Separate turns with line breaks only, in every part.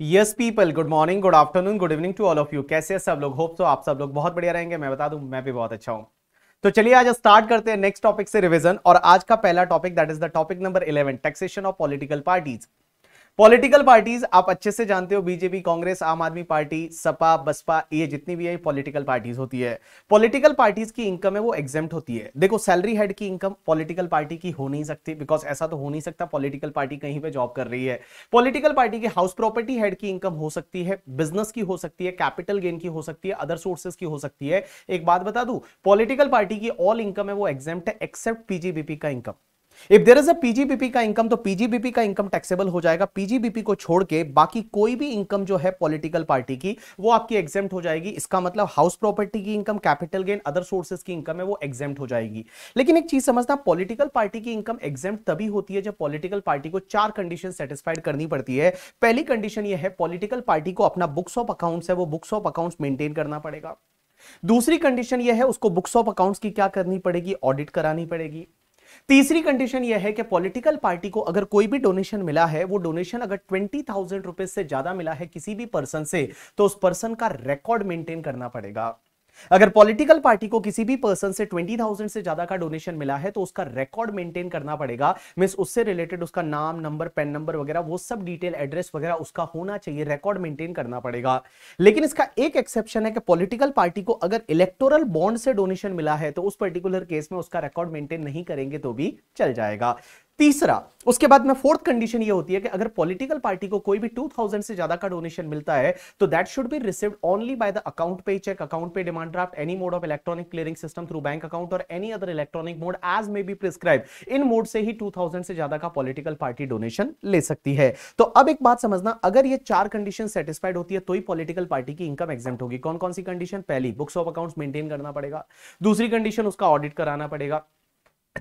Yes people good morning good afternoon good evening to all of you कैसे सब लोग hope तो आप सब लोग बहुत बढ़िया रहेंगे मैं बता दूं मैं भी बहुत अच्छा हूं तो चलिए आज स्टार्ट करते हैं नेक्स्ट टॉपिक से रिवीजन और आज का पहला topic that is the topic number eleven taxation of political parties political parties आप अच्छे से जानते हो बीजेपी कांग्रेस आम आदमी पार्टी सपा बसपा ये जितनी भी है पॉलिटिकल पार्टीज होती है पॉलिटिकल पार्टीज की इनकम है वो एग्जेम्प्ट होती है देखो सैलरी हेड की इनकम पॉलिटिकल पार्टी की हो नहीं सकती बिकॉज ऐसा तो हो नहीं सकता पॉलिटिकल पार्टी कहीं पे जॉब कर रही है पॉलिटिकल पार्टी की हाउस प्रॉपर्टी हेड की इनकम हो सकती है बिजनेस की हो सकती है कैपिटल गेन की हो सकती है अदर सोर्सेज की हो सकती है एक बात बता दू पॉलिटिकल पार्टी की ऑल इनकम है वो एग्जेम्प्ट है एक्सेप्ट पीजीबीपी का income if there is a PGBP का इनकम तो पीजीबीपी का इनकम टैक्सेबल हो जाएगा पीजीबीपी को छोड़ के बाकी कोई भी इनकम जो है पॉलिटिकल पार्टी की वो आपकी एग्जाम हो जाएगी इसका मतलब हाउस प्रॉपर्टी की income capital gain other sources की इनकम है वो एग्जाम हो जाएगी लेकिन एक चीज समझना पॉलिटिकल पार्टी की इनकम एग्जाम तभी होती है जब पॉलिटिकल पार्टी को चार कंडीशन सेटिस्फाइड करनी पड़ती है पहली कंडीशन यह है पॉलिटिकल पार्टी को अपना बुक्स ऑफ अकाउंट्स है वो बुक्स ऑफ अकाउंट्स मेंटेन करना पड़ेगा दूसरी कंडीशन यह है उसको बुक्स ऑफ अकाउंट्स की क्या करनी पड़ेगी ऑडिट करानी पड़ेगी तीसरी कंडीशन यह है कि पॉलिटिकल पार्टी को अगर कोई भी डोनेशन मिला है वो डोनेशन अगर ट्वेंटी थाउजेंड रुपीज से ज्यादा मिला है किसी भी पर्सन से तो उस पर्सन का रिकॉर्ड मेंटेन करना पड़ेगा अगर पॉलिटिकल पार्टी को किसी भी पर्सन से ट्वेंटी थाउजेंड से ज्यादा का डोनेशन मिला है तो उसका रिकॉर्ड मेंटेन करना पड़ेगा मीन्स उससे रिलेटेड उसका नाम नंबर पेन नंबर वगैरह वो सब डिटेल एड्रेस वगैरह उसका होना चाहिए रिकॉर्ड मेंटेन करना पड़ेगा लेकिन इसका एक एक्सेप्शन है कि पॉलिटिकल पार्टी को अगर इलेक्टोरल बॉन्ड से डोनेशन मिला है तो उस पर्टिकुलर केस में उसका रिकॉर्ड मेंटेन नहीं करेंगे तो भी चल जाएगा तीसरा उसके बाद में फोर्थ कंडीशन ये होती है कि अगर पॉलिटिकल पार्टी को कोई भी 2000 से ज्यादा का डोनेशन मिलता है तो that should be received only by the account पे चेक अकाउंट पे demand draft any mode of electronic clearing system through bank account और any other electronic mode as may be prescribe in mode से ही to से ज्यादा का political party donation ले सकती है तो अब एक बात समझना अगर ये चार कंडीशन सेटिस्फाइड होती है तो ही पॉलिटिकल पार्टी की इनकम एग्जाम होगी कौन कौन सी कंडीशन पहली बुक्स ऑफ अकाउंट मेंटेन करना पड़ेगा दूसरी कंडीशन उसका ऑडिट कराना पड़ेगा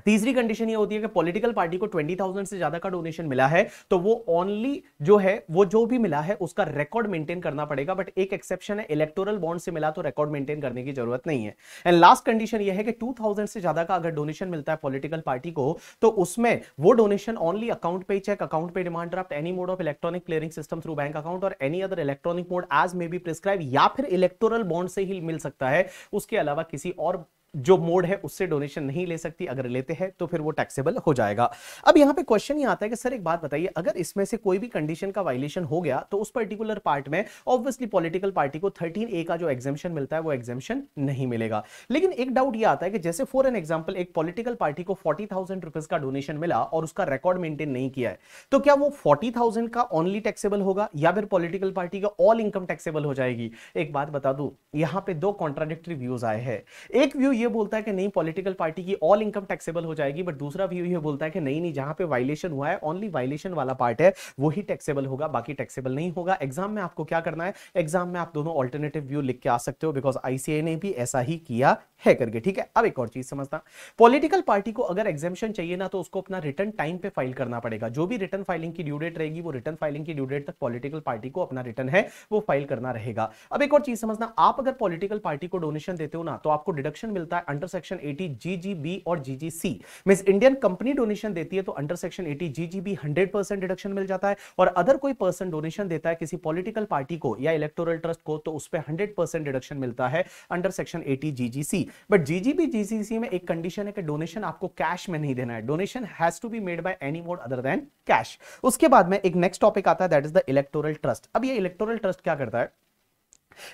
तीसरी कंडीशन ये होती है कि पॉलिटिकल पार्टी को 20,000 से ज्यादा का डोनेशन मिला है तो वो ओनली जो है वो जो भी मिला है उसका रिकॉर्ड मेंटेन करना पड़ेगा बट एक एक्सेप्शन है इलेक्टोरल बॉन्ड से मिला तो रिकॉर्ड मेंटेन करने की जरूरत नहीं है एंड लास्ट कंडीशन ये है कि 2000 से ज्यादा का अगर डोनेशन मिलता है पॉलिटिकल पार्टी को तो उसमें वो डोनेशन ओनली अकाउंट पे चेक अकाउंट पे demand draft any mode of electronic clearing system through bank account और any other electronic mode as may be prescribed या फिर इलेक्टोरल बॉन्ड से ही मिल सकता है उसके अलावा किसी और जो मोड है उससे डोनेशन नहीं ले सकती अगर लेते हैं तो फिर वो टैक्सेबल हो जाएगा अब यहाँ पे क्वेश्चन ये आता है कि सर एक बात बताइए अगर इसमें से कोई भी कंडीशन का वायलेशन हो गया तो उस पर्टिकुलर पार्ट में ऑब्वियसली पॉलिटिकल पार्टी को थर्टीन ए का जो एग्जामेशन मिलता है वो एग्जामेशन नहीं मिलेगा लेकिन एक डाउट ये आता है कि जैसे फॉर एन एग्जाम्पल एक पॉलिटिकल पार्टी को फोर्टी थाउजेंड रुपीज का डोनेशन मिला और उसका रिकॉर्ड मेंटेन नहीं किया है तो क्या वो फोर्टी थाउजेंड का ओनली टैक्सेबल होगा या फिर पॉलिटिकल पार्टी का ऑल इनकम टैक्सेबल हो जाएगी एक बात बता दू यहाँ पे दो कॉन्ट्राडिक्टरी व्यूज आए हैं एक व्यू ये ये बोलता है कि नहीं पॉलिटिकल पार्टी की ऑल इनकम टैक्सेबल हो जाएगी बट दूसरा व्यू ये बोलता है कि नहीं नहीं जहां पे वायलेशन हुआ है ओनली वायलेशन वाला पार्ट है वो ही टैक्सेबल होगा बाकी टैक्सेबल नहीं होगा एग्जाम में आपको क्या करना है एग्जाम में आप दोनों ऑल्टरनेटिव व्यू लिख के आ सकते हो बिकॉज आईसीए ने भी ऐसा ही किया है करके ठीक है अब एक और चीज समझना पॉलिटिकल पार्टी को अगर एग्जामेशन चाहिए ना तो उसको अपना रिटर्न टाइम पे फाइल करना पड़ेगा जो भी रिटर्न फाइलिंग की ड्यू डेट रहेगी वो रिटर्न फाइलिंग की ड्यू डेट तक पॉलिटिकल पार्टी को अपना रिटर्न है वो फाइल करना रहेगा अब एक और चीज समझना आप अगर पॉलिटिकल पार्टी को डोनेशन देते हो ना तो आपको डिडक्शन मिलता है होता है under section eighty G G B और G G C mean Indian company donation देती है तो under section eighty G G B hundred percent deduction मिल जाता है और अदर कोई पर्सन डोनेशन देता है किसी पॉलिटिकल पार्टी को या इलेक्टोरल ट्रस्ट को तो उस पर हंड्रेड परसेंट डिडक्शन मिलता है under section eighty G G C but G G G B C C में एक कंडीशन है कि डोनेशन आपको कैश में नहीं देना है donation has to be made by any mode other than cash उसके बाद में एक नेक्स्ट टॉपिक आता है that is the electoral trust अब ये इलेक्टोरल ट्रस्ट क्या करता है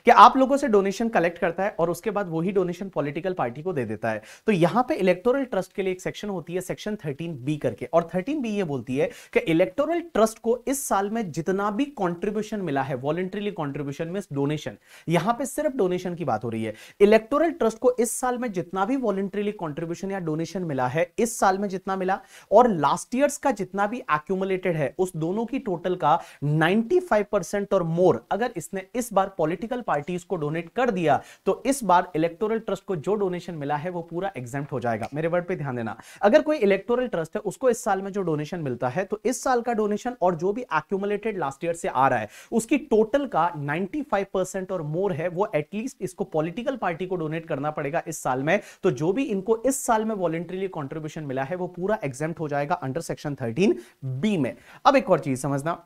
कि आप लोगों से डोनेशन कलेक्ट करता है और उसके बाद वही डोनेशन पॉलिटिकल पार्टी को दे देता है तो यहां पे इलेक्टोरल ट्रस्ट के लिए एक सेक्शन होती है सेक्शन 13 बी करके और 13 बी ये बोलती है कि इलेक्टोरल ट्रस्ट को इस साल में जितना भी कॉन्ट्रीब्यूशन मिला है वॉलेंट्रीली कॉन्ट्रीब्यूशन मीन डोनेशन यहां पर सिर्फ डोनेशन की बात हो रही है इलेक्टोरल ट्रस्ट को इस साल में जितना भी वॉलेंट्रीली कॉन्ट्रीब्यूशन या डोनेशन मिला है इस साल में जितना मिला और लास्ट ईयर्स का जितना भी एक्यूमुलेटेड है उस दोनों की टोटल का 95 और मोर अगर इसने इस बार पॉलिटिकल पॉलिटिकल पार्टीज को डोनेट कर दिया तो इस बार इलेक्टोरल ट्रस्ट को जो डोनेशन मिला है वो पूरा एग्जाम हो जाएगा मेरे वर्ड पे ध्यान देना अगर कोई इलेक्टोरल ट्रस्ट है उसको इस साल में जो डोनेशन मिलता है तो इस साल का डोनेशन और जो भी एक्यूमुलेटेड लास्ट ईयर से आ रहा है उसकी टोटल का 95 परसेंट और मोर है वो एटलीस्ट इसको पॉलिटिकल पार्टी को डोनेट करना पड़ेगा इस साल में तो जो भी इनको इस साल में वॉलेंट्रीली कॉन्ट्रीब्यूशन मिला है वो पूरा एग्जाम हो जाएगा अंडर सेक्शन थर्टीन बी में अब एक और चीज समझना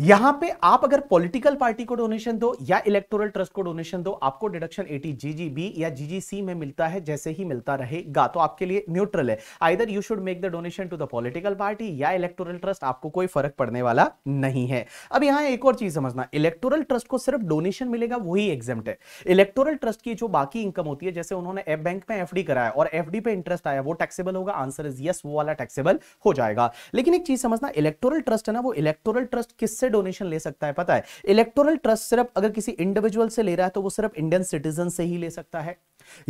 यहां पे आप अगर पॉलिटिकल पार्टी को डोनेशन दो या इलेक्टोरल ट्रस्ट को डोनेशन दो आपको डिडक्शन जी जीजीबी या जीजीसी में मिलता है जैसे ही मिलता रहेगा तो आपके लिए न्यूट्रल है either you should make the donation to the political party या इलेक्टोरल ट्रस्ट आपको कोई फर्क पड़ने वाला नहीं है अब यहां एक और चीज समझना इलेक्टोरल ट्रस्ट को सिर्फ डोनेशन मिलेगा वही एग्जाम्ट है इलेक्टोरल ट्रस्ट की जो बाकी इनकम होती है जैसे उन्होंने एफ बैंक में एफ कराया और एफ पे इंटरेस्ट आया वो टैक्सेबल होगा आंसर इज यस वो वाला टैक्सेबल हो जाएगा लेकिन एक चीज समझना इलेक्टोरल ट्रस्ट है ना वो इलेक्टोरल ट्रस्ट किससे से डोनेशन ले सकता है पता है इलेक्टोरल ट्रस्ट सिर्फ अगर किसी इंडिविजुअल से ले रहा है तो वो सिर्फ इंडियन सिटीजन से ही ले सकता है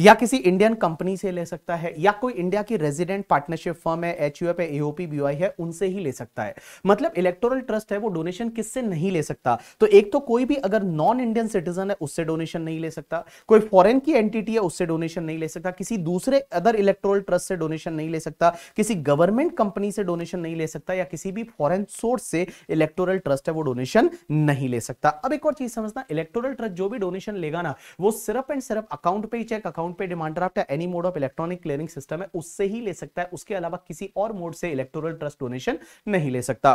या किसी इंडियन कंपनी से ले सकता है या कोई इंडिया की रेजिडेंट पार्टनरशिप फर्म है एच यू एफ है एओपी बीवाई है उनसे ही ले सकता है मतलब इलेक्टोरल ट्रस्ट है वो डोनेशन किससे नहीं ले सकता तो एक तो कोई भी अगर नॉन इंडियन सिटीजन है उससे डोनेशन नहीं ले सकता कोई फॉरेन की एंटिटी है उससे डोनेशन नहीं ले सकता किसी दूसरे अदर इलेक्टोरल ट्रस्ट से डोनेशन नहीं ले सकता किसी गवर्नमेंट कंपनी से डोनेशन नहीं ले सकता या किसी भी फॉरेन सोर्स से इलेक्टोरल ट्रस्ट है वो डोनेशन नहीं ले सकता अब एक और चीज समझना इलेक्टोरल ट्रस्ट जो भी डोनेशन लेगा ना वो सिर्फ एंड सिर्फ अकाउंट पे ही चेक अकाउंट पे डिमांड ड्राफ्ट या any mode of electronic clearing system है उससे ही ले सकता है उसके अलावा किसी और मोड से इलेक्टोरल ट्रस्ट डोनेशन नहीं ले सकता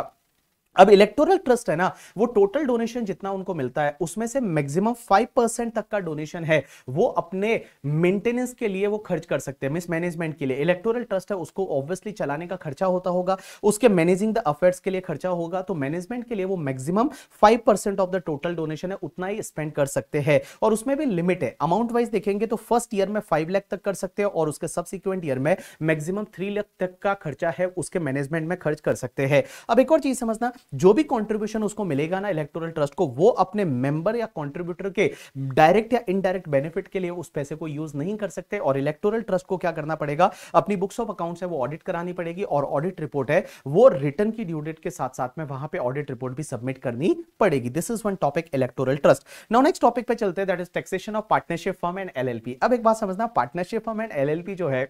अब इलेक्टोरल ट्रस्ट है ना वो टोटल डोनेशन जितना उनको मिलता है उसमें से मैक्सिमम फाइव परसेंट तक का डोनेशन है वो अपने मेंटेनेंस के लिए वो खर्च कर सकते हैं मिस मैनेजमेंट के लिए इलेक्टोरल ट्रस्ट है उसको ऑब्वियसली चलाने का खर्चा होता होगा उसके मैनेजिंग द अफेयर्स के लिए खर्चा होगा तो मैनेजमेंट के लिए वो maximum five of the total donation है उतना ही स्पेंड कर सकते हैं और उसमें भी लिमिट है अमाउंट वाइज देखेंगे तो फर्स्ट ईयर में फाइव लैख तक कर सकते हैं और उसके सबसिक्वेंट ईयर में मैक्सिमम थ्री लाख तक का खर्चा है उसके मैनेजमेंट में खर्च कर सकते हैं अब एक और चीज समझना जो भी कॉन्ट्रीब्यूशन उसको मिलेगा ना इलेक्टोरल ट्रस्ट को वो अपने मेंबर या कॉन्ट्रीब्यूटर के डायरेक्ट या इनडायरेक्ट बेनिफिट के लिए उस पैसे को यूज नहीं कर सकते और इलेक्टोरल ट्रस्ट को क्या करना पड़ेगा अपनी बुक्स ऑफ अकाउंट है वो ऑडिट करानी पड़ेगी और ऑडिट रिपोर्ट है वो रिटर्न की ड्यू डेट के साथ साथ में वहां पर ऑडिट रिपोर्ट भी सबमिट करनी पड़ेगी this is one topic electoral trust now next topic पे चलते हैं that is taxation of partnership firm and LLP अब एक बात समझना पार्टनरशिप फर्म एंड एलएलपी जो है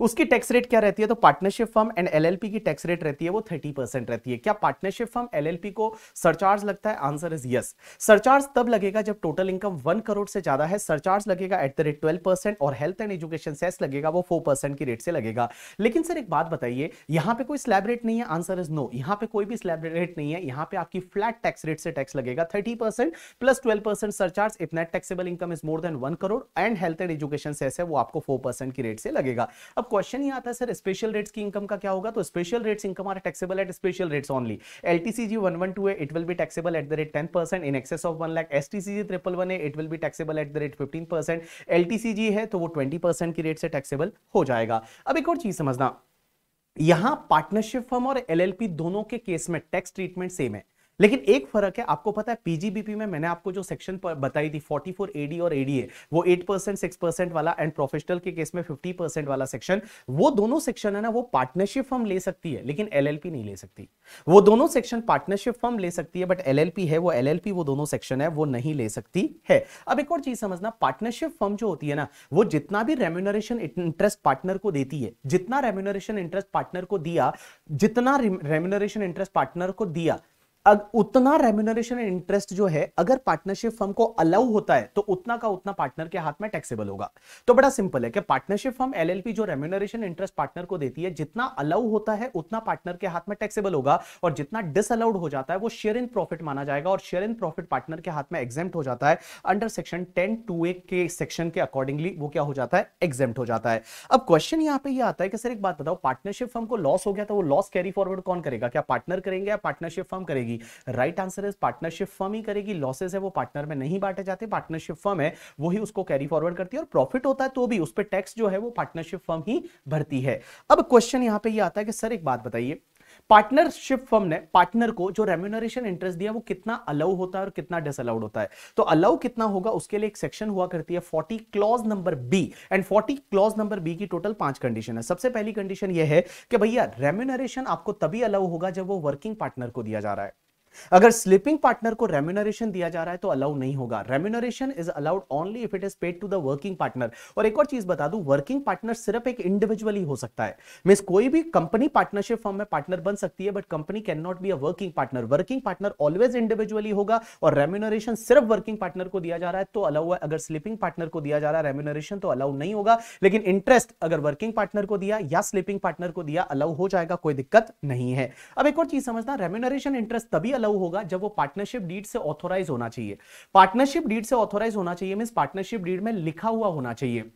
उसकी टैक्स रेट क्या रहती है तो पार्टनरशिप फर्म एंड एलएलपी की टैक्स रेट रहती है वो थर्टी परसेंट रहती है क्या पार्टनरशिप फर्म एलएलपी को सरचार्ज लगता है आंसर इज यस सरचार्ज तब लगेगा जब टोटल इनकम वन करोड़ से ज्यादा है सरचार्ज लगेगा at the rate twelve percent और हेल्थ एंड एजुकेशन सेस लगेगा वो फोर की रेट से लगेगा लेकिन सर एक बात बताइए यहां पर कोई स्लैब रेट नहीं है आंसर इज नो यहां पर कोई भी स्लैब रेट नहीं है यहां पर आपकी फ्लैट टैक्स रेट से टैक्स लगेगा thirty percent plus twelve percent surcharge if net taxable income is more than one crore and health and education cess है वो आपको फोर परसेंट की रेट से लगेगा अब क्वेश्चन ये आता है सर स्पेशल रेट्स की इनकम का क्या होगा तो special rates income are taxable at special rates only L T C G one one two है it will be taxable at the rate ten percent in excess of one lakh S T C G triple one है it will be taxable at the rate fifteen percent L T C G है तो वो twenty percent की rate से taxable हो जाएगा अब एक और चीज समझना यहां पार्टनरशिप फर्म और एलएलपी दोनों के केस में टैक्स ट्रीटमेंट सेम है लेकिन एक फर्क है आपको पता है पीजीबीपी में मैंने आपको जो सेक्शन बताई थी 44 एडी और एडीए वो 8 परसेंट सिक्स परसेंट वाला एंड प्रोफेशनल के केस में 50 परसेंट वाला सेक्शन वो दोनों सेक्शन है ना वो पार्टनरशिप फर्म ले सकती है लेकिन एलएलपी नहीं ले सकती वो दोनों सेक्शन पार्टनरशिप फर्म ले सकती है बट एल है वो एल वो दोनों सेक्शन है वो नहीं ले सकती है अब एक और चीज समझना पार्टनरशिप फर्म जो होती है ना वो जितना भी रेम्यूनरेशन इंटरेस्ट पार्टनर को देती है जितना रेम्यूनरेशन इंटरेस्ट पार्टनर को दिया जितना रेम्यूनरेशन इंटरेस्ट पार्टनर को दिया अग, उतना रेम्यूनरेशन एंड इंटरेस्ट जो है अगर पार्टनरशिप फर्म को अलाउ होता है तो उतना का उतना पार्टनर के हाथ में टैक्सेबल होगा तो बड़ा सिंपल है कि पार्टनरशिप फर्म एलएलपी जो रेम्यूनरेशन इंटरेस्ट पार्टनर को देती है जितना अलाउ होता है उतना पार्टनर के हाथ में टैक्सेबल होगा और जितना डिसअलाउड हो जाता है वो शेयर इन प्रॉफिट माना जाएगा और शेयर इन प्रॉफिट पार्टनर के हाथ में एग्जेम्प्ट हो जाता है under section ten two A के सेक्शन के अकॉर्डिंगली वो क्या हो जाता है एग्जेम्प्ट हो जाता है अब क्वेश्चन यहाँ पे ये आता है कि सर एक बात बताओ पार्टनरशिप फर्म को लॉस हो गया तो वो लॉस कैरी फॉरवर्ड कौन करेगा क्या पार्टनर करेंगे या पार्टनरशिप फर्म करेगी करेगी right answer is partnership firm ही करेगी लॉसेज है वो पार्टनर में नहीं बांटे जाते पार्टनरशिप फर्म है वही उसको कैरी फॉरवर्ड करती है और प्रॉफिट होता है तो भी उस पर टैक्स जो है वो पार्टनरशिप फर्म ही भरती है अब क्वेश्चन यहाँ पे आता है कि सर एक बात बताइए पार्टनरशिप फर्म ने पार्टनर को जो रेम्यूनरेशन इंटरेस्ट दिया वो कितना अलाउ होता है और कितना डिसअलाउड होता है तो अलाउ कितना होगा उसके लिए एक सेक्शन हुआ करती है forty clause number B and forty clause number B की टोटल पांच कंडीशन है सबसे पहली कंडीशन यह है कि भैया रेम्यूनरेशन आपको तभी अलाउ होगा जब वो वर्किंग पार्टनर को दिया जा रहा है अगर स्लीपिंग पार्टनर को रेम्यूनरेशन दिया जा रहा है तो अलाउ नहीं होगा remuneration is allowed only if it is paid to the working partner और एक और चीज बता दू वर्किंग पार्टनर सिर्फ एक इंडिविजुअल ही हो सकता है मीन कोई भी कंपनी पार्टनरशिप फॉर्म में पार्टनर बन सकती है but company can not be a working partner working partner always individually होगा और रेम्यूनरेशन सिर्फ वर्किंग पार्टनर को दिया जा रहा है तो अलाउ है अगर स्लीपिंग पार्टनर को दिया जा रहा है रेम्यूनरेशन तो अलाउ नहीं होगा लेकिन इंटरेस्ट अगर वर्किंग पार्टनर को दिया या स्लीपिंग पार्टनर को दिया अलाउ हो जाएगा कोई दिक्कत नहीं है अब एक और चीज समझना रेम्यूनरेशन इंटरेस्ट तभी अलाउ होगा जब वो पार्टनरशिप डीड से ऑथोराइज होना चाहिए पार्टनरशिप डीड से ऑथोराइज होना चाहिए मीन पार्टनरशिप डीड में लिखा हुआ होना चाहिए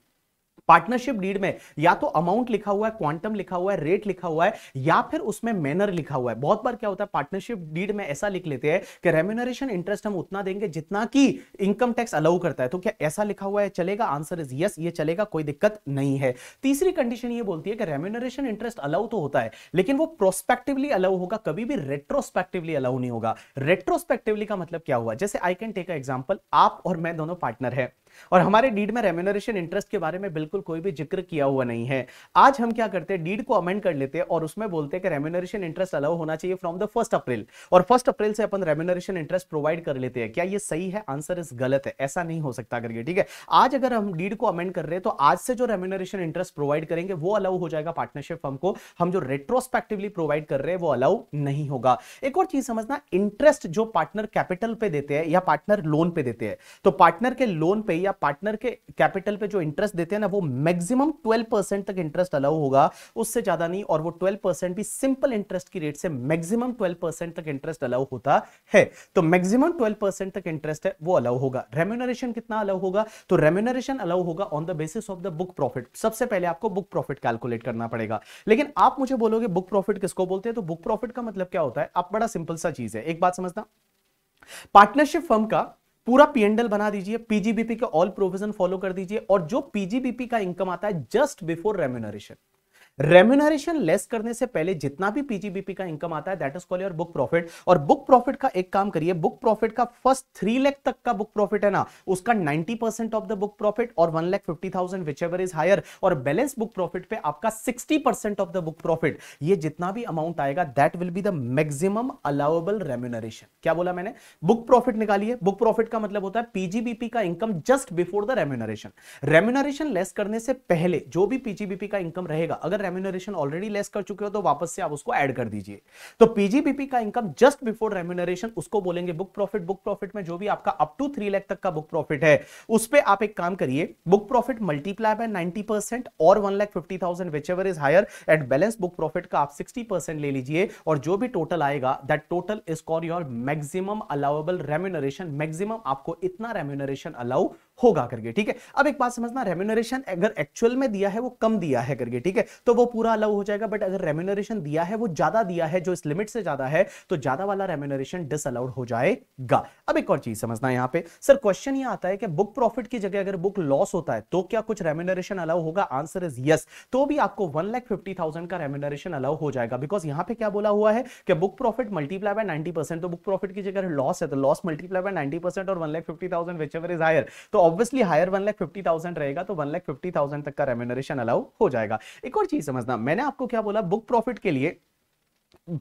पार्टनरशिप डीड में या तो अमाउंट लिखा हुआ है क्वांटम लिखा हुआ है रेट लिखा हुआ है या फिर उसमें मैनर लिखा हुआ है बहुत बार क्या होता है पार्टनरशिप डीड में ऐसा लिख लेते हैं कि रेम्यूनरेशन इंटरेस्ट हम उतना देंगे जितना कि इनकम टैक्स अलाउ करता है तो क्या ऐसा लिखा हुआ है चलेगा आंसर इज यस ये चलेगा कोई दिक्कत नहीं है तीसरी कंडीशन ये बोलती है कि रेम्यूनरेशन इंटरेस्ट अलाउ तो होता है लेकिन वो प्रोस्पेक्टिवली अलाउ होगा कभी भी रेट्रोस्पेक्टिवली अलाउ नहीं होगा रेट्रोस्पेक्टिवली का मतलब क्या हुआ जैसे आई कैन टेक एग्जाम्पल आप और मैं दोनों पार्टनर है और हमारे डीड में रेम्यूनरेशन इंटरेस्ट के बारे में बिल्कुल कोई भी जिक्र किया हुआ नहीं है आज हम क्या करते हैं डीड को अमेंड कर लेते हैं और उसमें बोलते हैं कि रेम्यूनरेशन इंटरेस्ट अलाउ होना चाहिए फ्रॉम द फर्स्ट अप्रैल और फर्स्ट अप्रैल से अपन रेम्यूनरेशन इंटरेस्ट प्रोवाइड कर लेते हैं क्या ये सही है आंसर इस गलत है ऐसा नहीं हो सकता करके ठीक है आज अगर हम डीड को अमेंड कर रहे हैं तो आज से जो रेम्यूनरेशन इंटरेस्ट प्रोवाइड करेंगे वो अलाउ हो जाएगा पार्टनरशिप फर्म को हम जो रेट्रोस्पेक्टिवली प्रोवाइड कर रहे हैं वो अलाउ नहीं होगा एक और चीज समझना इंटरेस्ट जो पार्टनर कैपिटल पे देते हैं या पार्टनर लोन पे देते हैं तो पार्टनर के लोन पे या पार्टनर के कैपिटल पे जो इंटरेस्ट देते हैं ना वो मैक्सिमम 12 परसेंट तक इंटरेस्ट अलाउ होगा उससे ज्यादा नहीं और वो 12 परसेंट भी सिंपल इंटरेस्ट की रेट से मैक्सिमम 12 परसेंट तक इंटरेस्ट अलाउ होता है तो मैक्सिमम 12 परसेंट तक इंटरेस्ट है वो अलाउ होगा रेम्यूनरेशन कितना अलाउ होगा तो रेम्यूनरेशन अलाउ होगा on the basis of the book profit सबसे पहले आपको बुक प्रॉफिट कैलकुलेट करना पड़ेगा लेकिन आप मुझे बोलोगे बुक प्रॉफिट किसको बोलते हैं तो बुक प्रॉफिट का मतलब क्या होता है आप बड़ा सिंपल सा चीज है एक बात समझना पार्टनरशिप फर्म का पूरा पीएनडल बना दीजिए पीजीबीपी के ऑल प्रोविजन फॉलो कर दीजिए और जो पीजीबीपी का इनकम आता है just before remuneration remuneration less करने से पहले जितना भी पीजीबीपी का इनकम आता है that is call your book profit और बुक प्रॉफिट का एक काम करिए बुक प्रॉफिट का फर्स्ट थ्री लैख तक का बुक प्रॉफिट है ना उसका ninety percent of the book profit और one lakh fifty thousand whichever is higher और बैलेंस बुक प्रॉफिट पे आपका sixty percent of the book profit ये जितना भी अमाउंट आएगा that will be the maximum allowable remuneration क्या बोला मैंने बुक प्रॉफिट निकालिए बुक प्रॉफिट का मतलब होता है पीजीबीपी का income just before the remuneration remuneration less करने से पहले जो भी पीजीबीपी का इनकम रहेगा अगर रेम्यूनरेशन ऑलरेडी लेस कर चुके हो तो वापस से आप उसको ऐड कर दीजिए तो पीजीबीपी का इनकम जस्ट बिफोर रेम्यूनरेशन उसको बोलेंगे बुक प्रॉफिट बुक प्रॉफिट में जो भी आपका अप टू थ्री लैख तक का बुक प्रॉफिट है उस पर आप एक काम करिए book profit multiply by ninety percent और one lakh fifty thousand whichever is higher and balance book profit का आप सिक्सटी परसेंट ले लीजिए और जो भी टोटल आएगा that total is call your maximum allowable remuneration maximum आपको इतना रेम्यूनरेशन अलाउ होगा करके ठीक है अब एक बात समझना रेम्यूनरेशन अगर एक्चुअल में दिया है वो कम दिया है करके ठीक है तो वो पूरा अलाउ हो जाएगा बट अगर रेम्यूनरेशन दिया है वो ज्यादा दिया है जो इस लिमिट से ज्यादा है तो ज्यादा वाला रेम्यूनरेशन डिसअलाउड हो जाएगा अब एक और चीज समझना यहाँ पे सर क्वेश्चन ये आता है कि बुक प्रॉफिट की जगह अगर बुक लॉस होता है तो क्या कुछ रेम्यूनरेशन अलाउ होगा आंसर इज यस तो भी आपको वन लाख फिफ्टी थाउजेंड का रेम्यूनरेशन अलाउ हो जाएगा बिकॉज यहाँ पे क्या बोला हुआ है कि book profit multiply by ninety तो बुक प्रॉफिट की जगह लॉस है तो लॉस मल्टीप्लाई बाय नाइनटी और one lakh fifty thousand whichever is higher तो obviously higher one lakh fifty thousand रहेगा तो वन लाख फिफ्टी थाउजेंड तक का रेम्यूनरेशन अलाउ हो जाएगा एक और चीज समझना मैंने आपको क्या बोला बुक प्रॉफिट के लिए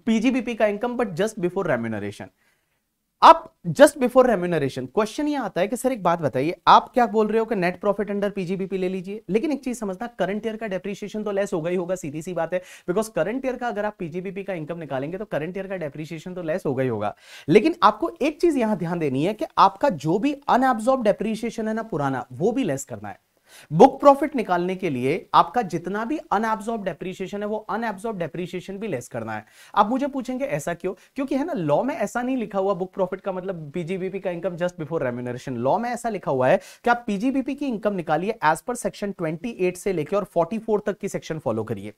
पीजीबीपी का income but just before remuneration अब जस्ट बिफोर रेम्यूनरेशन क्वेश्चन ये आता है कि सर एक बात बताइए आप क्या बोल रहे हो कि नेट प्रॉफिट अंडर पीजीबीपी ले लीजिए लेकिन एक चीज समझना करंट ईयर का डेप्रिशिएशन तो लेस होगा ही होगा सीधी सी बात है बिकॉज करंट ईयर का अगर आप पीजीबीपी का इनकम निकालेंगे तो करंट ईयर का डेप्रिशिएशन तो लेस होगा ही होगा लेकिन आपको एक चीज यहां ध्यान देनी है कि आपका जो भी अनएब्जॉर्ब डेप्रिशिएशन है ना पुराना वो भी लेस करना है बुक प्रॉफिट निकालने के लिए आपका जितना भी अनएब्सॉर्ब डेप्रीशिएशन है वो अनएब्सॉर्ब डेप्रीशिएशन भी लेस करना है आप मुझे पूछेंगे ऐसा क्यों क्योंकि है ना लॉ में ऐसा नहीं लिखा हुआ बुक प्रॉफिट का मतलब पीजीबीपी का income just before remuneration law में ऐसा लिखा हुआ है कि आप पीजीबीपी की इनकम निकालिए एज पर सेक्शन ट्वेंटी से लेकर और फोर्टी तक की सेक्शन फॉलो करिए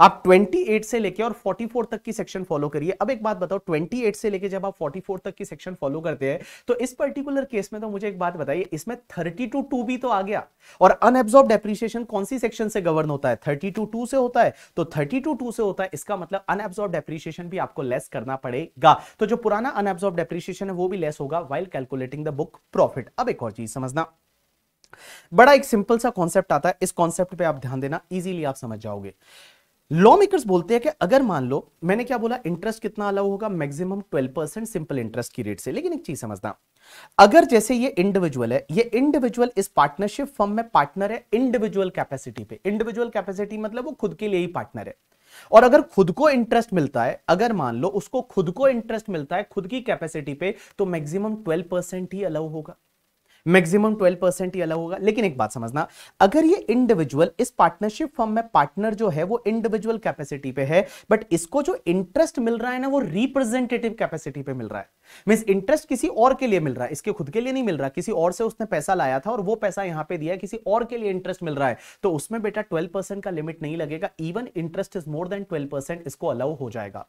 आप 28 से लेके और 44 तक की सेक्शन फॉलो करिए अब एक बात बताओ 28 से लेके जब आप 44 तक की सेक्शन फॉलो करते हैं तो इस पर्टिकुलर केस में तो मुझे एक बात बताइए इसमें 32 टू टू भी तो आ गया और अनएब्जॉर्ब डेप्रिसिएशन कौन सी सेक्शन से गवर्न होता है 32 टू टू से होता है तो 32 टू टू से होता है इसका मतलब अनएब्जॉर्ब डेप्रिसिएशन भी आपको लेस करना पड़ेगा तो जो पुराना अनएब्जॉर्ब डेप्रिसिएशन है वो भी लेस होगा while calculating the book profit अब एक और चीज समझना बड़ा एक सिंपल सा कॉन्सेप्ट आता है इस कॉन्सेप्ट पे आप ध्यान देना इजीली आप समझ जाओगे लॉ मेकर्स बोलते हैं कि अगर मान लो मैंने क्या बोला इंटरेस्ट कितना अलाउ होगा मैक्सिमम 12 परसेंट सिंपल इंटरेस्ट की रेट से लेकिन एक चीज समझना अगर जैसे ये इंडिविजुअल है ये इंडिविजुअल इस पार्टनरशिप फर्म में पार्टनर है इंडिविजुअल कैपेसिटी पे इंडिविजुअल कैपेसिटी मतलब वो खुद के लिए ही पार्टनर है और अगर खुद को इंटरेस्ट मिलता है अगर मान लो उसको खुद को इंटरेस्ट मिलता है खुद की कैपेसिटी पे तो मैक्सिमम 12 परसेंट ही अलाउ होगा मैक्सिमम 12 परसेंट ही अलग होगा लेकिन एक बात समझना अगर ये इंडिविजुअल इस पार्टनरशिप फॉर्म में पार्टनर जो है वो इंडिविजुअल कैपेसिटी पे है बट इसको जो इंटरेस्ट मिल रहा है ना वो रिप्रेजेंटेटिव कैपेसिटी पे मिल रहा है मीन इंटरेस्ट किसी और के लिए मिल रहा है इसके खुद के लिए नहीं मिल रहा किसी और से उसने पैसा लाया था और वो पैसा यहां पर दिया किसी और के लिए इंटरेस्ट मिल रहा है तो उसमें बेटा ट्वेल्व का लिमिट नहीं लगेगा even interest is more than twelve इसको अलाउ हो जाएगा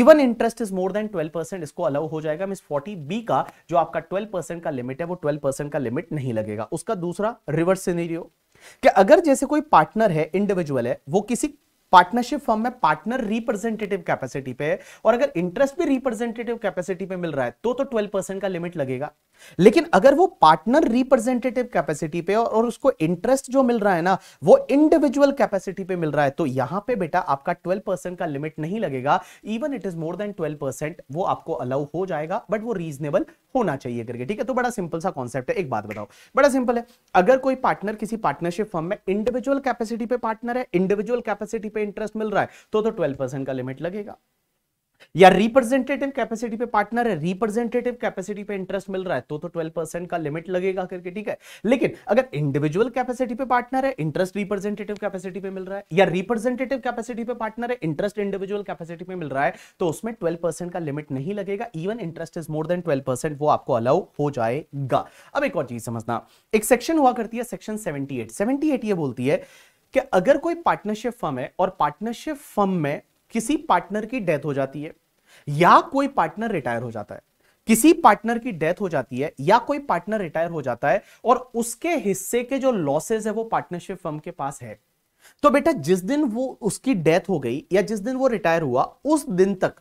even interest is more than twelve इसको अलाउ हो जाएगा मीन फोर्टी बी का जो आपका ट्वेल्व का लिमिट है वो ट्वेल्व का का लिमिट नहीं लगेगा उसका दूसरा रिवर्स सिनेरियो कि अगर जैसे कोई पार्टनर है इंडिविजुअल है वो किसी पार्टनरशिप फॉर्म में पार्टनर रिप्रेजेंटेटिव कैपेसिटी पे है और अगर इंटरेस्ट भी रिप्रेजेंटेटिव कैपेसिटी पे मिल रहा है तो तो 12 परसेंट का लिमिट लगेगा लेकिन अगर वो पार्टनर रिप्रेजेंटेटिव कैपेसिटी पे और उसको इंटरेस्ट जो मिल रहा है ना वो इंडिविजुअल कैपेसिटी पे मिल रहा है तो यहां पे बेटा आपका 12 परसेंट का लिमिट नहीं लगेगा even it is more than 12 percent वो आपको अलाउ हो जाएगा बट वो रीजनेबल होना चाहिए करके ठीक है तो बड़ा सिंपल सा कॉन्सेप्ट है एक बात बताओ बड़ा सिंपल है अगर कोई पार्टनर किसी पार्टनरशिप फर्म में इंडिविजुअल कैपेसिटी पे पार्टनर है इंडिविजुअल कैपेसिटी पे इंटरेस्ट मिल रहा है तो, तो ट्वेल्व परसेंट का लिमिट लगेगा या रिप्रेजेंटेटिव कैपेसिटी पे पार्टनर है रिप्रेजेंटेटिव कैपेसिटी पे इंटरेस्ट मिल रहा है तो तो 12 परसेंट का लिमिट लगेगा करके ठीक है लेकिन अगर इंडिविजुअल कैपेसिटी पे पार्टनर है इंटरेस्ट रिप्रेजेंटेटिव कैपेसिटी पे मिल रहा है या रिप्रेजेंटेटिव कैपेसिटी पे पार्टनर है इंटरेस्ट इंडिविजुअल कैपेसिटी पे मिल रहा है तो उसमें ट्वेल्व का लिमिट नहीं लगेगा even interest is more than twelve वो आपको अलाउ हो जाएगा अब एक और चीज समझना एक सेक्शन हुआ करती है सेक्शन सेवेंटी एट ये बोलती है कि अगर कोई पार्टनरशिप फर्म है और पार्टनरशिप फर्म में किसी पार्टनर की डेथ हो जाती है या कोई पार्टनर रिटायर हो जाता है किसी पार्टनर की डेथ हो जाती है या कोई पार्टनर रिटायर हो जाता है और उसके हिस्से के जो लॉसेज है वो पार्टनरशिप फर्म के पास है तो बेटा जिस दिन वो उसकी डेथ हो गई या जिस दिन वो रिटायर हुआ उस दिन तक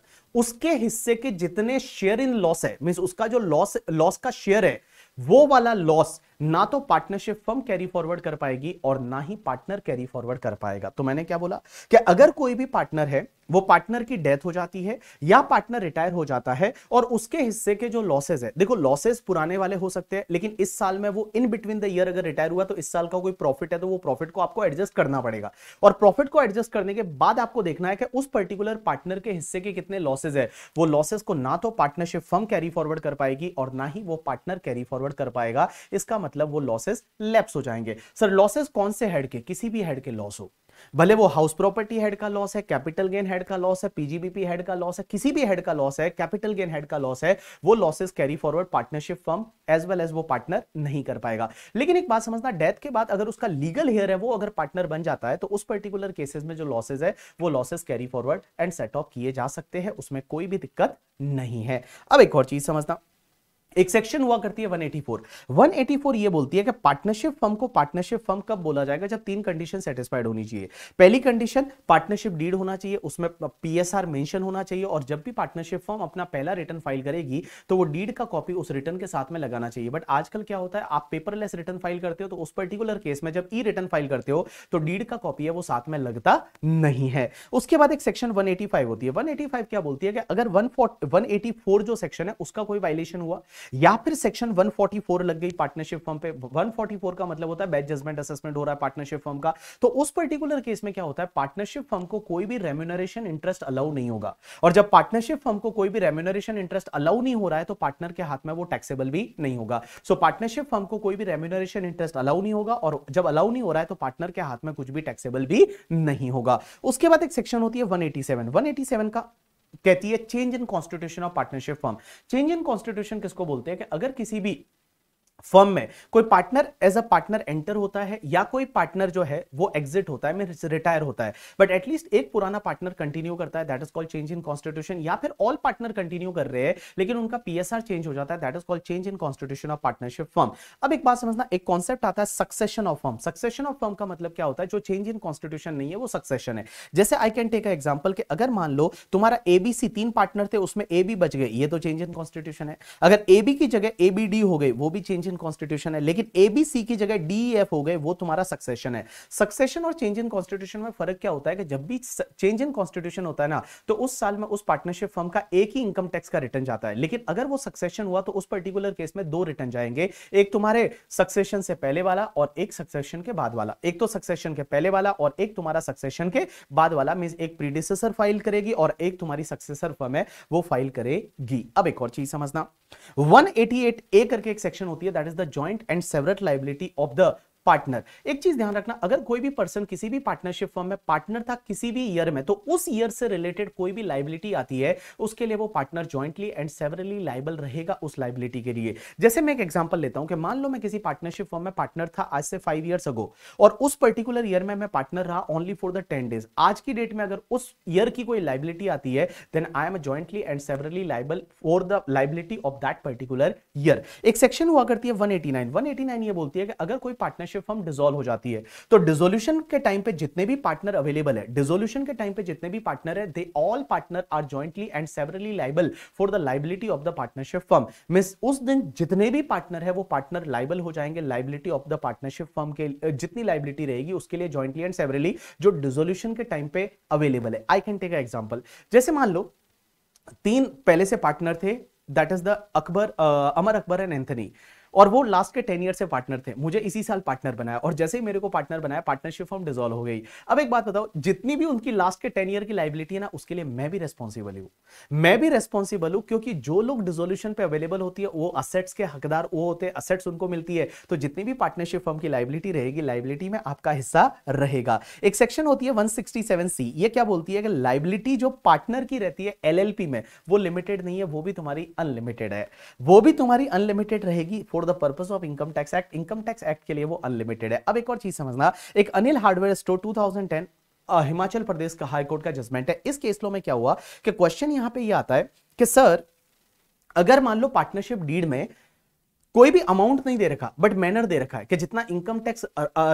उसके हिस्से के जितने शेयर इन लॉस है मीन उसका जो लॉस लॉस का शेयर है वो वाला लॉस ना तो पार्टनरशिप फर्म कैरी फॉरवर्ड कर पाएगी और ना ही पार्टनर कैरी फॉरवर्ड कर पाएगा तो मैंने क्या बोला कि अगर कोई भी पार्टनर है वो पार्टनर की डेथ हो जाती है या पार्टनर रिटायर हो जाता है और उसके हिस्से के जो लॉसेज है देखो लॉसेज पुराने वाले हो सकते हैं लेकिन इस साल में वो इन बिटवीन द ईयर अगर रिटायर हुआ तो इस साल का कोई प्रॉफिट है तो वो प्रॉफिट को आपको एडजस्ट करना पड़ेगा और प्रॉफिट को एडजस्ट करने के बाद आपको देखना है कि उस पर्टिकुलर पार्टनर के हिस्से के कितने लॉसेज है वो लॉसेज को ना तो पार्टनरशिप फर्म कैरी फॉरवर्ड कर पाएगी और ना ही वो पार्टनर कैरी फॉरवर्ड कर पाएगा इसका मतलब मतलब वो लॉसेस लैप्स हो जाएंगे सर लॉसेस कौन से हेड के किसी भी हेड के लॉस हो भले वो हाउस प्रॉपर्टी हेड का लॉस है कैपिटल गेन हेड का लॉस है पीजीबीपी हेड का लॉस है किसी भी हेड का लॉस है कैपिटल गेन हेड का लॉस है वो losses carry forward partnership firm as well as वो पार्टनर नहीं कर पाएगा लेकिन एक बात समझना डेथ के बाद अगर उसका लीगल हेयर है वो अगर पार्टनर बन जाता है तो उस पर्टिकुलर केसेस में जो लॉसेज है वो losses carry forward and set off किए जा सकते हैं उसमें कोई भी दिक्कत नहीं है अब एक और चीज समझना एक सेक्शन हुआ करती है 184 184 ये बोलती है कि पार्टनरशिप फर्म को पार्टनरशिप फर्म कब बोला जाएगा जब तीन कंडीशन सेटिस्फाइड होनी चाहिए पहली कंडीशन पार्टनरशिप डीड होना चाहिए उसमें पीएसआर मेंशन होना चाहिए और जब भी पार्टनरशिप फर्म अपना पहला रिटर्न फाइल करेगी तो वो डीड का कॉपी उस रिटर्न के साथ में लगाना चाहिए बट आजकल क्या होता है आप पेपरलेस रिटर्न फाइल करते हो तो उस पर्टिकुलर केस में जब ई रिटर्न फाइल करते हो तो डीड का कॉपी है वो साथ में लगता नहीं है उसके बाद एक सेक्शन 185 होती है 185 क्या बोलती है कि अगर 184 जो सेक्शन है उसका कोई वायलेशन हुआ या फिर सेक्शन 144 लग गई पार्टनरशिप फर्म पे 144 का मतलब होता है बैच जजमेंट असेसमेंट हो रहा है पार्टनरशिप फर्म का तो उस पर्टिकुलर केस में क्या होता है पार्टनरशिप फर्म को कोई भी रेम्यूनरेशन इंटरेस्ट अलाउ नहीं होगा और जब पार्टनरशिप फर्म को कोई भी रेम्यूनरेशन इंटरेस्ट अलाउ नहीं हो रहा है तो पार्टनर के हाथ में वो टैक्सेबल भी नहीं होगा सो पार्टनरशिप फर्म को कोई भी रेम्यूनरेशन इंटरेस्ट अलाउ नहीं होगा और जब अलाउ नहीं हो रहा है तो पार्टनर के हाथ में कुछ भी टैक्सेबल भी नहीं होगा उसके बाद एक सेक्शन होती है 187 187 का कहती है change in constitution of partnership form change in constitution किसको बोलते हैं कि अगर किसी भी फर्म में कोई partner as a partner enter होता है या कोई पार्टनर जो है वो एग्जिट होता है रिटायर होता है बट एटलीस्ट एक पुराना पार्टनर कंटिन्यू करता है that is called change in constitution या फिर ऑल पार्टनर कंटिन्यू कर रहे हैं लेकिन उनका पीएसआर चेंज हो जाता है that is called change in constitution of partnership firm अब एक बात समझना एक कॉन्सेप्ट आता है succession of firm succession of firm का मतलब क्या होता है जो चेंज इन कॉन्स्टिट्यूशन नहीं है वो सक्सेशन है जैसे आई कैन टेक एग्जाम्पल कि अगर मान लो तुम्हारा एबीसी तीन पार्टनर थे उसमें ए बी बच गए ये तो चेंज इन कॉन्स्टिट्यूशन है अगर ए बी की जगह ए बी डी हो गई वो भी चेंज इन कॉन्स्टिट्यूशन है लेकिन एबीसी की जगह डीएफ e, हो गए वो तुम्हारा सक्सेशन है सक्सेशन और चेंज इन कॉन्स्टिट्यूशन में फर्क क्या होता है कि जब भी चेंज इन कॉन्स्टिट्यूशन होता है ना तो उस साल में उस पार्टनरशिप फर्म का एक ही इनकम टैक्स का रिटर्न जाता है लेकिन अगर वो सक्सेशन हुआ तो उस पर्टिकुलर केस में दो रिटर्न जाएंगे एक तुम्हारे सक्सेशन से पहले वाला और एक सक्सेशन के बाद वाला एक तो सक्सेशन के पहले वाला और एक तुम्हारा सक्सेशन के बाद वाला मीन एक प्रीडिसेसर फाइल करेगी और एक तुम्हारी सक्सेसर फर्म है वो फाइल करेगी अब एक और चीज समझना 188 ए करके एक सेक्शन होती है that is the joint and several liability of the partner एक चीज ध्यान रखना अगर कोई भी पर्सन किसी भी पार्टनरशिप फॉर्म में पार्टनर था किसी भी ईयर में तो उस ईयर से रिलेटेड कोई भी लाइबिलिटी आती है उसके लिए वो partner jointly and severally liable रहेगा उस लाइबिलिटी के लिए जैसे मैं एक एग्जाम्पल लेता हूं कि मान लो मैं किसी पार्टनरशिप फॉर्म में पार्टनर था आज से फाइव ईयर्स अगो और उस पर्टिकुलर ईयर में मैं पार्टनर रहा only for the ten days आज की डेट में अगर उस ईयर की कोई लाइबिलिटी आती है then I am jointly and severally liable for the liability of that particular year एक सेक्शन हुआ करती है 189 189 ये बोलती है कि अगर कोई पार्टनरशिप पार्टनरशिप फर्म डिजोल्व हो जाती है तो डिजोल्यूशन के टाइम पे जितने भी पार्टनर अवेलेबल है डिजोल्यूशन के टाइम पे जितने भी पार्टनर है they all partner are jointly and severally liable for the liability of the partnership firm means उस दिन जितने भी पार्टनर है वो पार्टनर लाइबल हो जाएंगे liability of the partnership firm के जितनी लाइबिलिटी रहेगी उसके लिए ज्वाइंटली एंड सेवरली जो डिजोल्यूशन के टाइम पे अवेलेबल है आई कैन टेक एग्जाम्पल जैसे मान लो तीन पहले से पार्टनर थे that is the Akbar Amar Akbar and Anthony और वो लास्ट के टेन ईयर से पार्टनर थे मुझे इसी साल पार्टनर बनाया और जैसे ही मेरे को पार्टनर बनाया पार्टनरशिप फॉर्म डिजोल्व हो गई अब एक बात बताओ जितनी भी उनकी लास्ट के टेन ईयर की लाइबिलिटी है ना उसके लिए मैं भी रेस्पॉन्सिबल हूँ मैं भी रेस्पॉन्सिबल हूँ क्योंकि जो लोग डिजोल्यूशन पे अवेलेबल होती है वो असेट्स के हकदार वो होते हैं असेट्स उनको मिलती है तो जितनी भी पार्टनरशिप फॉर्म की लाइबिलिटी रहेगी लाइबिलिटी में आपका हिस्सा रहेगा एक सेक्शन होती है वन सी ये क्या बोलती है कि लाइबिलिटी जो पार्टनर की रहती है एल में वो लिमिटेड नहीं है वो भी तुम्हारी अनलिमिटेड है वो भी तुम्हारी अनलिमिटेड रहेगी for the purpose of income tax act income tax act के लिए वो अनलिमिटेड है अब एक और चीज समझना एक अनिल हार्डवेयर स्टोर 2010 हिमाचल प्रदेश का हाई कोर्ट का जजमेंट है इस केस लो में क्या हुआ कि क्वेश्चन यहां पे ये यह आता है कि सर अगर मान लो पार्टनरशिप डीड में कोई भी अमाउंट नहीं दे रखा बट मैनर दे रखा है कि जितना income tax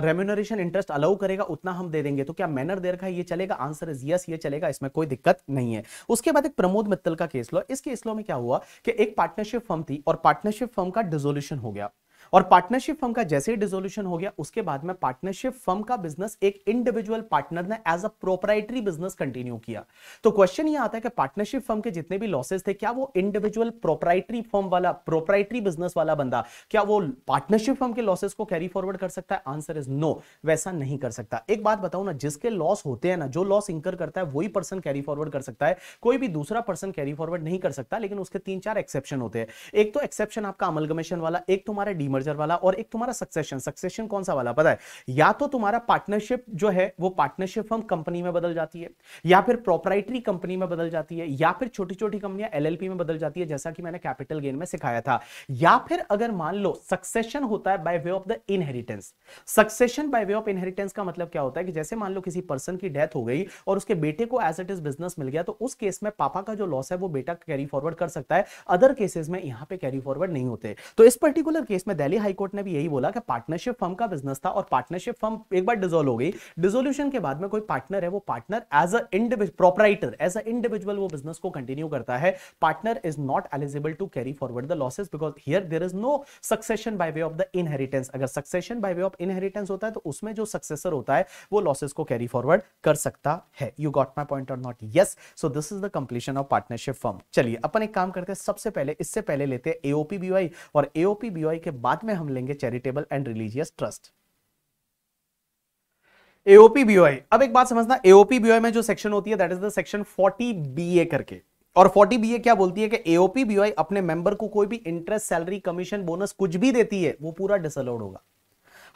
remuneration interest allow करेगा उतना हम दे देंगे तो क्या मैनर दे रखा है ये चलेगा आंसर इज यस ये चलेगा इसमें कोई दिक्कत नहीं है उसके बाद एक प्रमोद मित्तल का केस लो इस केस में क्या हुआ कि एक पार्टनरशिप फर्म थी और पार्टनरशिप फर्म का डिजोल्यूशन हो गया और पार्टनरशिप फर्म का जैसे ही डिसोल्यूशन हो गया उसके बाद में पार्टनरशिप फर्म का बिजनेस एक इंडिविजुअल पार्टनर ने as a proprietary business continue किया तो क्वेश्चन ये आता है कि पार्टनरशिप फर्म के जितने भी लॉसेस थे क्या वो इंडिविजुअल प्रोपराइटरी फर्म वाला प्रोपराइटरी बिजनेस वाला बंदा क्या वो पार्टनरशिप फर्म के लॉसेस को कैरी फॉरवर्ड कर सकता है आंसर इज नो वैसा नहीं कर सकता एक बात बताऊं ना जिसके लॉस होते हैं ना जो लॉस इंकर करता है वही पर्सन कैरी फॉरवर्ड कर सकता है कोई भी दूसरा पर्सन कैरी फॉरवर्ड नहीं कर सकता लेकिन उसके तीन चार एक्सेप्शन होते हैं एक तो एक्सेप्शन आपका अमलगमेशन वाला एक तुम्हारा डीमर मर्जर वाला और एक तुम्हारा सक्सेशन सक्सेशन कौन सा वाला पता है या तो तुम्हारा पार्टनरशिप जो है वो पार्टनरशिप हम कंपनी में बदल जाती है या फिर प्रोपराइटरी कंपनी में बदल जाती है या फिर छोटी छोटी कंपनियां एलएलपी में बदल जाती है जैसा कि मैंने कैपिटल गेन में सिखाया था या फिर अगर मान लो सक्सेशन होता है by way of the inheritance succession by way of inheritance का मतलब क्या होता है कि जैसे मान लो किसी पर्सन की डेथ हो गई और उसके बेटे को एज इट इज बिजनेस मिल गया तो उस केस में पापा का जो लॉस है वो बेटा कैरी फॉरवर्ड कर सकता है अदर केसेस में यहां पे कैरी फॉरवर्ड नहीं होते तो इस पर्टिकुलर केस में दिल्ली हाईकोर्ट ने भी यही बोला कि पार्टनरशिप फर्म का बिजनेस था और पार्टनरशिप फर्म एक बार डिजोल्व हो गई डिजोल्यूशन के बाद में कोई पार्टनर है वो partner as a individual proprietor as a individual वो बिजनेस को कंटिन्यू करता है partner is not eligible to carry forward the losses because here there is no succession by way of the inheritance अगर succession by way of inheritance होता है तो उसमें जो सक्सेसर होता है वो लॉसेज को कैरी फॉरवर्ड कर सकता है यू गॉट माई पॉइंट और not yes so this is the completion of partnership firm चलिए अपन एक काम करते हैं सबसे पहले इससे पहले लेते हैं एओपी बीवाई और एओपी बीवाई के बाद बाद में हम लेंगे charitable and religious trust AOP BOI अब एक बात समझना एओपी बीओआई में जो सेक्शन होती है that is the section 40 BA करके और फोर्टी बी ए क्या बोलती है कि एओपी बीओआई अपने मेंबर को कोई भी इंटरेस्ट सैलरी कमीशन बोनस कुछ भी देती है वो पूरा डिसअलाउड होगा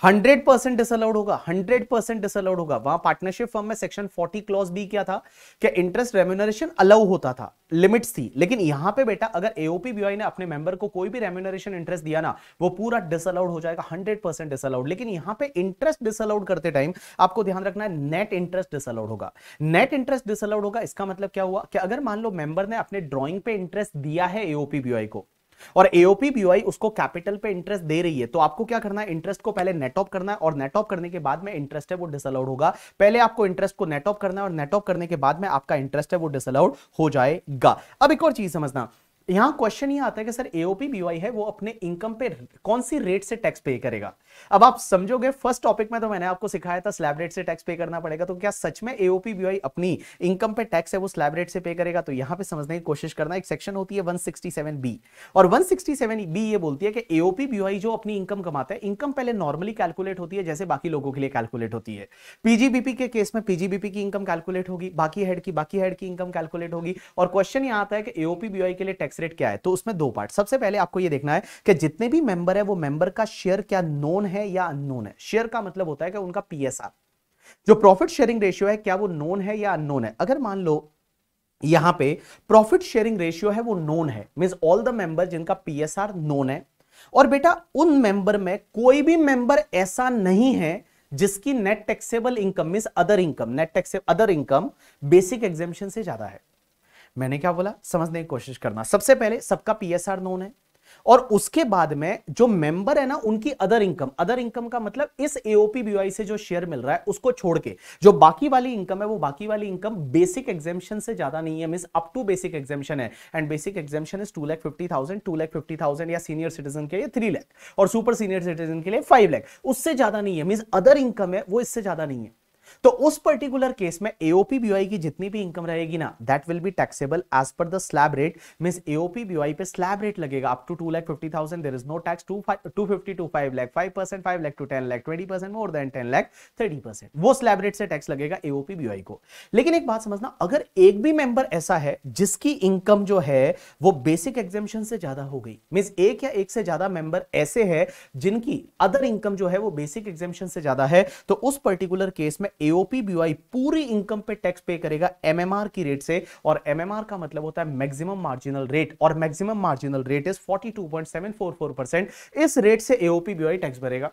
हंड्रेड परसेंट डिसअलाउड होगा हंड्रेड परसेंट डिसअलाउड होगा वहां पार्टनरशिप फर्म में सेक्शन फोर्टी क्लॉज भी क्या था कि इंटरेस्ट रेम्यूनरेशन अलाउ होता था लिमिट्स थी लेकिन यहां पे बेटा अगर एओपी बीआई ने अपने मेंबर को कोई भी रेम्यूनरेशन इंटरेस्ट दिया ना वो पूरा डिसअलाउड हो जाएगा हंड्रेड परसेंट डिसअलाउड लेकिन यहां पे इंटरेस्ट डिसअलाउड करते टाइम आपको ध्यान रखना है नेट इंटरेस्ट डिसअलाउड होगा नेट इंटरेस्ट डिसअलाउड होगा इसका मतलब क्या हुआ कि अगर मान लो मेंबर ने अपने ड्रॉइंग पे इंटरेस्ट दिया है एओपी बीआई को और एओपी बीओआई उसको कैपिटल पे इंटरेस्ट दे रही है तो आपको क्या करना है इंटरेस्ट को पहले नेट ऑफ करना है और नेट ऑफ करने के बाद में इंटरेस्ट है वो डिसअलाउड होगा पहले आपको इंटरेस्ट को नेट ऑफ करना है और नेट ऑफ करने के बाद में आपका इंटरेस्ट है वो डिसअलाउड हो जाएगा अब एक और चीज समझना यहां क्वेश्चन ये आता है कि सर एओपी बीवाई है वो अपने इनकम पे कौन सी रेट से टैक्स पे करेगा अब आप समझोगे फर्स्ट टॉपिक में तो मैंने आपको सिखाया था स्लैब रेट से टैक्स पे करना पड़ेगा तो क्या सच में एओपी बीवाई अपनी इनकम पे टैक्स है वो स्लैब रेट से पे करेगा तो यहां पे समझने की कोशिश करना एक सेक्शन होती है बी और बी ये बोलती है कि एओपी बीवाई जो अपनी इनकम कमाता है इनकम पहले नॉर्मली कैलकुलेट होती है जैसे बाकी लोगों के लिए कैलकुलेट होती है पीजीबीपी के केस में पीजीबीपी की इनकम कैलकुलेट होगी बाकी हेड की बाकी हेड की इनकम कैलकुलेट होगी और क्वेश्चन यहाँ आता है कि एओपी बीवाई के लिए टैक्स टैक्स रेट क्या है तो उसमें दो पार्ट सबसे पहले आपको ये देखना है कि जितने भी मेंबर है वो मेंबर का शेयर क्या नोन है या अननोन है शेयर का मतलब होता है कि उनका पीएसआर जो प्रॉफिट शेयरिंग रेशियो है क्या वो नोन है या अननोन है अगर मान लो यहां पे प्रॉफिट शेयरिंग रेशियो है वो नोन है मीन ऑल द मेंबर जिनका पीएसआर नोन है और बेटा उन मेंबर में कोई भी मेंबर ऐसा नहीं है जिसकी net taxable income mean other income net tax other income basic exemption से ज्यादा है मैंने क्या बोला समझने की कोशिश करना सबसे पहले सबका पीएसआर नोन है और उसके बाद में जो मेंबर है ना उनकी अदर इनकम अदर इनकम का मतलब इस एओपी बीवाई से जो शेयर मिल रहा है उसको छोड़ के जो बाकी वाली इनकम है वो बाकी वाली इनकम बेसिक एग्जेम्पन से ज्यादा नहीं है mean up to basic exemption है and basic exemption is two lakh fifty thousand two lakh fifty thousand या सीनियर सिटीजन के लिए थ्री लैख और सुपर सीनियर सिटीजन के लिए फाइव लैख उससे ज्यादा नहीं है मीन अदर इनकम है वो इससे ज्यादा नहीं है तो उस पर्टिकुलर केस में एओपी बीवाई की जितनी भी इनकम रहेगी ना that will be taxable as per the slab rate mean AOP BOI पे स्लैब रेट लगेगा up to two lakh fifty thousand there is no tax two two fifty to five lakh five percent five lakh to ten lakh twenty percent more than ten lakh thirty percent वो slab rate से tax लगेगा AOP BY को लेकिन एक बात समझना अगर एक भी मेंबर ऐसा है जिसकी इनकम जो है वो बेसिक एग्जामेशन से ज्यादा हो गई मीन एक या एक से ज्यादा मेंबर ऐसे है जिनकी अदर इनकम जो है वो बेसिक एग्जामेशन से ज्यादा है तो उस पर्टिकुलर केस में ए एओपी बीवाई पूरी इनकम पे टैक्स पे करेगा एमएमआर की रेट से और एमएमआर का मतलब होता है मैक्सिमम मार्जिनल रेट और maximum marginal rate is 42.744 percent इस रेट से एओपी बीवाई टैक्स भरेगा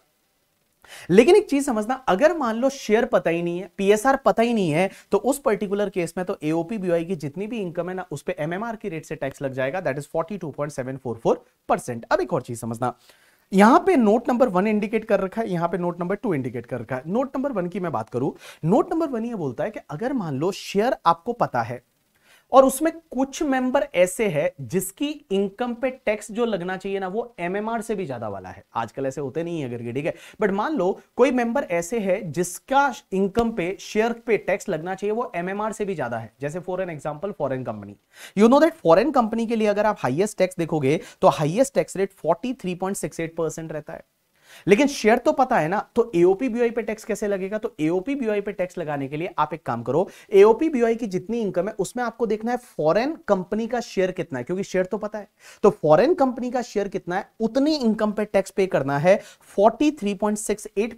लेकिन एक चीज समझना अगर मान लो शेयर पता ही नहीं है पीएसआर पता ही नहीं है तो उस पर्टिकुलर केस में तो एओपी बीवाई की जितनी भी इनकम है ना उस पर एमएमआर की रेट से टैक्स लग जाएगा दैट इज 42.744 परसेंट अब एक और चीज समझना यहां पे नोट नंबर वन इंडिकेट कर रखा है यहां पे नोट नंबर टू इंडिकेट कर रखा है नोट नंबर वन की मैं बात करूं नोट नंबर वन ये बोलता है कि अगर मान लो शेयर आपको पता है और उसमें कुछ मेंबर ऐसे हैं जिसकी इनकम पे टैक्स जो लगना चाहिए ना वो एमएमआर से भी ज्यादा वाला है आजकल ऐसे होते नहीं है अगर ठीक है बट मान लो कोई मेंबर ऐसे है जिसका इनकम पे शेयर पे टैक्स लगना चाहिए वो एमएमआर से भी ज्यादा है जैसे for an example foreign company you know that foreign company के लिए अगर आप हाइएस्ट टैक्स देखोगे तो हाइएस्ट टैक्स रेट फोर्टी रहता है लेकिन शेयर तो पता है ना तो एओपी बीआई पे टैक्स कैसे लगेगा तो एओपी बीआई पे टैक्स लगाने के लिए आप एक काम करो एओपी बीआई की जितनी इनकम है उसमें आपको देखना है फॉरेन कंपनी का शेयर कितना है क्योंकि शेयर तो पता है तो फॉरेन कंपनी का शेयर कितना है उतनी इनकम पे टैक्स पे करना है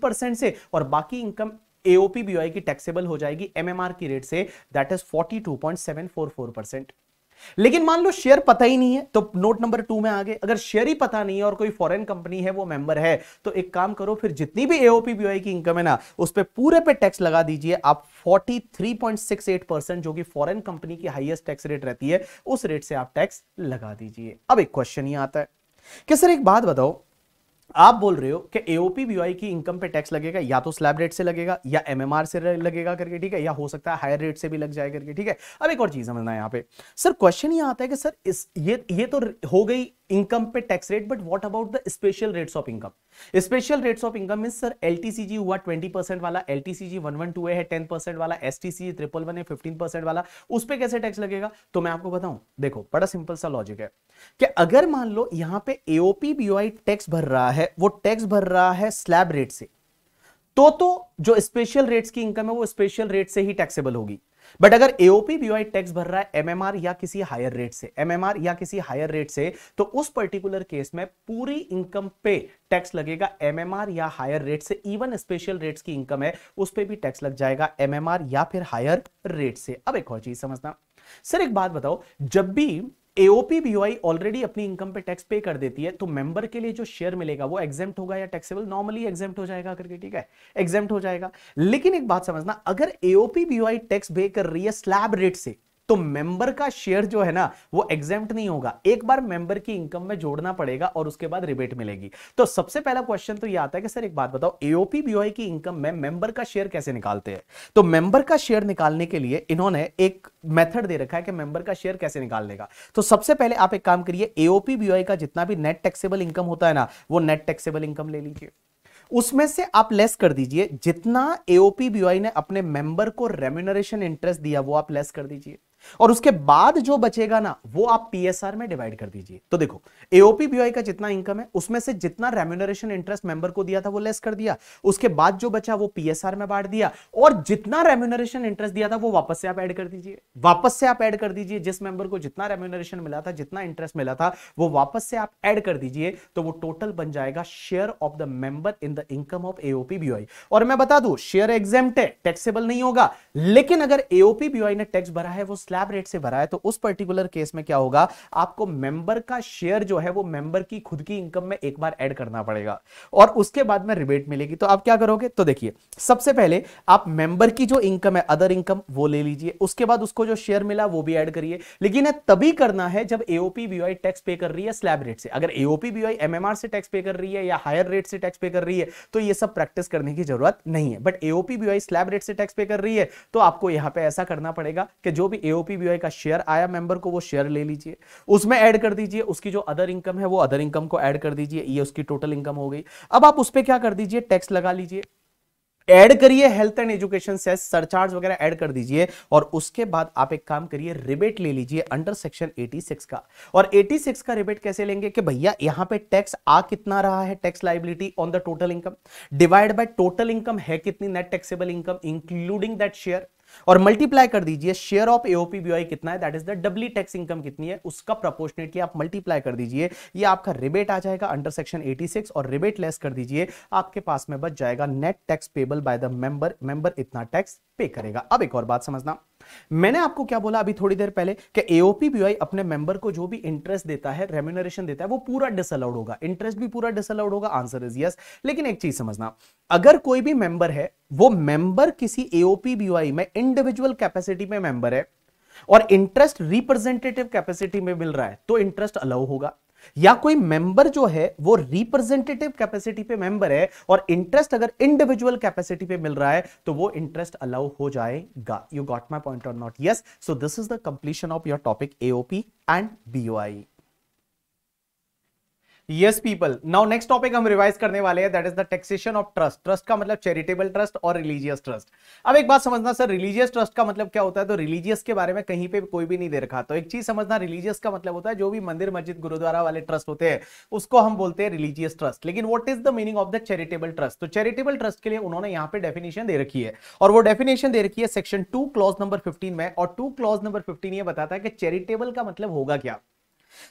परसेंट से और बाकी इनकम एओपी बीआई की टैक्सेबल हो जाएगी एमएमआर की rate say that is four percent लेकिन मान लो शेयर पता ही नहीं है तो नोट नंबर टू में आगे अगर शेयर ही पता नहीं है और कोई फॉरेन कंपनी है वो मेंबर है तो एक काम करो फिर जितनी भी एओपी बीओआई की इनकम है ना उस पर पूरे पे टैक्स लगा दीजिए आप 43.68 परसेंट जो कि फॉरेन कंपनी की हाईएस्ट टैक्स रेट रहती है उस रेट से आप टैक्स लगा दीजिए अब एक क्वेश्चन ये आता है कि सर एक बात बताओ आप बोल रहे हो कि एओपी बीवाई की इनकम पे टैक्स लगेगा या तो स्लैब रेट से लगेगा या एमएमआर से लगेगा करके ठीक है या हो सकता है हायर रेट से भी लग जाए करके ठीक है अब एक और चीज समझना है यहाँ पे सर क्वेश्चन ये आता है कि सर इस ये ये तो हो गई इनकम पे tax rate but what about the special rates of income special rates of income mean sir L हुआ ट्वेंटी परसेंट वाला एलटीसीजी 112 है वाला परसेंट वाला सी ट्रिपल वन है फिफ्टीन परसेंट वाला उस पर कैसे टैक्स लगेगा तो मैं आपको बताऊं देखो बड़ा सिंपल सा लॉजिक है कि अगर मान लो यहां पे एओपी बीओआई टैक्स भर रहा है वो टैक्स भर रहा है स्लैब रेट से तो तो जो स्पेशल रेट्स की इनकम है वो स्पेशल रेट से ही टैक्सेबल होगी बट अगर एओपी बीओआई टैक्स भर रहा है एमएमआर या किसी हायर रेट से एमएमआर या किसी हायर रेट से तो उस पर्टिकुलर केस में पूरी इनकम पे टैक्स लगेगा एमएमआर या हायर रेट से इवन स्पेशल रेट्स की इनकम है उस पर भी टैक्स लग जाएगा एमएमआर या फिर हायर रेट से अब एक और चीज समझना सर एक बात बताओ जब भी एओपी बीओआई ऑलरेडी अपनी इनकम पे टैक्स पे कर देती है तो मेंबर के लिए जो शेयर मिलेगा वो एग्जाम होगा या टैक्सेबल नॉर्मली एग्जाम हो जाएगा करके ठीक है एग्जाम हो जाएगा लेकिन एक बात समझना अगर एओपी बीओआई टैक्स पे कर रही है स्लैब रेट से तो मेंबर का शेयर जो है ना वो एग्जेम्प्ट नहीं होगा एक बार मेंबर की इनकम में जोड़ना पड़ेगा और उसके बाद रिबेट मिलेगी तो सबसे पहला क्वेश्चन तो ये आता है कि सर एक बात बताओ एओपी बीओआई की इनकम में मेंबर का शेयर कैसे निकालते हैं तो मेंबर का शेयर निकालने के लिए इन्होंने एक मेथड दे रखा है कि मेंबर का शेयर कैसे निकालने का तो सबसे पहले आप एक काम करिए एओपी बीओआई का जितना भी नेट टैक्सेबल इनकम होता है ना वो नेट टैक्सेबल इनकम ले लीजिए उसमें से आप लेस कर दीजिए जितना एओपी बीओआई ने अपने मेंबर को रेम्यूनरेशन इंटरेस्ट दिया वो आप लेस कर दीजिए और उसके बाद जो बचेगा ना वो आप पीएसआर में डिवाइड कर दीजिए तो देखो एओपी बीआई का जितना इनकम है उसमें से जितना रेम्यूनरेशन इंटरेस्ट मेंबर को दिया था वो लेस कर दिया उसके बाद जो बचा वो पीएसआर में बांट दिया और जितना रेम्यूनरेशन इंटरेस्ट दिया था वो वापस से आप ऐड कर दीजिए वापस से आप ऐड कर दीजिए जिस मेंबर को जितना रेम्यूनरेशन मिला था जितना इंटरेस्ट मिला था वो वापस से आप एड कर दीजिए तो वो टोटल बन जाएगा share of the member in the income of AOP BOI और मैं बता दू शेयर एग्जेम्प्ट है टैक्सेबल नहीं होगा लेकिन अगर एओपी बीआई ने टैक्स भरा है वो स्लैब स्लैब रेट से भरा है तो उस पर्टिकुलर केस में क्या होगा आपको मेंबर का शेयर जो है वो मेंबर की खुद की इनकम में एक बार ऐड करना पड़ेगा और उसके बाद में रिबेट मिलेगी तो आप क्या करोगे तो देखिए सबसे पहले आप मेंबर की जो इनकम है अदर इनकम वो ले लीजिए उसके बाद उसको जो शेयर मिला वो भी ऐड करिए लेकिन तभी करना है जब एओपी बीओआई टैक्स पे कर रही है स्लैब रेट से अगर एओपी बीओआई एमएमआर से टैक्स पे कर रही है या हायर रेट से टैक्स पे कर रही है तो ये सब प्रैक्टिस करने की जरूरत नहीं है but AOP BOI slab rate से टैक्स पे कर रही है तो आपको यहां पे ऐसा करना पड़ेगा कि जो भी जेओपी बीवाई का शेयर आया मेंबर को वो शेयर ले लीजिए उसमें ऐड कर दीजिए उसकी जो अदर इनकम है वो अदर इनकम को ऐड कर दीजिए ये उसकी टोटल इनकम हो गई अब आप उस पर क्या कर दीजिए टैक्स लगा लीजिए ऐड करिए health and education cess surcharge वगैरह ऐड कर दीजिए और उसके बाद आप एक काम करिए रिबेट ले लीजिए अंडर सेक्शन 86 का और 86 का रिबेट कैसे लेंगे कि भैया यहां पे टैक्स आ कितना रहा है tax liability on the total income divide by total income है कितनी net taxable income including that share और मल्टीप्लाई कर दीजिए शेयर ऑफ एओपी बीओई कितना है that is the tax income कितनी है उसका प्रपोर्शनेटली आप मल्टीप्लाई कर दीजिए ये आपका रिबेट आ जाएगा अंडर सेक्शन 86 और रिबेट लेस कर दीजिए आपके पास में बच जाएगा net tax payable by the member member इतना टैक्स पे करेगा अब एक और बात समझना मैंने आपको क्या बोला अभी थोड़ी देर पहले कि एओपी बीवाई अपने मेंबर को जो भी इंटरेस्ट देता है रेम्यूनरेशन देता है वो पूरा डिसअलाउड होगा इंटरेस्ट भी पूरा डिसअलाउड होगा आंसर इज यस लेकिन एक चीज समझना अगर कोई भी मेंबर है वो मेंबर किसी एओपी बीवाई में इंडिविजुअल कैपेसिटी में मेंबर है और इंटरेस्ट रिप्रेजेंटेटिव कैपेसिटी में मिल रहा है तो इंटरेस्ट अलाउ होगा या कोई मेंबर जो है वो रिप्रेजेंटेटिव कैपेसिटी पे मेंबर है और इंटरेस्ट अगर इंडिविजुअल कैपेसिटी पे मिल रहा है तो वो इंटरेस्ट अलाउ हो जाएगा you got my point or not yes so this is the completion of your topic AOP and BOI yes people now next topic हम रिवाइज करने वाले हैं that is the taxation of trust trust का मतलब charitable trust और religious trust अब एक बात समझना सर रिलीजियस ट्रस्ट का मतलब क्या होता है तो रिलीजियस के बारे में कहीं पे कोई भी नहीं दे रखा तो एक चीज समझना रिलीजियस का मतलब होता है जो भी मंदिर मस्जिद गुरुद्वारा वाले ट्रस्ट होते हैं उसको हम बोलते हैं रिलीजियस ट्रस्ट लेकिन what is the meaning of the charitable trust तो चैरिटेबल ट्रस्ट के लिए उन्होंने यहाँ पे डेफिनेशन दे रखी है और वो डेफिनेशन दे रखी है section two clause number fifteen में और टू क्लॉज नंबर फिफ्टीन ये बताता है कि चैरिटेबल का मतलब होगा क्या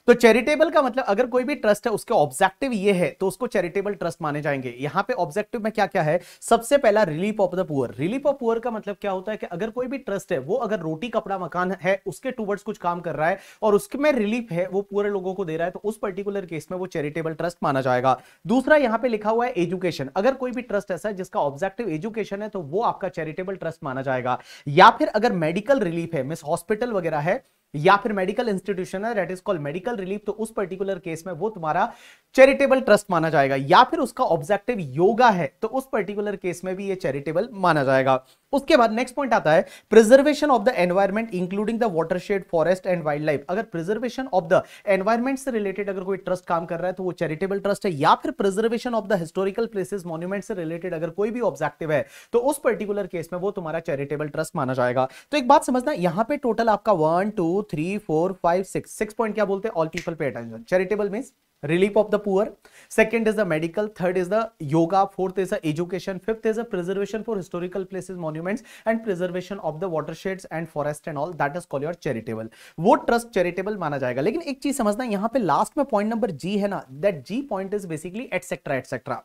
तो चैरिटेबल का मतलब अगर कोई भी ट्रस्ट है उसके ऑब्जेक्टिव ये है तो उसको चैरिटेबल ट्रस्ट माने जाएंगे यहां पे ऑब्जेक्टिव में क्या क्या है सबसे पहला relief of the poor relief of poor का मतलब क्या होता है कि अगर कोई भी ट्रस्ट है वो अगर रोटी कपड़ा मकान है उसके टूवर्ड्स कुछ काम कर रहा है और उसमें रिलीफ है वो पूरे लोगों को दे रहा है तो उस पर्टिकुलर केस में वो चैरिटेबल ट्रस्ट माना जाएगा दूसरा यहां पर लिखा हुआ है एजुकेशन अगर कोई भी ट्रस्ट ऐसा है जिसका ऑब्जेक्टिव एजुकेशन है तो वो आपका चैरिटेबल ट्रस्ट माना जाएगा या फिर अगर मेडिकल रिलीफ है मिस हॉस्पिटल वगैरह है या फिर मेडिकल इंस्टीट्यूशन है that is called medical relief तो उस पर्टिकुलर केस में वो तुम्हारा चैरिटेबल ट्रस्ट माना जाएगा या फिर उसका ऑब्जेक्टिव योगा है तो उस पर्टिकुलर केस में भी ये चैरिटेबल माना जाएगा उसके बाद नेक्स्ट पॉइंट आता है preservation of the environment including the shed forest and wildlife अगर प्रिजर्वेशन ऑफ द एनवायरमेंट से रिलेटेड अगर कोई ट्रस्ट काम कर रहा है तो वो चैरिटेबल ट्रस्ट है या फिर preservation of the historical places monument से रिलेटेड अगर कोई भी ऑब्जेक्टिव है तो उस पर्टिकुलर केस में वो तुम्हारा चैरिटेबल ट्रस्ट माना जाएगा तो एक बात समझना यहां पर टोटल आपका one two three four five six six point क्या बोलते हैं all people pay attention charitable mean relief of the poor second is the medical third is the yoga fourth is the education fifth is a preservation for historical places monuments and preservation of the watersheds and forest and all that is call your charitable वो trust charitable माना जाएगा लेकिन एक चीज समझना यहाँ पे last में पॉइंट नंबर जी है ना that G point is basically etcetera etcetera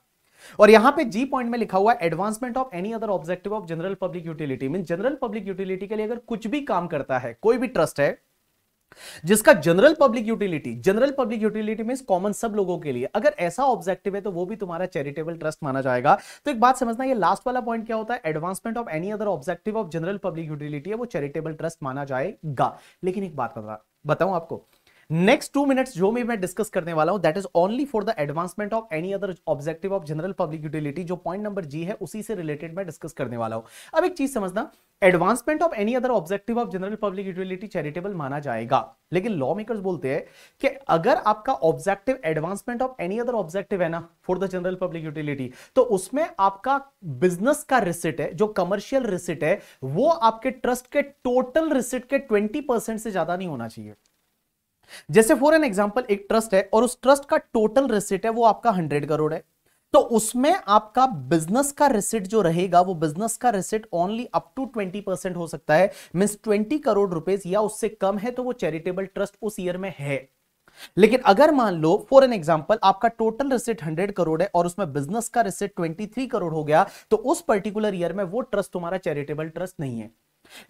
और यहां पे जी पॉइंट में लिखा हुआ है advancement of any other objective of general public utility mean general public utility के लिए अगर कुछ भी काम करता है कोई भी ट्रस्ट है जिसका general public utility general public utility mean common सब लोगों के लिए अगर ऐसा ऑब्जेक्टिव है तो वो भी तुम्हारा चैरिटेबल ट्रस्ट माना जाएगा तो एक बात समझना ये लास्ट वाला पॉइंट क्या होता है advancement of any other objective of general public utility है वो चैरिटेबल ट्रस्ट माना जाएगा लेकिन एक बात बताऊं आपको नेक्स्ट टू मिनट्स जो भी मैं डिस्कस करने वाला हूं that is only for the advancement of any other objective of general public utility जो पॉइंट नंबर जी है उसी से रिलेटेड मैं डिस्कस करने वाला हूं अब एक चीज समझना advancement of any other objective of general public utility charitable माना जाएगा लेकिन लॉ मेकर्स बोलते हैं कि अगर आपका objective advancement of any other objective है ना for the general public utility तो उसमें आपका बिजनेस का रिसिट है जो कमर्शियल रिसिट है वो आपके ट्रस्ट के टोटल रिसिट के ट्वेंटी से ज्यादा नहीं होना चाहिए जैसे फॉर एन एग्जाम्पल एक ट्रस्ट है और उस ट्रस्ट का टोटल रिसिट है वो आपका हंड्रेड करोड़ है तो उसमें आपका बिजनेस का रिसिट जो रहेगा वो बिजनेस का receipt only up to 20 percent हो सकता है मीन्स 20 करोड़ रुपए या उससे कम है तो वो चैरिटेबल ट्रस्ट उस ईयर में है लेकिन अगर मान लो फॉर एन एग्जाम्पल आपका टोटल रिसिट 100 करोड़ है और उसमें बिजनेस का रिसिट 23 करोड़ हो गया तो उस पर्टिकुलर ईयर में वो ट्रस्ट तुम्हारा चैरिटेबल ट्रस्ट नहीं है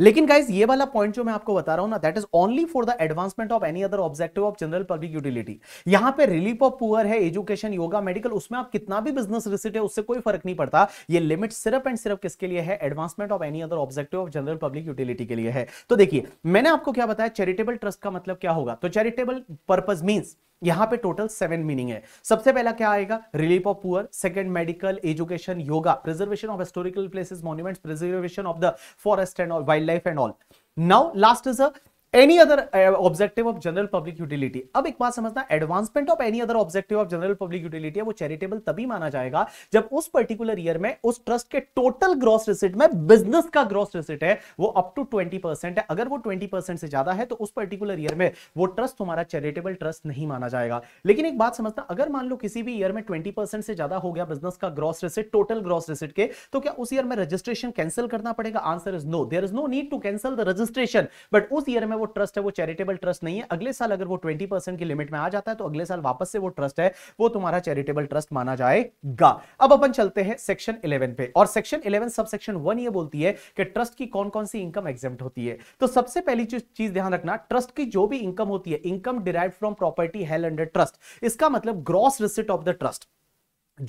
लेकिन गाइज ये वाला पॉइंट जो मैं आपको बता रहा हूं ना that is only for the advancement of any other objective of general public utility यहां पे रिलीफ ऑफ पुअर है एजुकेशन योगा मेडिकल उसमें आप कितना भी बिजनेस रिसिट है उससे कोई फर्क नहीं पड़ता ये लिमिट सिर्फ एंड सिर्फ किसके लिए है advancement of any other objective of general public utility के लिए है तो देखिए मैंने आपको क्या बताया चैरिटेबल ट्रस्ट का मतलब क्या होगा तो चैरिटेबल पर्पज मीन्स यहां पे टोटल सेवन मीनिंग है सबसे पहला क्या आएगा relief of poor second medical education yoga preservation of historical places monuments preservation of the forest and wildlife and all now last is a any other objective of general public utility अब एक बात समझना advancement of any other objective of general public utility है वो charitable तभी माना जाएगा जब उस पर्टिकुलर ईयर में उस ट्रस्ट के टोटल ग्रॉस रिसिट में बिजनेस का ग्रॉस रिसिट है वो अप टू ट्वेंटी परसेंट है अगर वो ट्वेंटी परसेंट से ज्यादा है तो उस पर्टिकुलर ईयर में वो ट्रस्ट हमारा चैरिटेबल ट्रस्ट नहीं माना जाएगा लेकिन एक बात समझना अगर मान लो किसी भी ईयर में ट्वेंटी परसेंट से ज्यादा हो गया बिजनेस का gross receipt total gross receipt के तो क्या उस ईयर में रजिस्ट्रेशन कैंसिल करना पड़ेगा answer is no there is no need to cancel the registration but उस ईयर में वो ट्रस्ट है वो चैरिटेबल ट्रस्ट नहीं है अगले साल अगर वो ट्वेंटी परसेंट की लिमिट में आ जाता है तो अगले साल वापस से वो ट्रस्ट है वो तुम्हारा चैरिटेबल ट्रस्ट माना जाएगा अब अपन चलते हैं सेक्शन इलेवन पे और section eleven subsection one ये बोलती है कि ट्रस्ट की कौन कौन सी इनकम एग्जाम होती है तो सबसे पहली चीज ध्यान रखना ट्रस्ट की जो भी इनकम होती है income derive from property held under trust इसका मतलब gross receipt of the trust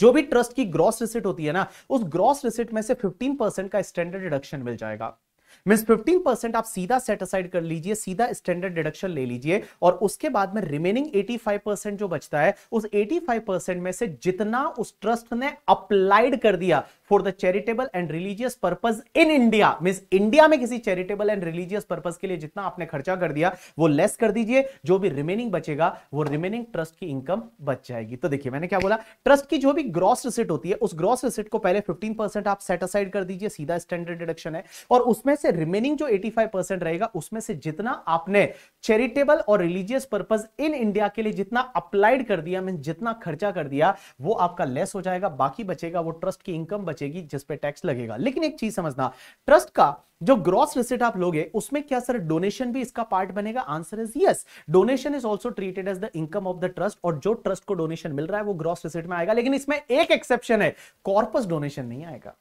जो भी ट्रस्ट की ग्रॉस रिसिट होती है ना उस ग्रॉस रिसिट में से 15 परसेंट का स्टैंडर्ड डिडक्शन मिल जाएगा मीन्स 15% आप सीधा सेट असाइड कर लीजिए सीधा स्टैंडर्ड डिडक्शन ले लीजिए और उसके बाद में रिमेनिंग 85% जो बचता है उस 85% में से जितना उस ट्रस्ट ने अप्लाइड कर दिया for the charitable and religious purpose in India mean India में किसी चैरिटेबल एंड रिलीजियस पर्पज के लिए जितना आपने खर्चा कर दिया वो लेस कर दीजिए जो भी रिमेनिंग बचेगा वो रिमेनिंग ट्रस्ट की इनकम बच जाएगी तो देखिए मैंने क्या बोला ट्रस्ट की जो भी ग्रॉस रिसिट होती है उस ग्रॉस रिसिट को पहले 15% आप सेट असाइड कर दीजिए सीधा स्टैंडर्ड डिडक्शन है और उसमें से रिमेनिंग जो 85 परसेंट रहेगा उसमें से जितना आपने चैरिटेबल और रिलीजियस पर्पज इन इंडिया के लिए जितना अप्लाइड कर दिया मीन जितना खर्चा कर दिया वो आपका लेस हो जाएगा बाकी बचेगा वो ट्रस्ट की इनकम बचेगी जिसपे टैक्स लगेगा लेकिन एक चीज समझना ट्रस्ट का जो ग्रॉस रिसिट आप लोगे उसमें क्या सर डोनेशन भी इसका पार्ट बनेगा answer is yes donation is also treated as the income of the trust और जो ट्रस्ट को डोनेशन मिल रहा है वो ग्रॉस रिसिट में आएगा लेकिन इसमें एक एक्सेप्शन है कॉर्पस डोनेशन नहीं आएगा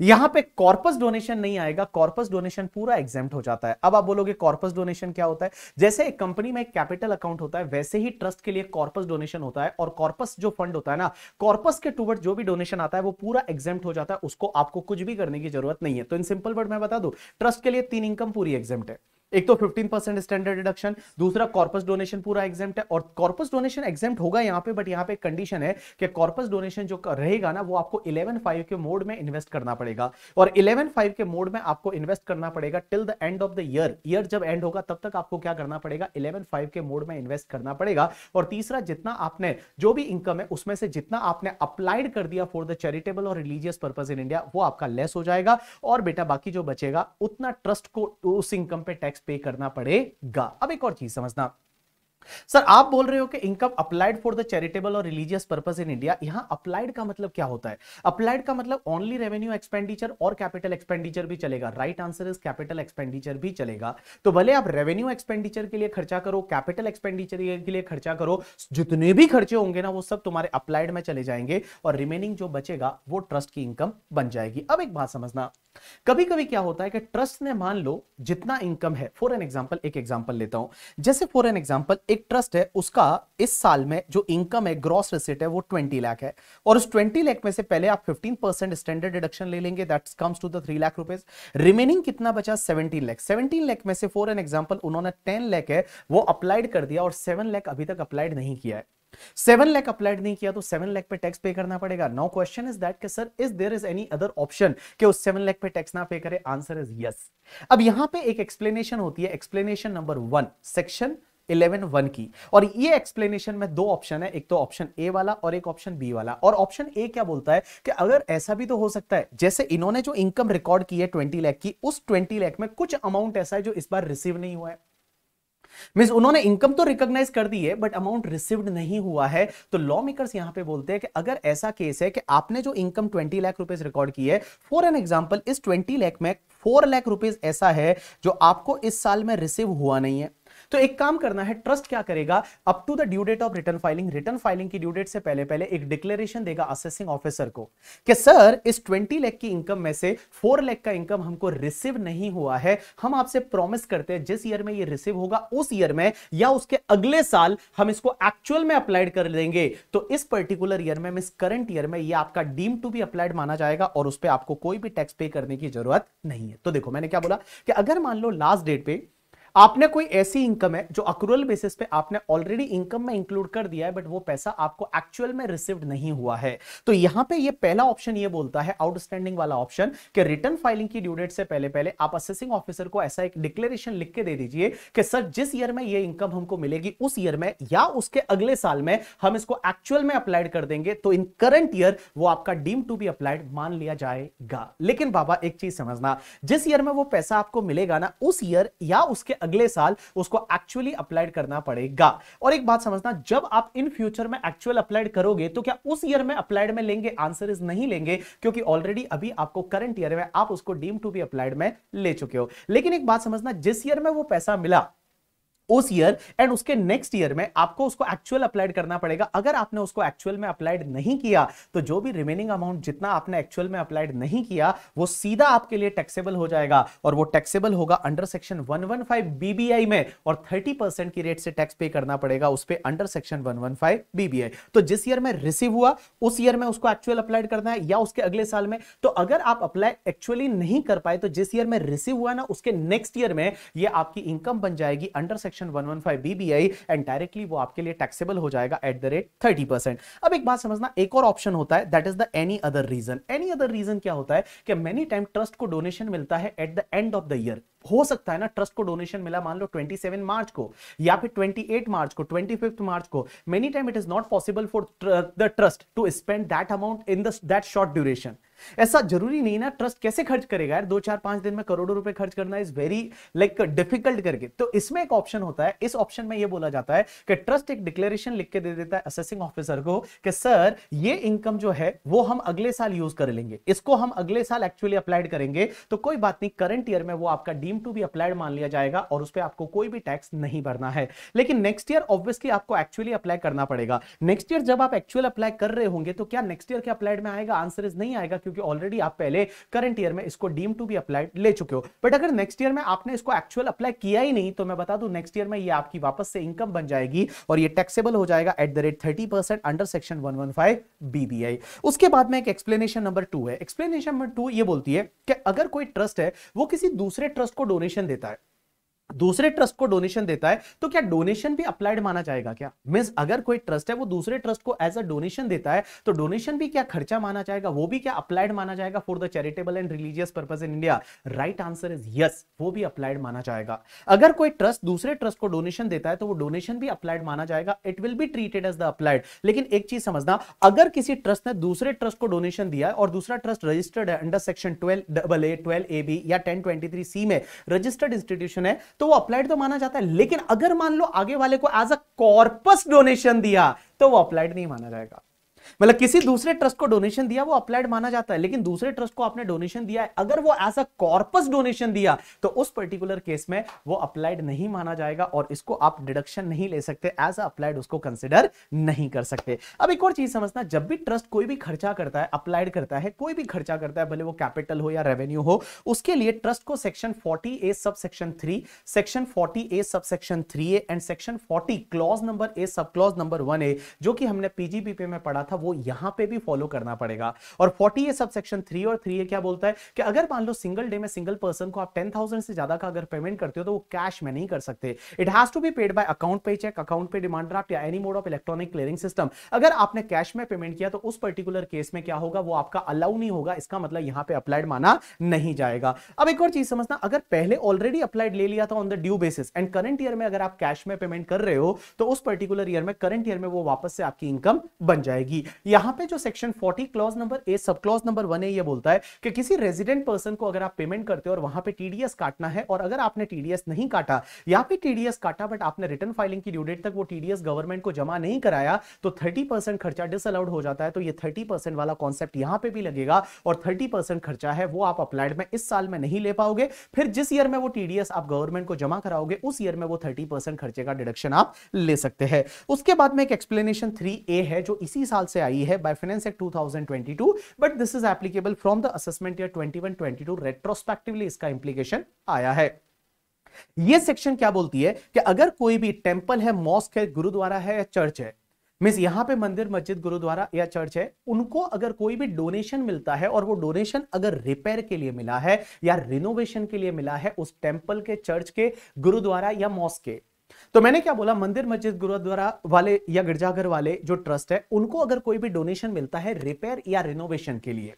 यहां पे कॉर्पस डोनेशन नहीं आएगा कॉर्पस डोनेशन पूरा एग्जाम हो जाता है अब आप बोलोगे कॉर्पस डोनेशन क्या होता है जैसे एक कंपनी में एक कैपिटल अकाउंट होता है वैसे ही ट्रस्ट के लिए कॉर्पस डोनेशन होता है और कॉर्पस जो फंड होता है ना कॉर्पस के टूवर्ड जो भी डोनेशन आता है वो पूरा एग्जाम हो जाता है उसको आपको कुछ भी करने की जरूरत नहीं है तो इन सिंपल वर्ड में बता दू ट्रस्ट के लिए तीन इनकम पूरी एग्जाम है एक तो 15 परसेंट स्टैंडर्ड डिडक्शन दूसरा कॉर्पस डोनेशन पूरा एग्जाम है और कॉर्पस डोनेशन एग्जाम होगा यहाँ पे बट यहाँ पे कंडीशन है कि कॉर्पस डोनेशन जो रहेगा ना वो आपको इलेवन फाइव के मोड में इन्वेस्ट करना पड़ेगा और इलेवन फाइव के मोड में आपको इन्वेस्ट करना पड़ेगा till the end of the year year जब एंड होगा तब तक आपको क्या करना पड़ेगा इलेवन फाइव के मोड में इन्वेस्ट करना पड़ेगा और तीसरा जितना आपने जो भी इनकम है उसमें से जितना आपने अप्लाइड कर दिया फॉर द चैरिटेबल और रिलीजियस पर्पज इन इंडिया वो आपका लेस हो जाएगा और बेटा बाकी जो बचेगा उतना ट्रस्ट को उस इनकम पे टैक्स पे करना पड़ेगा अब एक और चीज समझना सर आप बोल रहे हो कि income applied for the charitable और रिलीजियस पर्पस इन इंडिया यहां अप्लाइड का मतलब क्या होता है अप्लाइड का मतलब ओनली रेवेन्यू एक्सपेंडिचर और कैपिटल एक्सपेंडिचर भी चलेगा right answer is capital expenditure भी चलेगा तो भले आप रेवेन्यू एक्सपेंडिचर के लिए खर्चा करो कैपिटल एक्सपेंडिचर के लिए खर्चा करो जितने भी खर्चे होंगे ना वो सब तुम्हारे अप्लाइड में चले जाएंगे और रिमेनिंग जो बचेगा वो ट्रस्ट की इनकम बन जाएगी अब एक बात समझना कभी कभी क्या होता है कि ट्रस्ट ने मान लो जितना इनकम है फॉर एन एग्जाम्पल एक एग्जाम्पल लेता हूं जैसे फॉर एन एग्जाम्पल एक ट्रस्ट है उसका इस साल में जो इनकम है ग्रॉस रिसिट है वो 20 लाख है और उस 20 लाख में से पहले आप 15 परसेंट स्टैंडर्ड डिडक्शन ले लेंगे that comes to the three lakh rupees remaining कितना बचा 17 लाख 17 लाख में से फॉर एन एग्जाम्पल उन्होंने 10 लाख है वो अप्लाइड कर दिया और 7 लाख अभी तक अप्लाइड नहीं किया है सेवन लैख अप्लाइड नहीं किया तो सेवन लैख पे टैक्स पे करना पड़ेगा no question is that sir is there is any other option कि उस सेवन लैख पे टैक्स ना पे करे आंसर इज यस अब यहां पे एक एक्सप्लेनेशन होती है explanation number one section eleven one की और ये एक्सप्लेनेशन में दो ऑप्शन है एक तो ऑप्शन ए वाला और एक ऑप्शन बी वाला और ऑप्शन ए क्या बोलता है कि अगर ऐसा भी तो हो सकता है जैसे इन्होंने जो इनकम रिकॉर्ड की है ट्वेंटी लैख की उस ट्वेंटी लैख में कुछ अमाउंट ऐसा है जो इस बार रिसीव नहीं हुआ है मीन्स उन्होंने इनकम तो रिकॉग्नाइज कर दी है बट अमाउंट रिसीव्ड नहीं हुआ है तो लॉ मेकर्स यहां पे बोलते हैं कि अगर ऐसा केस है कि आपने जो इनकम 20 लाख रुपए रिकॉर्ड की है फॉर एन एग्जांपल इस 20 लाख में 4 लाख रुपीस ऐसा है जो आपको इस साल में रिसीव हुआ नहीं है तो एक काम करना है ट्रस्ट क्या करेगा up to the due date of return filing return filing की ड्यू डेट से पहले पहले एक डिक्लेरेशन देगा असेसिंग ऑफिसर को कि सर इस 20 लाख की इनकम में से 4 लाख का इनकम हमको रिसीव नहीं हुआ है हम आपसे प्रॉमिस करते हैं जिस ईयर में ये रिसीव होगा उस ईयर में या उसके अगले साल हम इसको एक्चुअल में अप्लाइड कर देंगे तो इस पर्टिकुलर ईयर में मिस करंट ईयर में ये आपका डीम टू बी अप्लाइड माना जाएगा और उस पर आपको कोई भी टैक्स पे करने की जरूरत नहीं है तो देखो मैंने क्या बोला कि अगर मान लो लास्ट डेट पे आपने कोई ऐसी इनकम है जो अक्रूअल बेसिस पे आपने ऑलरेडी इनकम में इंक्लूड कर दिया है बट वो पैसा आपको एक्चुअल में रिसीव्ड नहीं हुआ है तो यहां पे ये पहला ऑप्शन ये बोलता है आउटस्टैंडिंग वाला ऑप्शन कि रिटर्न फाइलिंग की ड्यू डेट से पहले पहले आप असेसिंग ऑफिसर को ऐसा एक डिक्लेरेशन लिख के दे दीजिए कि सर जिस ईयर में ये इनकम हमको मिलेगी उस ईयर में या उसके अगले साल में हम इसको एक्चुअल में अप्लाइड कर देंगे तो इन करंट ईयर वो आपका डीम टू बी अप्लाइड मान लिया जाएगा लेकिन बाबा एक चीज समझना जिस ईयर में वो पैसा आपको मिलेगा ना उस ईयर या उसके अगले साल उसको एक्चुअली अप्लाइड करना पड़ेगा और एक बात समझना जब आप इन फ्यूचर में एक्चुअल अप्लाइड करोगे तो क्या उस ईयर में अप्लाइड में लेंगे आंसर इज नहीं लेंगे क्योंकि ऑलरेडी अभी आपको करंट ईयर में आप उसको डीम टू बी अप्लाइड में ले चुके हो लेकिन एक बात समझना जिस ईयर में वो पैसा मिला उस ईयर एंड उसके नेक्स्ट ईयर में आपको उसको एक्चुअल अप्लाइड करना पड़ेगा अगर आपने उसको एक्चुअल में अप्लाइड नहीं किया तो जो भी रिमेनिंग अमाउंट जितना आपने एक्चुअल में अप्लाइड नहीं किया वो सीधा आपके लिए टैक्सेबल हो जाएगा और वो टैक्सेबल होगा अंडर सेक्शन 115 बीबीआई में और 30 की रेट से टैक्स पे करना पड़ेगा उस पे अंडर सेक्शन 115 बीबीआई तो जिस ईयर में रिसीव हुआ उस ईयर में उसको एक्चुअल अप्लाइड करना है या उसके अगले साल में तो अगर आप अप्लाई एक्चुअली नहीं कर पाए तो जिस ईयर में रिसीव हुआ ना उसके नेक्स्ट ईयर में ये आपकी इनकम बन जाएगी under section section one one five B B I and directly वो आपके लिए टैक्सेबल हो जाएगा at the rate thirty percent अब एक बात समझना एक और ऑप्शन होता है that is the any other reason any other reason क्या होता है कि मेनी टाइम ट्रस्ट को डोनेशन मिलता है at the end of the year हो सकता है ना ट्रस्ट को डोनेशन मिला मान लो 27 मार्च को या फिर 28 मार्च को 25 मार्च को many time it is not possible for the trust to spend that amount in that short duration ऐसा जरूरी नहीं ना ट्रस्ट कैसे खर्च करेगा यार दो चार पांच दिन में करोड़ों रुपए खर्च करना इज वेरी लाइक डिफिकल्ट करके तो इसमें एक ऑप्शन होता है इस ऑप्शन में यह बोला जाता है कि ट्रस्ट एक डिक्लेरेशन लिख के दे देता है असेसिंग ऑफिसर को कि सर ये इनकम जो है वो हम अगले साल यूज कर लेंगे इसको हम अगले साल एक्चुअली अप्लाइड करेंगे तो कोई बात नहीं करंट ईयर में वो आपका डीम टू भी अप्लाइड मान लिया जाएगा और उस पर आपको कोई भी टैक्स नहीं भरना है लेकिन नेक्स्ट ईयर ऑब्वियसली आपको एक्चुअली अप्लाई करना पड़ेगा नेक्स्ट ईयर जब आप एक्चुअल अप्लाई कर रहे होंगे तो क्या नेक्स्ट ईयर के अप्लाइड में आएगा आंसर इज नहीं आएगा क्योंकि क्योंकि ऑलरेडी आप पहले करंट ईयर में इसको डीम टू बी अप्लाई ले चुके हो बट अगर नेक्स्ट ईयर में आपने इसको एक्चुअल अप्लाई किया ही नहीं तो मैं बता दूं नेक्स्ट ईयर में ये आपकी वापस से इनकम बन जाएगी और ये टैक्सेबल हो जाएगा at the rate thirty percent under section one one five B B I उसके बाद में एक एक्सप्लेनेशन नंबर टू है एक्सप्लेनेशन नंबर टू ये बोलती है कि अगर कोई ट्रस्ट है वो किसी दूसरे ट्रस्ट को डोनेशन देता है दूसरे ट्रस्ट को डोनेशन देता है तो क्या डोनेशन भी अप्लाइड माना जाएगा क्या मीन अगर कोई ट्रस्ट है वो दूसरे ट्रस्ट को एज अ डोनेशन देता है तो डोनेशन भी क्या खर्चा माना जाएगा वो भी क्या अप्लाइड माना जाएगा for the charitable and religious purpose in India right answer is yes वो भी अप्लाइड माना जाएगा अगर कोई ट्रस्ट दूसरे ट्रस्ट को डोनेशन देता है तो वो डोनेशन भी अप्लाइड माना जाएगा it will be treated as the applied लेकिन एक चीज समझना अगर किसी ट्रस्ट ने दूसरे ट्रस्ट को डोनेशन दिया है और दूसरा ट्रस्ट रजिस्टर्ड है under section twelve double A twelve A B या टेन ट्वेंटी थ्री सी में रजिस्टर्ड इंस्टीट्यूशन है तो वो अप्लाइड तो माना जाता है लेकिन अगर मान लो आगे वाले को एज अ कॉर्पस डोनेशन दिया तो वो अप्लाइड नहीं माना जाएगा मतलब किसी दूसरे ट्रस्ट को डोनेशन दिया वो अप्लाइड माना जाता है लेकिन दूसरे ट्रस्ट को आपने डोनेशन दिया है अगर वो एज अ कॉर्पस डोनेशन दिया तो उस पर्टिकुलर केस में वो अप्लाइड नहीं माना जाएगा और इसको आप डिडक्शन नहीं ले सकते एज अ अप्लाइड उसको कंसिडर नहीं कर सकते अब एक और चीज समझना जब भी ट्रस्ट कोई भी खर्चा करता है अप्लाइड करता है कोई भी खर्चा करता है भले वो कैपिटल हो या रेवेन्यू हो उसके लिए ट्रस्ट को section forty A subsection three section forty A subsection three A and section forty clause number A sub clause number one ए जो कि हमने पीजीपीपी में पढ़ा था वो यहां पे भी फॉलो करना पड़ेगा और फोर्टी ए सबसेक्शन थ्री और थ्री ए क्या बोलता है कि अगर मान लो सिंगल डे में सिंगल पर्सन को आप टेन थाउजेंड से ज्यादा का अगर पेमेंट करते हो तो वो कैश में नहीं कर सकते it has to be paid by account पे चेक अकाउंट पे डिमांड ड्राफ्ट या any mode of electronic clearing system अगर आपने कैश में पेमेंट किया तो उस पर्टिकुलर केस में क्या होगा वो आपका अलाउ नहीं होगा इसका मतलब यहां पर अप्लाइड माना नहीं जाएगा अब एक और चीज समझना अगर पहले ऑलरेडी अप्लाइड ले लिया था on the due basis and current year में अगर आप कैश में पेमेंट कर रहे हो तो उस पर्टिकुलर ईयर में करंट ईयर में वो वापस से आपकी इनकम बन जाएगी यहां पे जो section 40 clause number A sub clause number one है ये बोलता है कि किसी रेजिडेंट पर्सन को अगर आप पेमेंट करते हो और वहां पे टीडीएस काटना है और अगर आपने टीडीएस नहीं काटा या फिर टीडीएस काटा बट आपने रिटर्न फाइलिंग की ड्यूडेट तक वो टीडीएस गवर्नमेंट को जमा नहीं कराया तो थर्टी खर्चा डिसअलाउड हो जाता है तो ये थर्टी वाला कॉन्सेप्ट यहां पर भी लगेगा और थर्टी खर्चा है वो आप अप्लाइड में इस साल में नहीं ले पाओगे फिर जिस ईयर में वो टीडीएस आप गवर्नमेंट को जमा कराओगे उस ईयर में वो थर्टी खर्चे का डिडक्शन आप ले सकते हैं उसके बाद में एक एक्सप्लेनेशन थ्री ए है जो इसी साल से आई है by finance act 2022 but this is applicable from the assessment year 21 22 retrospectively इसका इंप्लीकेशन आया है ये सेक्शन क्या बोलती है कि अगर कोई भी टेंपल है मॉस्क है गुरुद्वारा है या चर्च है मीन्स यहां पे मंदिर मस्जिद गुरुद्वारा या चर्च है उनको अगर कोई भी डोनेशन मिलता है और वो डोनेशन अगर रिपेयर के लिए मिला है या रिनोवेशन के लिए मिला है उस टेंपल के चर्च के गुरुद्वारा या मॉस्क के तो मैंने क्या बोला मंदिर मस्जिद गुरुद्वारा वाले या गिरजाघर वाले जो ट्रस्ट है उनको अगर कोई भी डोनेशन मिलता है रिपेयर या रिनोवेशन के लिए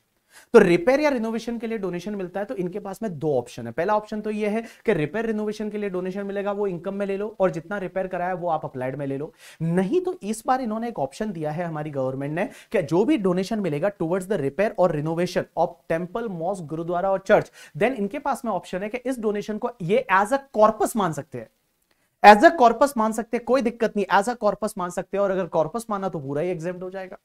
तो रिपेयर या रिनोवेशन के लिए डोनेशन मिलता है तो इनके पास में दो ऑप्शन है पहला ऑप्शन तो ये है कि रिपेयर रिनोवेशन के लिए डोनेशन मिलेगा वो इनकम में ले लो और जितना रिपेयर कराया वो आप अप्लाइड में ले लो नहीं तो इस बार इन्होंने एक ऑप्शन दिया है हमारी गवर्नमेंट ने कि जो भी डोनेशन मिलेगा टुवर्ड्स द रिपेयर और renovation of temple mosque gurdwara और चर्च देन इनके पास में ऑप्शन है कि इस डोनेशन को ये एज अ कॉर्पस मान सकते हैं एज अ कॉर्पस मान सकते हैं कोई दिक्कत नहीं एज अ कॉर्पस मान सकते हैं और अगर कॉर्पस माना तो पूरा ही एग्जाम हो जाएगा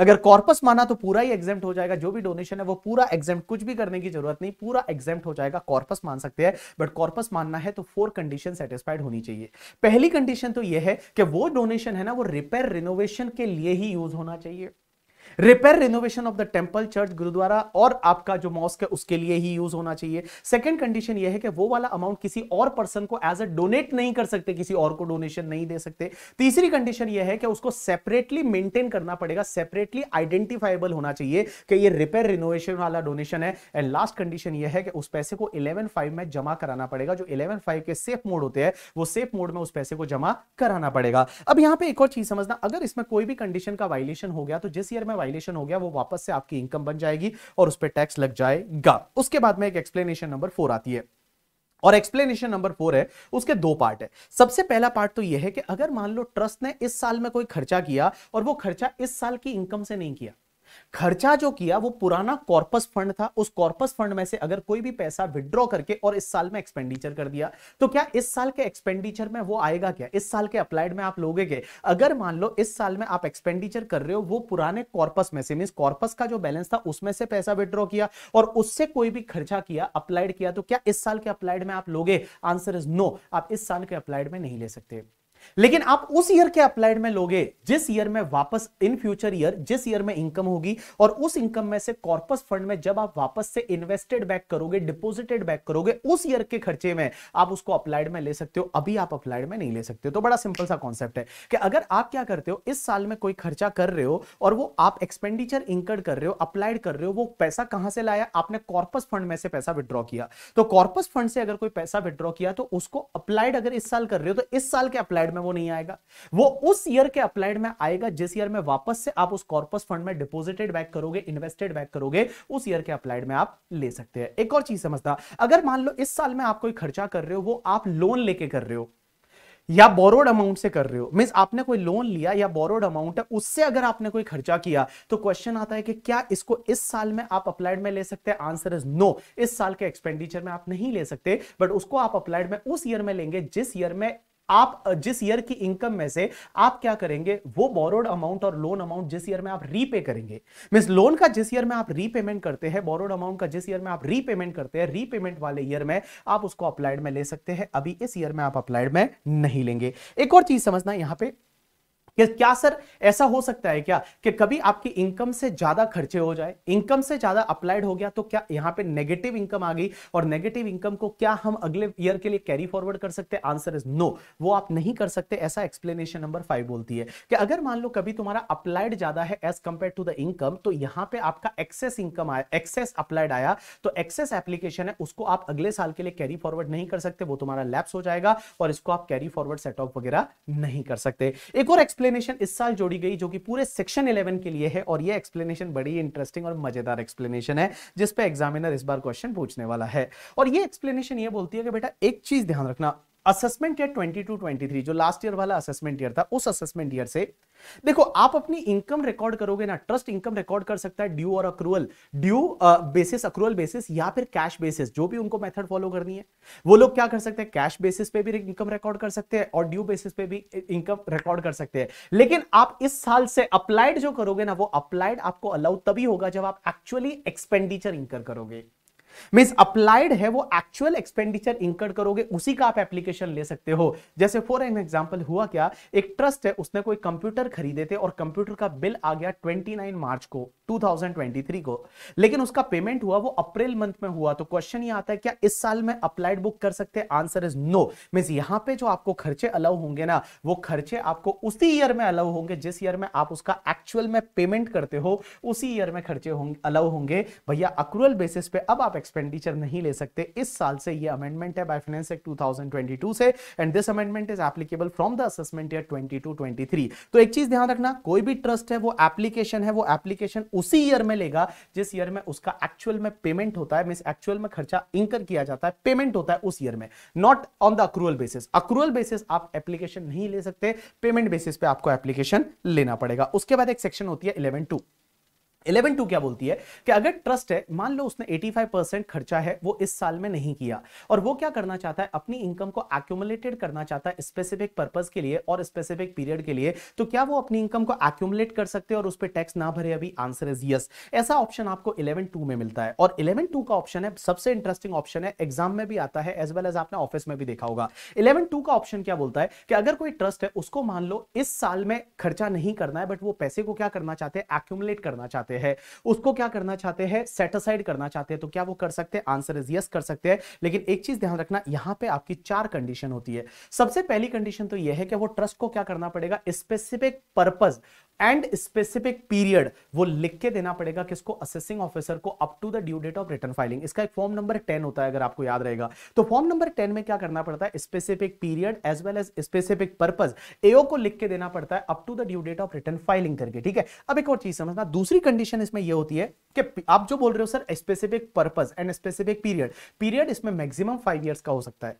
अगर कॉर्पस माना तो पूरा ही एग्जाम हो जाएगा जो भी डोनेशन है वो पूरा एग्जाम कुछ भी करने की जरूरत नहीं पूरा एग्जाम हो जाएगा कॉर्पस मान सकते हैं बट कॉर्पस मानना है तो फोर कंडीशन सेटिस्फाइड होनी चाहिए पहली कंडीशन तो यह है कि वो डोनेशन है ना वो रिपेयर रिनोवेशन के लिए ही यूज होना चाहिए repair renovation of the temple church gurdwara और आपका जो मॉस्क है उसके लिए ही यूज होना चाहिए सेकेंड कंडीशन यह है कि वो वाला अमाउंट किसी और पर्सन को एज अ डोनेट नहीं कर सकते किसी और को डोनेशन नहीं दे सकते तीसरी कंडीशन यह है कि उसको सेपरेटली मेंटेन करना पड़ेगा सेपरेटली आइडेंटिफाइबल होना चाहिए कि ये रिपेयर रिनोवेशन वाला डोनेशन है एंड लास्ट कंडीशन यह है कि उस पैसे को इलेवन फाइव में जमा कराना पड़ेगा जो इलेवन फाइव के सेफ मोड होते हैं वो सेफ मोड में उस पैसे को जमा कराना पड़ेगा अब यहां पर एक और चीज समझना अगर इसमें कोई भी कंडीशन का वायलेशन हो गया तो जिस ईयर में वायलेशन हो गया वो वापस से आपकी इनकम बन जाएगी और उस पर टैक्स लग जाएगा उसके बाद में एक एक्सप्लेनेशन नंबर फोर आती है और एक्सप्लेनेशन नंबर फोर है उसके दो पार्ट है सबसे पहला पार्ट तो यह है कि अगर मान लो ट्रस्ट ने इस साल में कोई खर्चा किया और वो खर्चा इस साल की इनकम से नहीं किया खर्चा जो किया वो पुराना कॉर्पस फंड था उस कॉर्पस फंड में से अगर कोई भी पैसा विड्रॉ करके और इस साल में एक्सपेंडिचर कर दिया तो क्या इस साल के एक्सपेंडिचर में वो आएगा क्या इस साल के अप्लाइड में आप लोगे के अगर मान लो इस साल में आप एक्सपेंडिचर कर रहे हो वो पुराने कॉर्पस में से मीन कॉर्पस का जो बैलेंस था उसमें से पैसा विड्रॉ किया और उससे कोई भी खर्चा किया अप्लाइड किया तो क्या इस साल के अप्लाइड में आप लोगे आंसर इज नो आप इस साल के अप्लाइड में नहीं ले सकते लेकिन आप उस ईयर के अप्लाइड में लोगे जिस ईयर में वापस इन फ्यूचर ईयर जिस ईयर में इनकम होगी और उस इनकम में से कॉर्पस फंड में जब आप वापस से इन्वेस्टेड बैक करोगे डिपोजिटेड बैक करोगे उस ईयर के खर्चे में आप उसको अप्लाइड में ले सकते हो अभी आप अप्लाइड में नहीं ले सकते हो तो बड़ा सिंपल सा कॉन्सेप्ट है कि अगर आप क्या करते हो इस साल में कोई खर्चा कर रहे हो और वो आप एक्सपेंडिचर इंकर्ड कर रहे हो अप्लाइड कर रहे हो वो पैसा कहां से लाया आपने कॉर्पस फंड में से पैसा विड्रॉ किया तो कॉर्पस फंड से अगर कोई पैसा विड्रॉ किया तो उसको अप्लाइड अगर इस साल कर रहे हो तो इस साल के अप्लाइड में वो नहीं आएगा वो उस ईयर के अप्लाइड में आएगा जिस ईयर में वापस से आप उस कॉर्पस फंड में डिपोजिटेड बैक करोगे इन्वेस्टेड बैक करोगे उस ईयर के अप्लाइड में आप ले सकते हैं एक और चीज समझता अगर मान लो इस साल में आप कोई खर्चा कर रहे हो वो आप लोन लेके कर रहे हो या बोरोड अमाउंट से कर रहे हो मीन आपने कोई लोन लिया या बोरोड अमाउंट है उससे अगर आपने कोई खर्चा किया तो क्वेश्चन आता है कि क्या इसको इस साल में आप अप्लाइड में ले सकते हैं आंसर इज नो इस साल के एक्सपेंडिचर में आप नहीं ले सकते बट उसको आप अप्लाइड में उस ईयर में लेंगे जिस ईयर में आप जिस ईयर की इनकम में से आप क्या करेंगे वो बोरोड अमाउंट और लोन अमाउंट जिस ईयर में आप रीपे करेंगे मीन लोन का जिस ईयर में आप रीपेमेंट करते हैं बोरोड अमाउंट का जिस ईयर में आप रीपेमेंट करते हैं रीपेमेंट वाले ईयर में आप उसको अप्लाइड में ले सकते हैं अभी इस ईयर में आप अप्लाइड में नहीं लेंगे एक और चीज समझना यहां पर कि क्या सर ऐसा हो सकता है क्या कि कभी आपकी इनकम से ज्यादा खर्चे हो जाए इनकम से ज्यादा अप्लाइड हो गया तो क्या यहाँ पे नेगेटिव इनकम आ गई और नेगेटिव इनकम को क्या हम अगले ईयर के लिए कैरी फॉरवर्ड कर सकते हैं आंसर इज नो वो आप नहीं कर सकते ऐसा एक्सप्लेनेशन नंबर फाइव बोलती है कि अगर मान लो कभी तुम्हारा अप्लाइड ज्यादा है as compare to the income तो यहाँ पे आपका एक्सेस इनकम आया एक्सेस अप्लाइड आया तो एक्सेस एप्लीकेशन है उसको आप अगले साल के लिए कैरी फॉरवर्ड नहीं कर सकते वो तुम्हारा लैप्स हो जाएगा और इसको आप कैरी फॉरवर्ड सेट ऑफ वगैरह नहीं कर सकते एक और एक्सप्लेन एक्सप्लेनेशन इस साल जोड़ी गई जो कि पूरे सेक्शन 11 के लिए है और यह एक्सप्लेनेशन बड़ी इंटरेस्टिंग और मजेदार एक्सप्लेनेशन है जिसपे एग्जामिनर इस बार क्वेश्चन पूछने वाला है और यह एक्सप्लेनेशन ये बोलती है कि बेटा एक चीज ध्यान रखना असेसमेंट ईयर 22 23 जो लास्ट ईयर वाला असेसमेंट ईयर था उस असेसमेंट ईयर से देखो आप अपनी इनकम रिकॉर्ड करोगे ना ट्रस्ट इनकम रिकॉर्ड कर सकता है ड्यू और accrual due basis accrual basis या फिर कैश बेसिस जो भी उनको मेथड फॉलो करनी है वो लोग क्या कर सकते हैं कैश बेसिस पे भी इनकम रिकॉर्ड कर सकते हैं और ड्यू बेसिस पे भी इनकम रिकॉर्ड कर सकते हैं लेकिन आप इस साल से अप्लाइड जो करोगे ना वो अप्लाइड आपको अलाउ तभी होगा जब आप एक्चुअली एक्सपेंडिचर इनकर करोगे मीन्स अप्लाइड है वो एक्चुअल एक्सपेंडिचर इंकर्ड करोगे उसी का आप एप्लीकेशन ले सकते हो जैसे फॉर एन एग्जाम्पल हुआ क्या एक ट्रस्ट है उसने कोई कंप्यूटर खरीदे थे और कंप्यूटर का बिल आ गया 29 मार्च को 2023 को लेकिन उसका पेमेंट हुआ वो अप्रैल मंथ में हुआ तो क्वेश्चन ये आता है क्या इस साल में अप्लाइड बुक कर सकते हैं आंसर इज नो मीन्स यहाँ पे जो आपको खर्चे अलाउ होंगे ना वो खर्चे आपको उसी ईयर में अलाउ होंगे जिस ईयर में आप उसका एक्चुअल में पेमेंट करते हो उसी ईयर में खर्चे अलाउ होंगे भैया अक्रूअल बेसिस पे अब आप एक्सपेंडिचर नहीं ले सकते इस साल से ये अमेंडमेंट है बाय फाइनेंस एक्ट 2022 से and this amendment is applicable from the assessment year 22 23 तो एक चीज ध्यान रखना कोई भी ट्रस्ट है वो एप्लीकेशन है वो एप्लीकेशन उसी ईयर में लेगा जिस ईयर में उसका एक्चुअल में पेमेंट होता है मीन एक्चुअल में खर्चा इंकर किया जाता है पेमेंट होता है उस ईयर में not on the accrual basis accrual basis आप एप्लीकेशन नहीं ले सकते पेमेंट बेसिस पे आपको एप्लीकेशन लेना पड़ेगा उसके बाद एक सेक्शन होती है इलेवन टू इलेवन टू क्या बोलती है कि अगर ट्रस्ट है मान लो उसने 85 परसेंट खर्चा है वो इस साल में नहीं किया और वो क्या करना चाहता है अपनी इनकम को एक्यूमुलेटेड करना चाहता है स्पेसिफिक पर्पज के लिए और स्पेसिफिक पीरियड के लिए तो क्या वो अपनी इनकम को एक्यूमुलेट कर सकते हैं और उस पर टैक्स ना भरे अभी आंसर इज यस ऐसा ऑप्शन आपको इलेवन टू में मिलता है और इलेवन टू का ऑप्शन है सबसे इंटरेस्टिंग ऑप्शन है एग्जाम में भी आता है एज वेल एज आपने ऑफिस में भी देखा होगा इलेवन टू का ऑप्शन क्या बोलता है कि अगर कोई ट्रस्ट है उसको मान लो इस साल में खर्चा नहीं करना है बट वो पैसे को क्या करना चाहते हैं एक्यूमुलेट करना चाहते हैं चाहते हैं उसको क्या करना चाहते हैं सेटिसाइड करना चाहते हैं तो क्या वो कर सकते हैं आंसर इज यस कर सकते हैं लेकिन एक चीज ध्यान रखना यहां पे आपकी चार कंडीशन होती है सबसे पहली कंडीशन तो यह है कि वो ट्रस्ट को क्या करना पड़ेगा specific purpose and specific period वो लिख के देना पड़ेगा किसको असेसिंग ऑफिसर को up to the due date of return filing इसका एक फॉर्म नंबर टेन होता है अगर आपको याद रहेगा तो फॉर्म नंबर टेन में क्या करना पड़ता है specific period as well as specific purpose AO को लिख के देना पड़ता है up to the due date of return filing करके ठीक है अब एक और चीज समझना दूसरी कंडीशन इसमें यह होती है कि आप जो बोल रहे हो sir specific purpose and specific period period इसमें मैक्सिमम फाइव ईयर्स का हो सकता है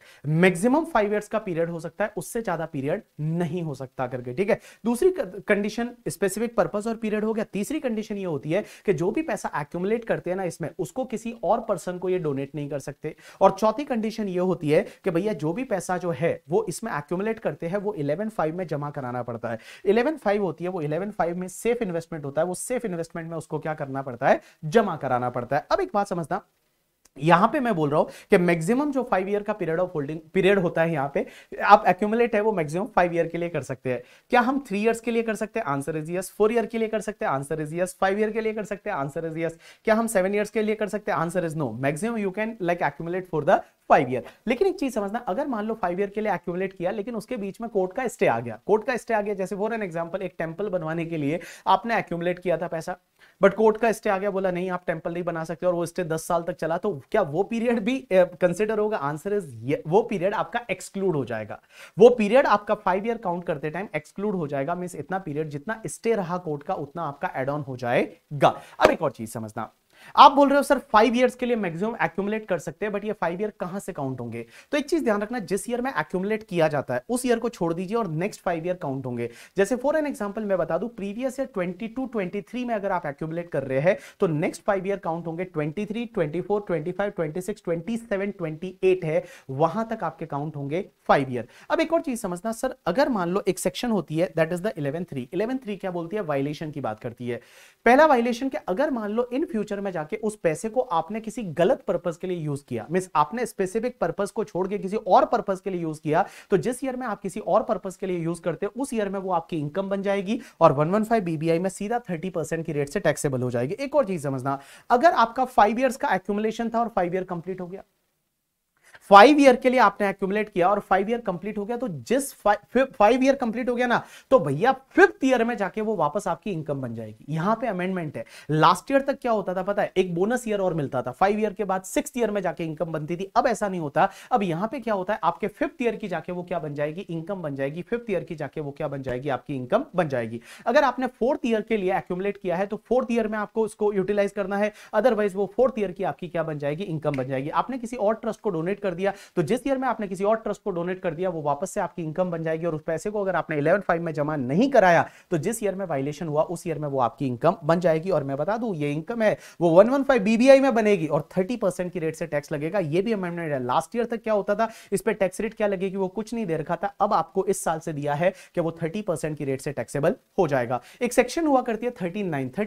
मैक्सिमम फाइव ईयर्स का पीरियड हो सकता है उससे ज्यादा पीरियड नहीं हो सकता करके ठीक है दूसरी कंडीशन स्पेसिफिक पर्पज और पीरियड हो गया तीसरी कंडीशन ये होती है कि जो भी पैसा एक्यूमुलेट करते हैं ना इसमें उसको किसी और पर्सन को ये डोनेट नहीं कर सकते और चौथी कंडीशन ये होती है कि भैया जो भी पैसा जो है वो इसमें एक्यूमुलेट करते हैं वो इलेवन फाइव में जमा कराना पड़ता है इलेवन फाइव होती है वो इलेवन फाइव में सेफ इन्वेस्टमेंट होता है वो सेफ इन्वेस्टमेंट में उसको क्या करना पड़ता है जमा कराना पड़ता है अब एक बात समझना यहां पे मैं बोल रहा हूं कि मैक्सिमम जो फाइव ईयर का पीरियड ऑफ होल्डिंग पीरियड होता है यहां पे आप एक्यूमुलेट है वो मैक्सिमम फाइव ईयर के लिए कर सकते हैं क्या हम थ्री ईयर्स के लिए कर सकते हैं answer is yes four year के लिए कर सकते हैं answer is yes five year के लिए कर सकते हैं आंसर इज यस क्या हम सेवन ईयर्स के लिए कर सकते हैं answer is no maximum you can like accumulate for the five year लेकिन एक चीज समझना अगर मान लो फाइव ईयर के लिए एक्यूमुलेट किया लेकिन उसके बीच में कोर्ट का स्टे आ गया कोर्ट का स्टे आ गया जैसे फॉर एन एग्जाम्पल एक टेम्पल बनवाने के लिए आपने एक्यूमुलेट किया था पैसा बट कोर्ट का स्टे आ गया बोला नहीं आप टेम्पल नहीं बना सकते और वो स्टे दस साल तक चला तो क्या वो पीरियड भी कंसिडर होगा आंसर इज वो पीरियड आपका एक्सक्लूड हो जाएगा वो पीरियड आपका फाइव ईयर काउंट करते टाइम एक्सक्लूड हो जाएगा मीन इतना पीरियड जितना स्टे रहा कोर्ट का उतना आपका एड ऑन हो जाएगा अब एक और चीज समझना आप बोल रहे हो सर फाइव ईयर्स के लिए मैक्सिमम एक्यूमुलेट कर सकते हैं बट ये फाइव ईयर कहां से काउंट होंगे तो एक चीज ध्यान रखना जिस ईयर में एक्यूमुलेट किया जाता है उस ईयर को छोड़ दीजिए और नेक्स्ट फाइव ईयर काउंट होंगे जैसे फॉर एन एग्जाम्पल मैं बता दूं प्रीवियस ईयर ट्वेंटी टू में अगर आप एक्यूमुलेट कर रहे हैं तो नेक्स्ट फाइव ईयर काउंट होंगे twenty three twenty four twenty five twenty six twenty है वहां तक आपके काउंट होंगे फाइव ईयर अब एक और चीज समझना सर अगर मान लो एक सेक्शन होती है that is the eleven three eleven three क्या बोलती है वायलेशन की बात करती है पहला वायलेशन के अगर मान लो इन फ्यूचर में में जाके उस पैसे को आपने किसी गलत पर्पज के लिए यूज किया मीन आपने स्पेसिफिक पर्पज को छोड़ के किसी और पर्पज के लिए यूज किया तो जिस ईयर में आप किसी और पर्पज के लिए यूज करते हैं उस ईयर में वो आपकी इनकम बन जाएगी और वन वन फाइव बीबीआई में सीधा थर्टी परसेंट की रेट से टैक्सेबल हो जाएगी एक और चीज समझना अगर आपका फाइव ईयर्स का एक्यूमुलेशन था और फाइव ईयर कंप्लीट हो गया फाइव ईयर के लिए आपने एक्यूमुलेट किया और फाइव ईयर कंप्लीट हो गया तो जिस फाइव ईयर कंप्लीट हो गया ना तो भैया फिफ्थ ईयर में जाके वो वापस आपकी इनकम बन जाएगी यहां पे अमेंडमेंट है लास्ट ईयर तक क्या होता था पता है एक बोनस ईयर और मिलता था फाइव ईयर के बाद सिक्स ईयर में जाके इनकम बनती थी अब ऐसा नहीं होता अब यहां पर क्या होता है आपके फिफ्थ ईयर की जाके वो क्या बन जाएगी इनकम बन जाएगी फिफ्थ ईयर की जाके वो क्या बन जाएगी आपकी इनकम बन जाएगी अगर आपने फोर्थ ईयर के लिए एक्यूमुलेट किया है तो फोर्थ ईयर में आपको उसको यूटिलाइज करना है अदरवाइज वो फोर्थ ईयर की आपकी क्या बन जाएगी इनकम बन जाएगी आपने किसी और ट्रस्ट को डोनेट कर कर दिया तो जिस ईयर में आपने किसी और ट्रस्ट को डोनेट कर दिया वो वापस से आपकी इनकम बन जाएगी और उस पैसे को अगर आपने इलेवन फाइव में जमा नहीं कराया तो जिस ईयर में वायलेशन हुआ उस ईयर में वो आपकी इनकम बन जाएगी और मैं बता दू ये इनकम है वो वन वन फाइव बीबीआई में बनेगी और थर्टी परसेंट की रेट से टैक्स लगेगा ये भी अमेंडमेंट है लास्ट ईयर तक क्या होता था इस पर टैक्स रेट क्या लगेगी वो कुछ नहीं दे रखा था अब आपको इस साल से दिया है कि वो थर्टी की रेट से टैक्सेबल हो जाएगा एक सेक्शन हुआ करती है थर्टी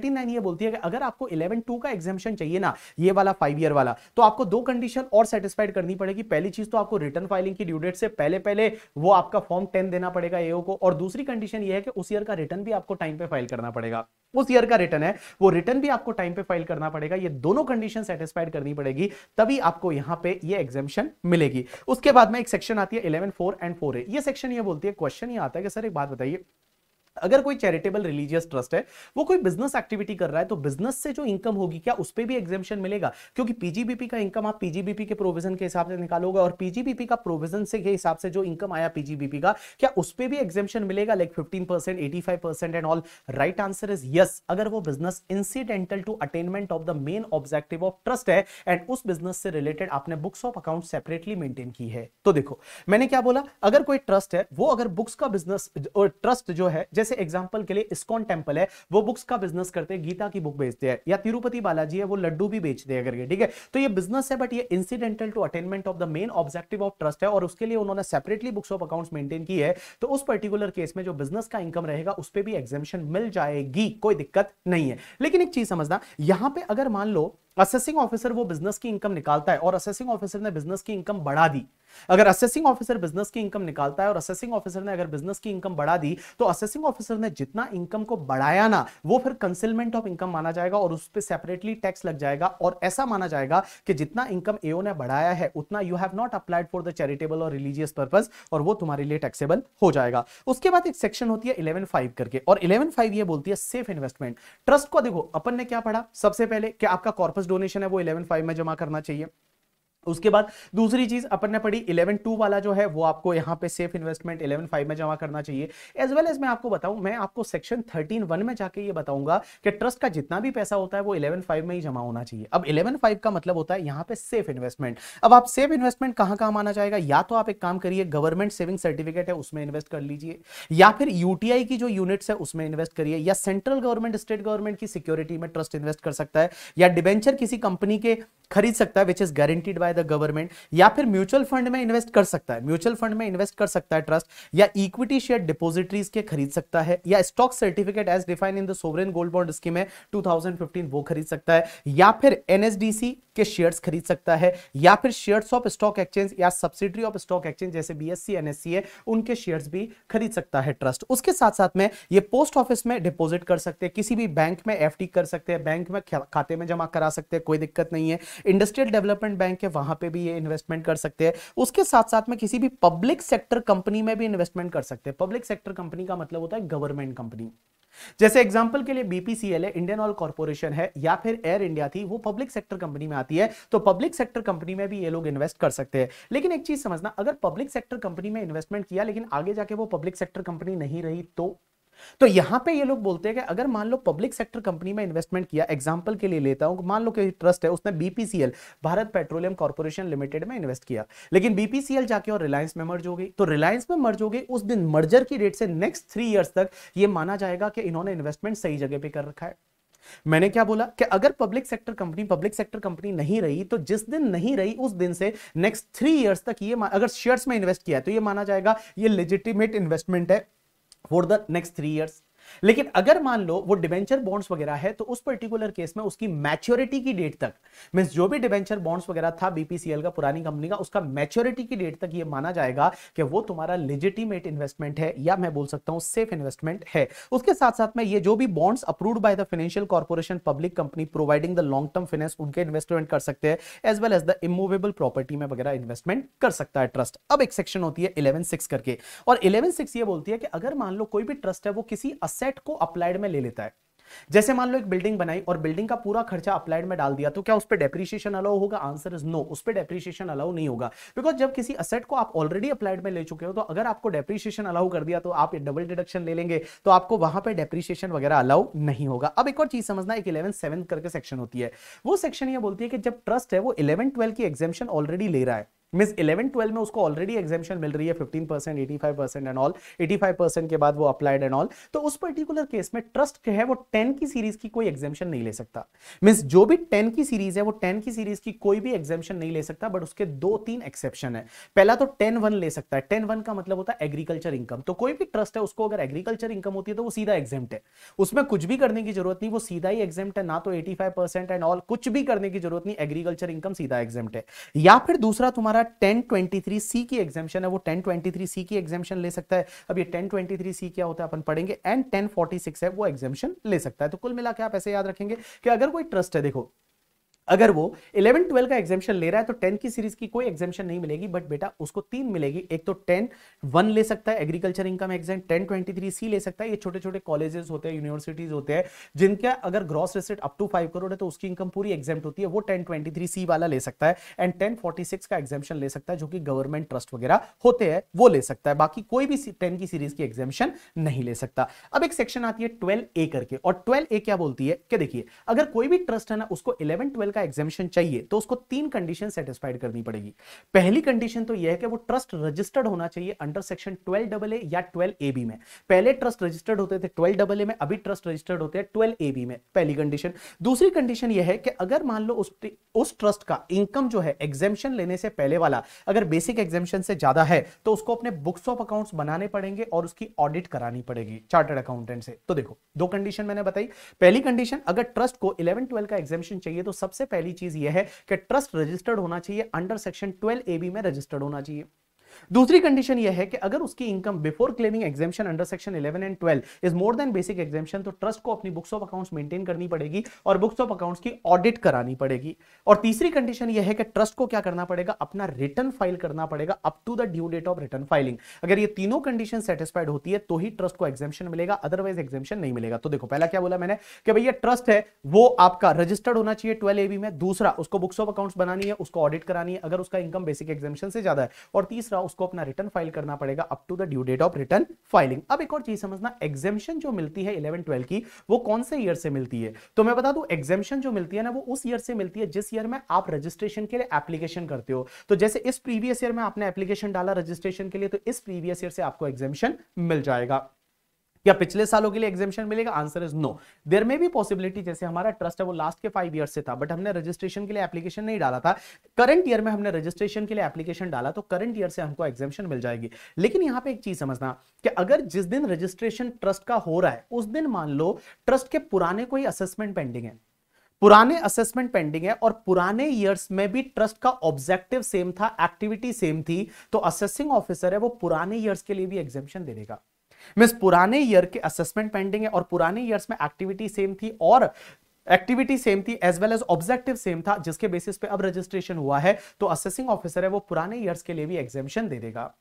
नाइन ये बोलती है कि अगर आपको इलेवन टू का एग्जामेशन चाहिए ना ये वाला फाइव ईयर वाला तो आपको दो कंडीशन और सेटिस्फाइड करनी पड़ेगी कि पहली चीज तो आपको रिटर्न फाइलिंग की ड्यू डेट से पहले पहले वो आपका फॉर्म टेन देना पड़ेगा एओ को और दूसरी कंडीशन ये है कि उस ईयर का रिटर्न भी आपको टाइम पे फाइल करना पड़ेगा उस ईयर का रिटर्न है वो रिटर्न भी आपको टाइम पे फाइल करना पड़ेगा ये दोनों कंडीशन सेटिस्फाइड करनी पड़ेगी तभी आपको यहां पे ये एग्जामेशन मिलेगी उसके बाद में एक सेक्शन आती है इलेवन फोर एंड फोर ये सेक्शन ये बोलती है क्वेश्चन ये आता है कि सर एक बात बताइए अगर कोई चैरिटेबल रिलीजियस ट्रस्ट है वो कोई बिजनेस एक्टिविटी कर रहा है तो बिजनेस से जो इनकम होगी क्या उस पर भी एग्जेम्पन मिलेगा क्योंकि पीजीबीपी का इनकम आप पीजीबीपी के प्रोविजन के हिसाब से निकालोगे और पीजीबीपी का प्रोविजन से के हिसाब से जो इनकम आया पीजीबीपी का क्या उस पर भी एग्जेम्पन मिलेगा like fifteen percent eighty five percent and all right answer is yes अगर वो business incidental to attainment of the main objective of trust है एंड उस बिजनेस से रिलेटेड आपने books of account separately maintain की है तो देखो मैंने क्या बोला अगर कोई ट्रस्ट है वो अगर बुक्स का बिजनेस ट्रस्ट जो है जैसे जैसे एग्जाम्पल के लिए इस्कॉन टेम्पल है वो बुक्स का बिजनेस करते हैं गीता की बुक बेचते हैं या तिरुपति बालाजी है वो लड्डू भी बेचते हैं करके ठीक है तो ये बिजनेस है बट ये incidental to attainment of the main objective of trust है और उसके लिए उन्होंने separately books of account maintain की है तो उस पर्टिकुलर केस में जो बिजनेस का इनकम रहेगा उस पर भी एग्जामेशन मिल जाएगी कोई दिक्कत नहीं है लेकिन एक चीज समझना यहां पर अगर मान लो असेसिंग ऑफिसर वो बिजनेस की इनकम निकालता है और असेसिंग ऑफिसर ने बिजनेस की इनकम बढ़ा दी अगर असेसिंग ऑफिसर बिजनेस की इनकम निकालता है और असेसिंग ऑफिसर ने अगर बिजनेस की इनकम बढ़ा दी तो असेसिंग ऑफिसर ने जितना इनकम को बढ़ाया ना वो फिर कंसिलमेंट ऑफ इनकम माना जाएगा और उस पर सेपरेटली टैक्स लग जाएगा और ऐसा माना जाएगा कि जितना इनकम एओ ने बढ़ाया है उतना you have not applied for the charitable और रिलीजियस पर्पज और वो तुम्हारे लिए टैक्सेबल हो जाएगा उसके बाद एक सेक्शन होती है इलेवन फाइव करके और इलेवन फाइव ये बोलती है सेफ इन्वेस्टमेंट ट्रस्ट को देखो अपन ने क्या पढ़ा सबसे पहले कि आपका कॉर्पस डोनेशन है वो इलेवन फाइव में जमा करना चाहिए उसके बाद दूसरी चीज अपन ने पढ़ी इलेवन टू वाला जो है वो आपको यहाँ पे सेफ इन्वेस्टमेंट इलेवन फाइव में जमा करना चाहिए एज वेल एज मैं आपको बताऊं मैं आपको सेक्शन थर्टीन वन में जाके ये बताऊंगा कि ट्रस्ट का जितना भी पैसा होता है वो इलेवन फाइव में ही जमा होना चाहिए अब इलेवन फाइव का मतलब होता है यहाँ पे सेफ इन्वेस्टमेंट अब आप सेफ इन्वेस्टमेंट कहाँ कहाँ माना जाएगा या तो आप एक काम करिए गवर्नमेंट सेविंग सर्टिफिकेट है उसमें इन्वेस्ट कर लीजिए या फिर यूटीआई की जो यूनिट्स है उसमें इन्वेस्ट करिए या सेंट्रल गवर्नमेंट स्टेट गवर्नमेंट की सिक्योरिटी में ट्रस्ट इन्वेस्ट कर सकता है या डिबेंचर किसी कंपनी के खरीद सकता है which is guaranteed by the government या फिर म्यूचुअल फंड में इन्वेस्ट कर सकता है म्यूचुअल फंड में इन्वेस्ट कर सकता है ट्रस्ट या इक्विटी शेयर डिपोजिटरीज के खरीद सकता है या stock certificate as define in the sovereign gold bond scheme है टू वो खरीद सकता है या फिर एनएसडीसी के शेयर्स खरीद सकता है या फिर शेयर्स ऑफ स्टॉक एक्सचेंज या सब्सिडरी ऑफ स्टॉक एक्सचेंज जैसे बीएससी एनएससी है उनके शेयर्स भी खरीद सकता है ट्रस्ट उसके साथ साथ में ये पोस्ट ऑफिस में डिपॉजिट कर सकते हैं किसी भी बैंक में एफडी कर सकते हैं बैंक में खाते में जमा करा सकते हैं कोई दिक्कत नहीं है इंडस्ट्रियल डेवलपमेंट बैंक है वहां वहां पे भी ये इन्वेस्टमेंट कर सकते हैं उसके साथ साथ में किसी भी पब्लिक सेक्टर कंपनी में भी इन्वेस्टमेंट कर सकते हैं पब्लिक सेक्टर कंपनी का मतलब होता है गवर्नमेंट कंपनी जैसे एग्जाम्पल के लिए बीपीसीएल है इंडियन ऑयल कॉर्पोरेशन है या फिर एयर इंडिया थी वो पब्लिक सेक्टर कंपनी में आती है तो पब्लिक सेक्टर कंपनी में भी ये लोग इन्वेस्ट कर सकते हैं लेकिन एक चीज समझना अगर पब्लिक सेक्टर कंपनी में इन्वेस्टमेंट किया लेकिन आगे जाके वो पब्लिक सेक्टर कंपनी नहीं रही तो तो यहां पे ये लोग बोलते हैं कि अगर मान लो पब्लिक सेक्टर कंपनी में इन्वेस्टमेंट किया एग्जांपल के लिए लेता हूं मान लो कि ट्रस्ट है उसने BPCL Bharat petroleum corporation limited में इन्वेस्ट किया लेकिन बीपीसीएल जाके और रिलायंस में मर्ज हो गई तो रिलायंस में मर्ज हो गई उस दिन मर्जर की डेट से नेक्स्ट थ्री ईयर्स तक यह माना जाएगा कि इन्होंने इन्वेस्टमेंट सही जगह पर कर रखा है मैंने क्या बोला कि अगर public sector company public sector company नहीं रही तो जिस दिन नहीं रही उस दिन से नेक्स्ट थ्री इयर्स तक ये अगर शेयर्स में इन्वेस्ट किया है तो ये माना जाएगा ये लेजिटिमेट इन्वेस्टमेंट है for the next three years लेकिन अगर मान लो वो डिबेंचर बॉन्ड्स वगैरह है तो उस पर्टिकुलर केस में उसकी मैच्योरिटी की डेट तक मीन जो भी डिबेंचर बॉन्ड्स वगैरह था बीपीसीएल का पुरानी कंपनी का उसका मैच्योरिटी की डेट तक ये माना जाएगा कि वो तुम्हारा लिजिटिमेट इन्वेस्टमेंट है या मैं बोल सकता हूँ सेफ इन्वेस्टमेंट है उसके साथ साथ में ये जो भी bonds approve by the financial corporation public company providing the long term finance उनके इन्वेस्टमेंट कर सकते हैं as well as the immovable property में वगैरह इन्वेस्टमेंट कर सकता है ट्रस्ट अब एक सेक्शन होती है इलेवन सिक्स करके और इलेवन सिक्स ये बोलती है कि अगर मान लो कोई भी ट्रस्ट है वो किसी एसेट को अप्लाइड में ले लेता है जैसे मान लो एक बिल्डिंग बनाई और बिल्डिंग का पूरा खर्चा अप्लाइड में डाल दिया तो क्या उस पर डेप्रीशिएशन अलाउ होगा आंसर इज नो उस पर डेप्रीशिएशन अलाउ नहीं होगा बिकॉज जब किसी असेट को आप ऑलरेडी अप्लाइड में ले चुके हो तो अगर आपको डेप्रीशिएशन अलाउ कर दिया तो आप डबल डिडक्शन ले लेंगे तो आपको वहां पर डेप्रीशिएशन वगैरह अलाउ नहीं होगा अब एक और चीज समझना एक इलेवन सेवन करके सेक्शन होती है वो सेक्शन ये बोलती है कि जब ट्रस्ट है वो इलेवन ट्वेल्व की एग्जामेशन ऑलरेडी ले रहा है मिस 11 12 में उसको ऑलरेडी एग्जामेशन मिल रही है 15 percent eighty and all 85 percent के बाद वो अप्लाइड एंड ऑल तो उस पर्टिकुलर केस में ट्रस्ट है वो 10 की सीरीज की कोई एग्जामेशन नहीं ले सकता मीन्स जो भी 10 की सीरीज है वो 10 की सीरीज की कोई भी एग्जामेशन नहीं ले सकता बट उसके दो तीन एक्सेप्शन है पहला तो टेन वन ले सकता है टेन वन का मतलब होता है एग्रीकल्चर इनकम तो कोई भी ट्रस्ट है उसको अगर एग्रीकल्चर इनकम होती है तो वो सीधा एग्जाम है उसमें कुछ भी करने की जरूरत नहीं वो सीधा ही एग्जाम है ना तो एटी एंड ऑल कुछ भी करने की जरूरत नहीं एग्रीकल्चर इनकम सीधा एग्जाम है या फिर दूसरा तुम्हारा हमारा सी की एग्जामेशन है वो सी की एग्जामेशन ले सकता है अब ये सी क्या होता है अपन पढ़ेंगे एंड 1046 है वो एग्जामेशन ले सकता है तो कुल मिला के आप ऐसे याद रखेंगे कि अगर कोई ट्रस्ट है देखो अगर वो 11 12 का एग्जामेशन ले रहा है तो 10 की सीरीज की कोई एग्जामेशन नहीं मिलेगी बट बेटा उसको तीन मिलेगी एक तो 10 वन ले सकता है एग्रीकल्चर इनकम एग्जाम 10 23 सी ले सकता है ये छोटे छोटे कॉलेजेस होते हैं यूनिवर्सिटीज होते हैं जिनका अगर gross receipt up to five crore है तो उसकी इनकम पूरी एग्जाम होती है वो टेन ट्वेंटी सी वाला ले सकता है एंड टेन का एग्जामेशन ले सकता है जो कि गवर्नमेंट ट्रस्ट वगैरह होते हैं वो ले सकता है बाकी कोई भी टेन की सीरीज की एग्जामेशन नहीं ले सकता अब एक सेक्शन आती है ट्वेल्व ए करके और ट्वेल्व ए क्या बोलती है कि देखिए अगर कोई भी ट्रस्ट है ना उसको इलेवन ट्वेल्व का एग्जामिशन चाहिए तो उसको तीन कंडीशन सेटिस्फाइड करनी पड़ेगी पहली कंडीशन तो यह है कि वो ट्रस्ट रजिस्टर्ड होना चाहिए under section twelve double A या ट्वेल्व ए बी में पहले ट्रस्ट रजिस्टर्ड होते थे ट्वेल्व डबल ए में अभी ट्रस्ट रजिस्टर्ड होते हैं ट्वेल्व ए बी में पहली कंडीशन दूसरी कंडीशन यह है कि अगर मान लो उस उस ट्रस्ट का इनकम जो है एग्जामिशन लेने से पहले वाला अगर बेसिक एग्जामिशन से ज्यादा है तो उसको अपने बुक्स ऑफ अकाउंट्स बनाने पड़ेंगे और उसकी ऑडिट करानी पड़ेगी चार्टर्ड अकाउंटेंट से तो देखो दो कंडीशन मैंने बताई पहली कंडीशन अगर ट्रस्ट को इलेवन ट्वेल्व का एग्जामिशन चाहिए तो सबसे सबसे पहली चीज यह है कि ट्रस्ट रजिस्टर्ड होना चाहिए under section twelve A B में रजिस्टर्ड होना चाहिए दूसरी कंडीशन यह है कि अगर उसकी income before claiming exemption under section 11 and 12 is more than basic exemption तो ट्रस्ट को अपनी बुक्स ऑफ अकाउंट्स मेंटेन करनी पड़ेगी और बुक्स ऑफ अकाउंट्स की ऑडिट करानी पड़ेगी और तीसरी कंडीशन यह है कि ट्रस्ट को क्या करना पड़ेगा अपना रिटर्न फाइल करना पड़ेगा up to the due date of return filing अगर ये तीनों कंडीशन सेटिस्फाइड होती है तो ही ट्रस्ट को एग्जामेशन मिलेगा अदरवाइज एग्जामेशन नहीं मिलेगा तो देखो पहला क्या बोला मैंने कि भैया ट्रस्ट है वो आपका रजिस्टर्ड होना चाहिए ट्वेल्व एवी में दूसरा उसको बुक्स ऑफ अकाउंट्स बनानी है उसको ऑडिट करानी है अगर उसका इनकम बेसिक एग्जामेशन से ज्यादा है और तीसरा उसको अपना रिटर्न फाइल करना पड़ेगा up to the due date of return filing अब एक और चीज समझना एग्जेम्पन जो मिलती है इलेवन ट्वेल्व की वो कौन से ईयर से मिलती है तो मैं बता दू एग्जेम्पन जो मिलती है ना वो उस ईयर से मिलती है जिस ईयर में आप रजिस्ट्रेशन के लिए एप्लीकेशन करते हो तो जैसे इस प्रीवियस ईयर में आपने एप्लीकेशन डाला रजिस्ट्रेशन के लिए तो इस प्रीवियस ईयर से आपको एग्जेम्पन मिल जाएगा या पिछले सालों के लिए एग्जामेशन मिलेगा आंसर इज नो देर में भी पॉसिबिलिटी जैसे हमारा ट्रस्ट है वो लास्ट के फाइव ईयर से था बट हमने रजिस्ट्रेशन के लिए एप्लीकेशन नहीं डाला था करंट ईयर में हमने रजिस्ट्रेशन के लिए एप्लीकेशन डाला तो करंट ईयर से हमको एग्जामेशन मिल जाएगी लेकिन यहाँ पे एक चीज समझना कि अगर जिस दिन रजिस्ट्रेशन ट्रस्ट का हो रहा है उस दिन मान लो ट्रस्ट के पुराने कोई असेसमेंट पेंडिंग है पुराने असेसमेंट पेंडिंग है और पुराने ईयर्स में भी ट्रस्ट का ऑब्जेक्टिव सेम था एक्टिविटी सेम थी तो असेसिंग ऑफिसर है वो पुराने ईयर्स के लिए भी एग्जामेशन दे देगा मीन्स पुराने ईयर के असेसमेंट पेंडिंग है और पुराने ईयर्स में एक्टिविटी सेम थी और एक्टिविटी सेम थी as well as objective same था जिसके बेसिस पे अब रजिस्ट्रेशन हुआ है तो असेसिंग ऑफिसर है वो पुराने ईयर्स के लिए भी एग्जामिशन दे देगा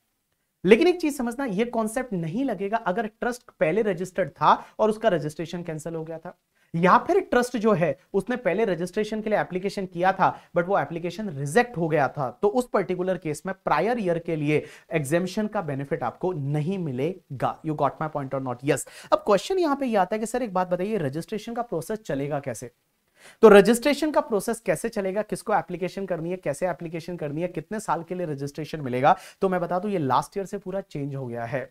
लेकिन एक चीज समझना ये कॉन्सेप्ट नहीं लगेगा अगर ट्रस्ट पहले रजिस्टर्ड था और उसका रजिस्ट्रेशन कैंसिल हो गया था या फिर ट्रस्ट जो है उसने पहले रजिस्ट्रेशन के लिए एप्लीकेशन किया था बट वो एप्लीकेशन रिजेक्ट हो गया था तो उस पर्टिकुलर केस में प्रायर ईयर के लिए एग्जेमशन का बेनिफिट आपको नहीं मिलेगा यू गॉट माई पॉइंट और नॉट यस अब क्वेश्चन यहां पर यह आता है कि सर एक बात बताइए रजिस्ट्रेशन का प्रोसेस चलेगा कैसे तो रजिस्ट्रेशन का प्रोसेस कैसे चलेगा किसको एप्लीकेशन करनी है कैसे एप्लीकेशन करनी है कितने साल के लिए रजिस्ट्रेशन मिलेगा तो मैं बता दूं ये लास्ट ईयर से पूरा चेंज हो गया है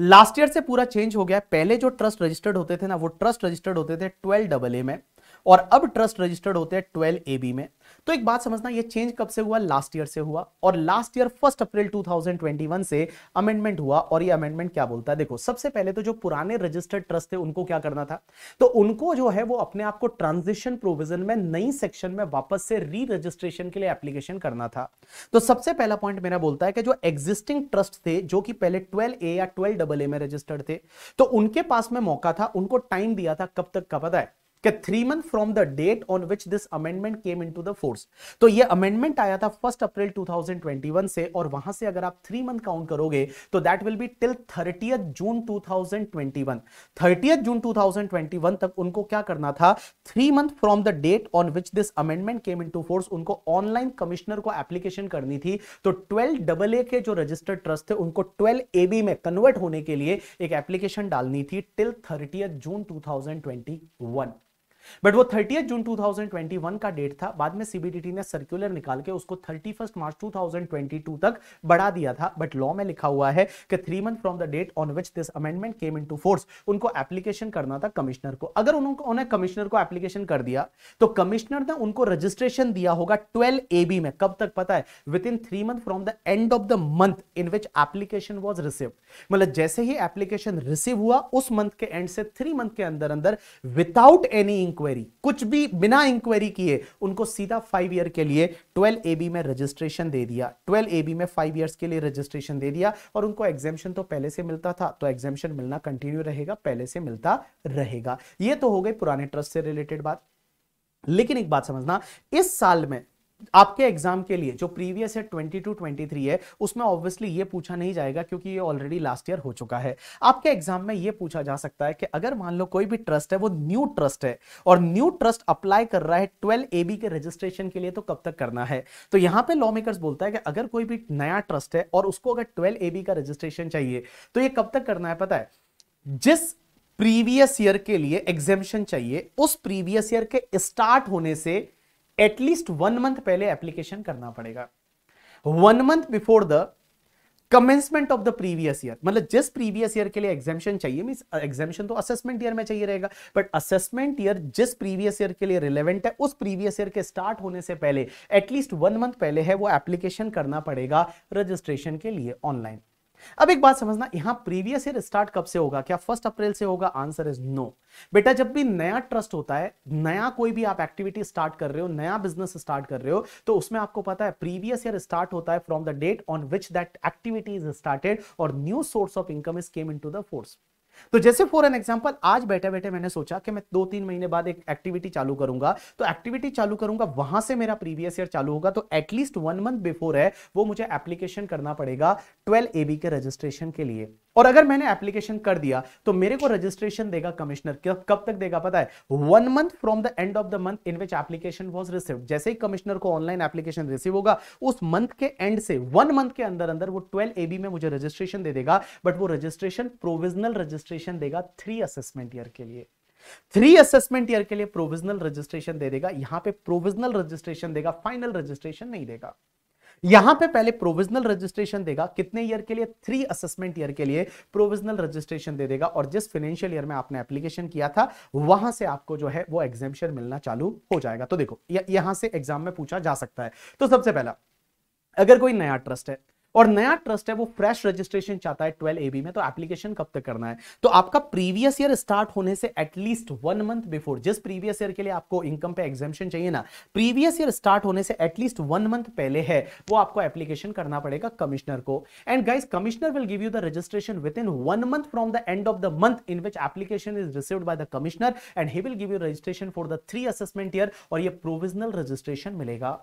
लास्ट ईयर से पूरा चेंज हो गया पहले जो ट्रस्ट रजिस्टर्ड होते थे ना वो ट्रस्ट रजिस्टर्ड होते थे ट्वेल्व डबल ए में और अब ट्रस्ट रजिस्टर्ड होते हैं ट्वेल्व ए बी में तो एक बात समझना ये चेंज कब से हुआ लास्ट ईयर से हुआ और लास्ट ईयर फर्स्ट अप्रैल 2021 से अमेंडमेंट हुआ और ये अमेंडमेंट क्या बोलता है देखो सबसे पहले तो जो पुराने रजिस्टर्ड ट्रस्ट थे उनको क्या करना था तो उनको जो है वो अपने आप को ट्रांजिशन प्रोविजन में नई सेक्शन में वापस से री रजिस्ट्रेशन के लिए एप्लीकेशन करना था तो सबसे पहला पॉइंट मेरा बोलता है कि जो एग्जिस्टिंग ट्रस्ट थे जो कि पहले ट्वेल्व ए या ट्वेल्व डबल ए में रजिस्टर्ड थे तो उनके पास में मौका था उनको टाइम दिया था कब तक का पता है कि three month from the date on which this amendment came to the force तो ये अमेंडमेंट आया था फर्स्ट अप्रैल 2021 से और वहां से अगर आप थ्री मंथ काउंट करोगे तो that will be till thirty June 2021 thirty June 2021 तक उनको क्या करना था three month from the date on which this amendment came in to force उनको ऑनलाइन कमिश्नर को एप्लीकेशन करनी थी तो ट्वेल्व डबल ए के जो रजिस्टर्ड ट्रस्ट थे उनको ट्वेल्व ए बी में कन्वर्ट होने के लिए एक एप्लीकेशन डालनी थी till thirty June two thousand twenty one but वो थर्टी जून 2021 का डेट था बाद में सीबीडीटी ने सर्कुलर निकाल के उसको 31 मार्च 2022 तक बढ़ा दिया था बट लॉ में लिखा हुआ है कि three month from the date on which this amendment came in force उनको एप्लीकेशन करना था कमिश्नर को अगर उन्होंने कमिश्नर को एप्लीकेशन कर दिया तो कमिश्नर ने उनको रजिस्ट्रेशन दिया होगा ट्वेल्व ए में कब तक पता है within three month from the end of the month in which application was receive मतलब जैसे ही एप्लीकेशन रिसीव हुआ उस मंथ के एंड से थ्री मंथ के अंदर अंदर विदाउट एनी इंक्वायरी कुछ भी बिना इंक्वायरी किए उनको सीधा फाइव ईयर के लिए ट्वेल्व ए बी में रजिस्ट्रेशन दे दिया ट्वेल्व ए बी में फाइव ईयर्स के लिए रजिस्ट्रेशन दे दिया और उनको एग्जामेशन तो पहले से मिलता था तो एग्जामेशन मिलना कंटिन्यू रहेगा पहले से मिलता रहेगा ये तो हो गई पुराने ट्रस्ट से रिलेटेड बात लेकिन एक बात समझना इस साल में आपके एग्जाम के लिए जो प्रीवियस है ट्वेंटी टू ट्वेंटी थ्री है उसमें ऑब्वियसली ये पूछा नहीं जाएगा क्योंकि ये ऑलरेडी लास्ट ईयर हो चुका है आपके एग्जाम में ये पूछा जा सकता है कि अगर मान लो कोई भी ट्रस्ट है वो न्यू ट्रस्ट है और न्यू ट्रस्ट अप्लाई कर रहा है ट्वेल्व ए बी के रजिस्ट्रेशन के लिए तो कब तक करना है तो यहाँ पे लॉ मेकर्स बोलता है कि अगर कोई भी नया ट्रस्ट है और उसको अगर ट्वेल्व ए बी का रजिस्ट्रेशन चाहिए तो ये कब तक करना है पता है जिस प्रीवियस ईयर के लिए एग्जेम्पन चाहिए उस प्रीवियस ईयर के स्टार्ट होने से एटलीस्ट वन मंथ पहले एप्लीकेशन करना पड़ेगा one month before the commencement of the previous year मतलब जिस प्रीवियस ईयर के लिए एग्जामेशन चाहिए मीन एग्जामेशन uh, तो असेसमेंट ईयर में चाहिए रहेगा बट असेसमेंट ईयर जिस प्रीवियस ईयर के लिए रिलेवेंट है उस प्रीवियस ईयर के स्टार्ट होने से पहले एटलीस्ट वन मंथ पहले है वो एप्लीकेशन करना पड़ेगा रजिस्ट्रेशन के लिए ऑनलाइन अब एक बात समझना यहां प्रीवियस ईयर स्टार्ट कब से होगा क्या फर्स्ट अप्रैल से होगा आंसर इज नो बेटा जब भी नया ट्रस्ट होता है नया कोई भी आप एक्टिविटी स्टार्ट कर रहे हो नया बिजनेस स्टार्ट कर रहे हो तो उसमें आपको पता है प्रीवियस ईयर स्टार्ट होता है from the date on which that activity is started और new source of income is came in to the force तो जैसे फॉर एन एग्जाम्पल आज बैठे बैठे मैंने सोचा कि मैं दो तीन महीने बाद एक एक्टिविटी चालू करूंगा तो एक्टिविटी चालू करूंगा वहां से मेरा प्रीवियस ईयर चालू होगा तो एटलीस्ट वन मंथ बिफोर है वो मुझे एप्लीकेशन करना पड़ेगा ट्वेल्व एबी के रजिस्ट्रेशन के लिए और अगर मैंने एप्लीकेशन कर दिया तो मेरे को रजिस्ट्रेशन देगा कमिश्नर कब तक देगा पता है one month from the end of the month in which application was receive जैसे ही कमिश्नर को ऑनलाइन एप्लीकेशन रिसीव होगा उस मंथ के एंड से वन मंथ के अंदर अंदर वो ट्वेल्व एबी में मुझे रजिस्ट्रेशन दे देगा बट वो रजिस्ट्रेशन प्रोविजनल रजिस्ट्रेशन रजिस्ट्रेशन देगा थ्री असेसमेंट ईयर के लिए थ्री असेसमेंट ईयर के लिए प्रोविजनल रजिस्ट्रेशन दे देगा यहां पे प्रोविजनल रजिस्ट्रेशन देगा फाइनल रजिस्ट्रेशन नहीं देगा यहां पे पहले प्रोविजनल रजिस्ट्रेशन देगा कितने ईयर के लिए थ्री असेसमेंट ईयर के लिए प्रोविजनल रजिस्ट्रेशन दे देगा और जिस फाइनेंशियल ईयर में आपने एप्लीकेशन किया था वहां से आपको जो है वो एग्जामेशन मिलना चालू हो जाएगा तो देखो यहां से एग्जाम में पूछा जा सकता है तो सबसे पहला अगर कोई नया ट्रस्ट है और नया ट्रस्ट है वो फ्रेश रजिस्ट्रेशन चाहता है ट्वेल्व एबी में तो एप्लीकेशन कब तक करना है तो आपका प्रीवियस ईयर स्टार्ट होने से एटलीस्ट वन मंथ बिफोर जिस प्रीवियस ईयर के लिए आपको इनकम पे एग्जामेशन चाहिए ना प्रीवियस ईयर स्टार्ट होने से एटलीस्ट वन मंथ पहले है वो आपको एप्लीकेशन करना पड़ेगा कमिश्नर को and guys commissioner will give you the registration within one month from the end of the month in which application is receive by the commissioner and he will give you registration for the three assessment year और ये provisional registration मिलेगा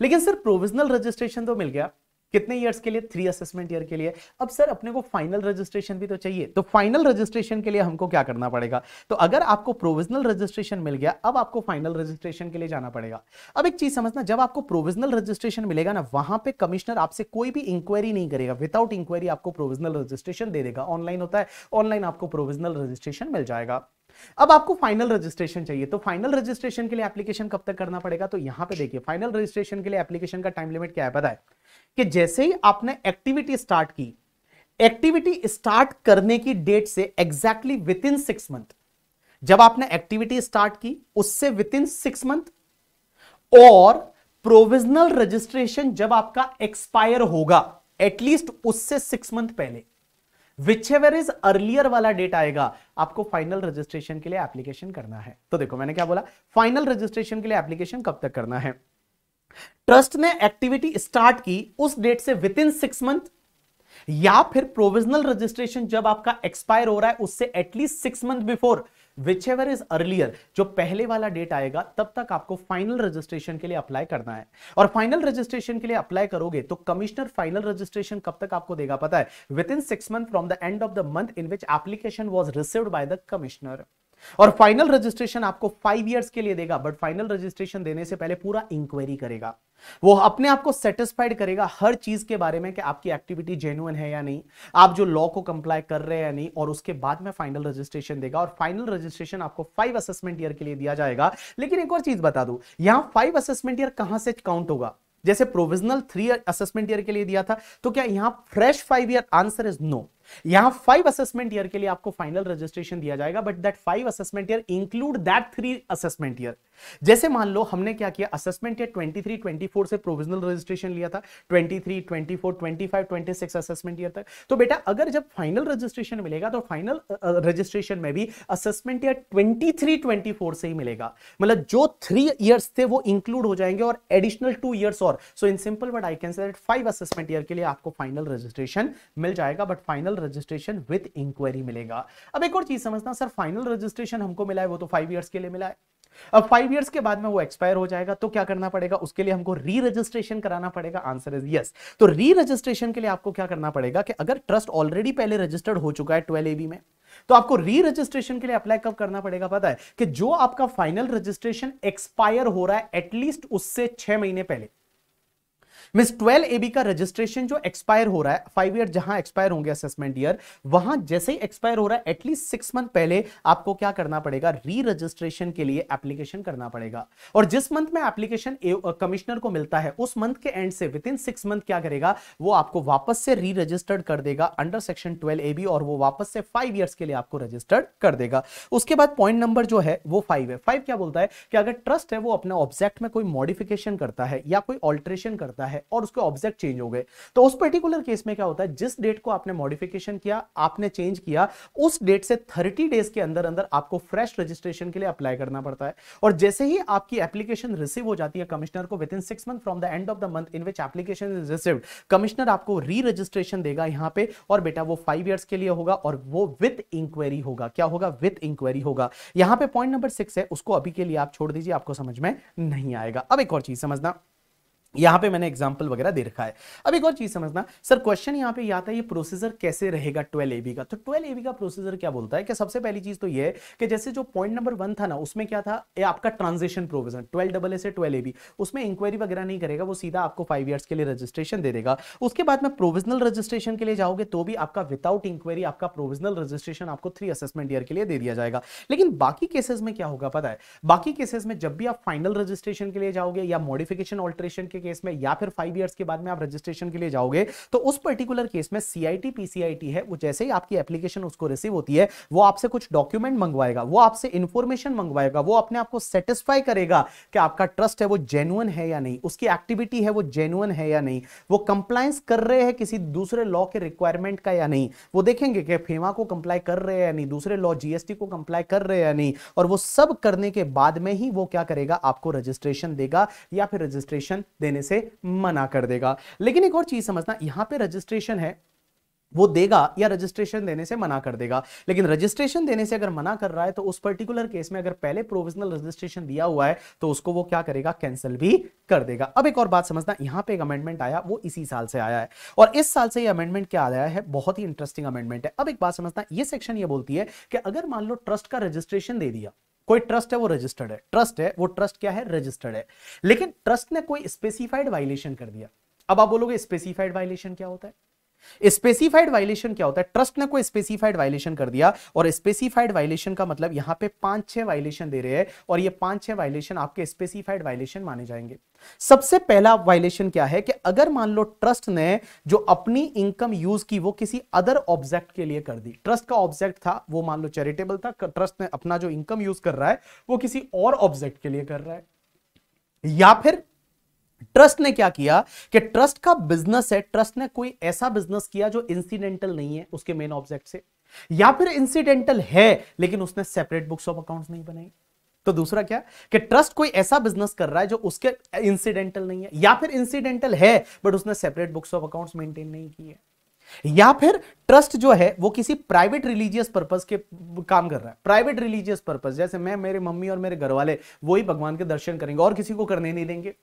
लेकिन sir provisional registration तो मिल गया कितने years के लिए three assessment year के लिए अब सर अपने को फाइनल रजिस्ट्रेशन भी तो चाहिए तो फाइनल रजिस्ट्रेशन के लिए हमको क्या करना पड़ेगा तो अगर आपको प्रोविजनल रजिस्ट्रेशन मिल गया अब आपको फाइनल रजिस्ट्रेशन के लिए जाना पड़ेगा अब एक चीज समझना जब आपको प्रोविजनल रजिस्ट्रेशन मिलेगा ना वहां पे कमिश्नर आपसे कोई भी इंक्वायरी नहीं करेगा विदाउट इंक्वायरी आपको प्रोविजनल रजिस्ट्रेशन दे देगा ऑनलाइन होता है ऑनलाइन आपको प्रोविजनल रजिस्ट्रेशन मिल जाएगा अब आपको फाइनल रजिस्ट्रेशन चाहिए तो फाइनल रजिस्ट्रेशन के लिए एप्लीकेशन कब तक करना पड़ेगा तो यहां पे देखिए फाइनल रजिस्ट्रेशन के लिए एप्लीकेशन का टाइम लिमिट क्या है पता है कि जैसे ही आपने एक्टिविटी स्टार्ट की एक्टिविटी स्टार्ट करने की डेट से exactly within six month जब आपने एक्टिविटी स्टार्ट की उससे विद इन सिक्स मंथ और प्रोविजनल रजिस्ट्रेशन जब आपका एक्सपायर होगा एटलीस्ट उससे सिक्स मंथ पहले विच एवर इज अर्लियर वाला डेट आएगा आपको फाइनल रजिस्ट्रेशन के लिए एप्लीकेशन करना है तो देखो मैंने क्या बोला फाइनल रजिस्ट्रेशन के लिए एप्लीकेशन कब तक करना है ट्रस्ट ने एक्टिविटी स्टार्ट की उस डेट से विद इन सिक्स मंथ या फिर प्रोविजनल रजिस्ट्रेशन जब आपका एक्सपायर हो रहा है उससे at least six month before whichever is earlier जो पहले वाला डेट आएगा तब तक आपको फाइनल रजिस्ट्रेशन के लिए अप्लाई करना है और फाइनल रजिस्ट्रेशन के लिए अप्लाई करोगे तो कमिश्नर फाइनल रजिस्ट्रेशन कब तक आपको देगा पता है within six month from the end of the month in which application was receive by the commissioner और फाइनल रजिस्ट्रेशन आपको फाइव ईयर्स के लिए देगा बट फाइनल रजिस्ट्रेशन देने से पहले पूरा इंक्वायरी करेगा वो अपने आप को सेटिस्फाइड करेगा हर चीज के बारे में कि आपकी एक्टिविटी जेन्युन है या नहीं आप जो लॉ को कंप्लाई कर रहे हैं या नहीं और उसके बाद में फाइनल रजिस्ट्रेशन देगा और फाइनल रजिस्ट्रेशन आपको फाइव असेसमेंट ईयर के लिए दिया जाएगा लेकिन एक और चीज बता दू यहां फाइव असेसमेंट ईयर कहां से काउंट होगा जैसे प्रोविजनल थ्री असेसमेंट ईयर के लिए दिया था तो क्या यहां fresh five year answer is no यहां फाइव असेसमेंट ईयर के लिए आपको फाइनल रजिस्ट्रेशन दिया जाएगा but that five assessment year include that three assessment year जैसे मान लो हमने क्या किया असेसमेंट ईयर 23 24 से प्रोविजनल रजिस्ट्रेशन लिया था 23 24 25 26 असेसमेंट ईयर तक तो बेटा अगर जब फाइनल रजिस्ट्रेशन मिलेगा तो फाइनल रजिस्ट्रेशन में भी असेसमेंट ईयर 23 24 से ही मिलेगा मतलब जो थ्री ईयर्स थे वो इंक्लूड हो जाएंगे और एडिशनल टू ईयर्स और so in simple word I can say five assessment year के लिए आपको फाइनल रजिस्ट्रेशन मिल जाएगा but final registration with inquiry मिलेगा अब एक और चीज समझना सर फाइनल रजिस्ट्रेशन हमको मिला है वो तो फाइव ईयर्स के लिए मिला है अब फाइव ईयर्स के बाद में वो एक्सपायर हो जाएगा तो क्या करना पड़ेगा उसके लिए हमको री रजिस्ट्रेशन कराना पड़ेगा आंसर इज यस तो री रजिस्ट्रेशन के लिए आपको क्या करना पड़ेगा कि अगर ट्रस्ट ऑलरेडी पहले रजिस्टर्ड हो चुका है ट्वेल्व एबी में तो आपको री रजिस्ट्रेशन के लिए अप्लाई कब करना पड़ेगा पता है कि जो आपका फाइनल रजिस्ट्रेशन एक्सपायर हो रहा है एटलीस्ट उससे छह महीने पहले मिस ट्वेल्व एबी का रजिस्ट्रेशन जो एक्सपायर हो रहा है फाइव ईयर जहां एक्सपायर होंगे असेसमेंट ईयर वहां जैसे ही एक्सपायर हो रहा है एटलीस्ट सिक्स मंथ पहले आपको क्या करना पड़ेगा री रजिस्ट्रेशन के लिए एप्लीकेशन करना पड़ेगा और जिस मंथ में एप्लीकेशन कमिश्नर को मिलता है उस मंथ के एंड से विद इन सिक्स मंथ क्या करेगा वो आपको वापस से री रजिस्टर्ड कर देगा अंडर सेक्शन ट्वेल्व ए और वो वापस से फाइव ईयर्स के लिए आपको रजिस्टर्ड कर देगा उसके बाद पॉइंट नंबर जो है वो फाइव है फाइव क्या बोलता है कि अगर ट्रस्ट है वो अपने ऑब्जेक्ट में कोई मॉडिफिकेशन करता है या कोई ऑल्ट्रेशन करता है है और उसके ऑब्जेक्ट चेंज हो गए तो उस पर्टिकुलर केस में क्या होता है जिस डेट को आपने मॉडिफिकेशन किया आपने चेंज किया उस डेट से थर्टी डेज के अंदर अंदर आपको फ्रेश रजिस्ट्रेशन के लिए अप्लाई करना पड़ता है और जैसे ही आपकी एप्लीकेशन रिसीव हो जाती है कमिश्नर को within six month from the end of the month in which application is receive commissioner आपको री रजिस्ट्रेशन देगा यहाँ पे और बेटा वो फाइव ईयर्स के लिए होगा और वो विद इंक्वायरी होगा क्या होगा विद इंक्वायरी होगा यहाँ पे पॉइंट नंबर सिक्स है उसको अभी के लिए आप छोड़ दीजिए आपको समझ में नहीं आएगा अब एक और चीज समझना यहाँ पे मैंने एग्जाम्पल वगैरह दे रखा है अब एक और चीज समझना सर क्वेश्चन यहाँ पे आता है ये प्रोसेसर कैसे रहेगा ट्वेल्व एबी का तो ट्वेल्व एबी का प्रोसेसर क्या बोलता है कि सबसे पहली चीज तो ये है कि जैसे जो पॉइंट नंबर वन था ना उसमें क्या था ये आपका transaction provision twelve double A से ट्वेल्व एबी उसमें इंक्वायरी वगैरह नहीं करेगा वो सीधा आपको फाइव ईयर्स के लिए रजिस्ट्रेशन दे देगा उसके बाद में प्रोविजनल रजिस्ट्रेशन के लिए जाओगे तो भी आपका विदाउट इंक्वायरी आपका प्रोविजनल रजिस्ट्रेशन आपको थ्री असेसमेंट ईयर के लिए दे दिया जाएगा लेकिन बाकी केसेस में क्या होगा पता है बाकी केसेस में जब भी आप फाइनल रजिस्ट्रेशन के लिए जाओगे या मॉडिफिकेशन ऑल्ट्रेशन के केस में या फिर फाइव ईयर्स के बाद में आप रजिस्ट्रेशन के लिए जाओगे तो उस पर्टिकुलर केस में सीआईटी पीसीआईटी है वो जैसे ही आपकी एप्लीकेशन उसको रिसीव होती है वो आपसे कुछ डॉक्यूमेंट मंगवाएगा वो आपसे इंफॉर्मेशन मंगवाएगा वो अपने आपको सेटिस्फाई करेगा कि आपका ट्रस्ट है वो जेन्युन है या नहीं उसकी एक्टिविटी है वो जेन्युन है या नहीं वो कंप्लायंस कर रहे हैं किसी दूसरे लॉ के रिक्वायरमेंट का या नहीं वो देखेंगे कि फेमा को कंप्लाई कर रहे हैं या नहीं दूसरे लॉ जीएसटी को कंप्लाई कर रहे हैं या नहीं और वो सब करने के बाद में ही वो क्या करेगा आपको रजिस्ट्रेशन देगा या फिर रजिस्ट्रेशन देने देने से मना कर देगा लेकिन एक और चीज समझना यहां पे रजिस्ट्रेशन है वो देगा या रजिस्ट्रेशन देने से मना कर देगा लेकिन रजिस्ट्रेशन देने से अगर मना कर रहा है तो उस पर्टिकुलर केस में अगर पहले प्रोविजनल रजिस्ट्रेशन दिया हुआ है तो उसको वो क्या करेगा कैंसिल भी कर देगा अब एक और बात समझना यहां पे एक अमेंडमेंट आया वो इसी साल से आया है और इस साल से ये अमेंडमेंट क्या आया है बहुत ही इंटरेस्टिंग अमेंडमेंट है अब एक बात समझना ये सेक्शन ये बोलती है कि अगर मान लो ट्रस्ट का रजिस्ट्रेशन दे दिया कोई ट्रस्ट है वो रजिस्टर्ड है ट्रस्ट है वो ट्रस्ट क्या है रजिस्टर्ड है लेकिन ट्रस्ट ने कोई स्पेसिफाइड वायलेशन कर दिया अब आप बोलोगे स्पेसिफाइड वायलेशन क्या होता है स्पेसिफाइड वायलेशन क्या होता है ट्रस्ट ने कोई स्पेसिफाइड वायलेशन कर दिया और स्पेसिफाइड वायलेशन का मतलब यहां पे पांच छह वायलेशन दे रहे हैं और ये पांच छह वायलेशन आपके स्पेसिफाइड वायलेशन माने जाएंगे सबसे पहला वायलेशन क्या है कि अगर मान लो ट्रस्ट ने जो अपनी इनकम यूज की वो किसी अदर ऑब्जेक्ट के लिए कर दी ट्रस्ट का ऑब्जेक्ट था वो मान लो चैरिटेबल था ट्रस्ट ने अपना जो इनकम यूज कर रहा है वो किसी और ऑब्जेक्ट के लिए कर रहा है या फिर ट्रस्ट ने क्या किया कि ट्रस्ट का बिजनेस है ट्रस्ट ने कोई ऐसा बिजनेस किया जो इंसिडेंटल नहीं है उसके मेन ऑब्जेक्ट से या फिर इंसिडेंटल है लेकिन उसने सेपरेट बुक्स ऑफ अकाउंट्स नहीं बनाई तो दूसरा क्या कि ट्रस्ट कोई ऐसा बिजनेस कर रहा है जो उसके इंसिडेंटल नहीं है या फिर इंसिडेंटल है बट उसने separate books of accounts maintain नहीं की है या फिर ट्रस्ट जो है वो किसी प्राइवेट रिलीजियस पर्पज के काम कर रहा है प्राइवेट रिलीजियस पर्पज जैसे मैं मेरे मम्मी और मेरे घर वाले वो ही भगवान के दर्शन करेंगे और किसी को करने नहीं देंगे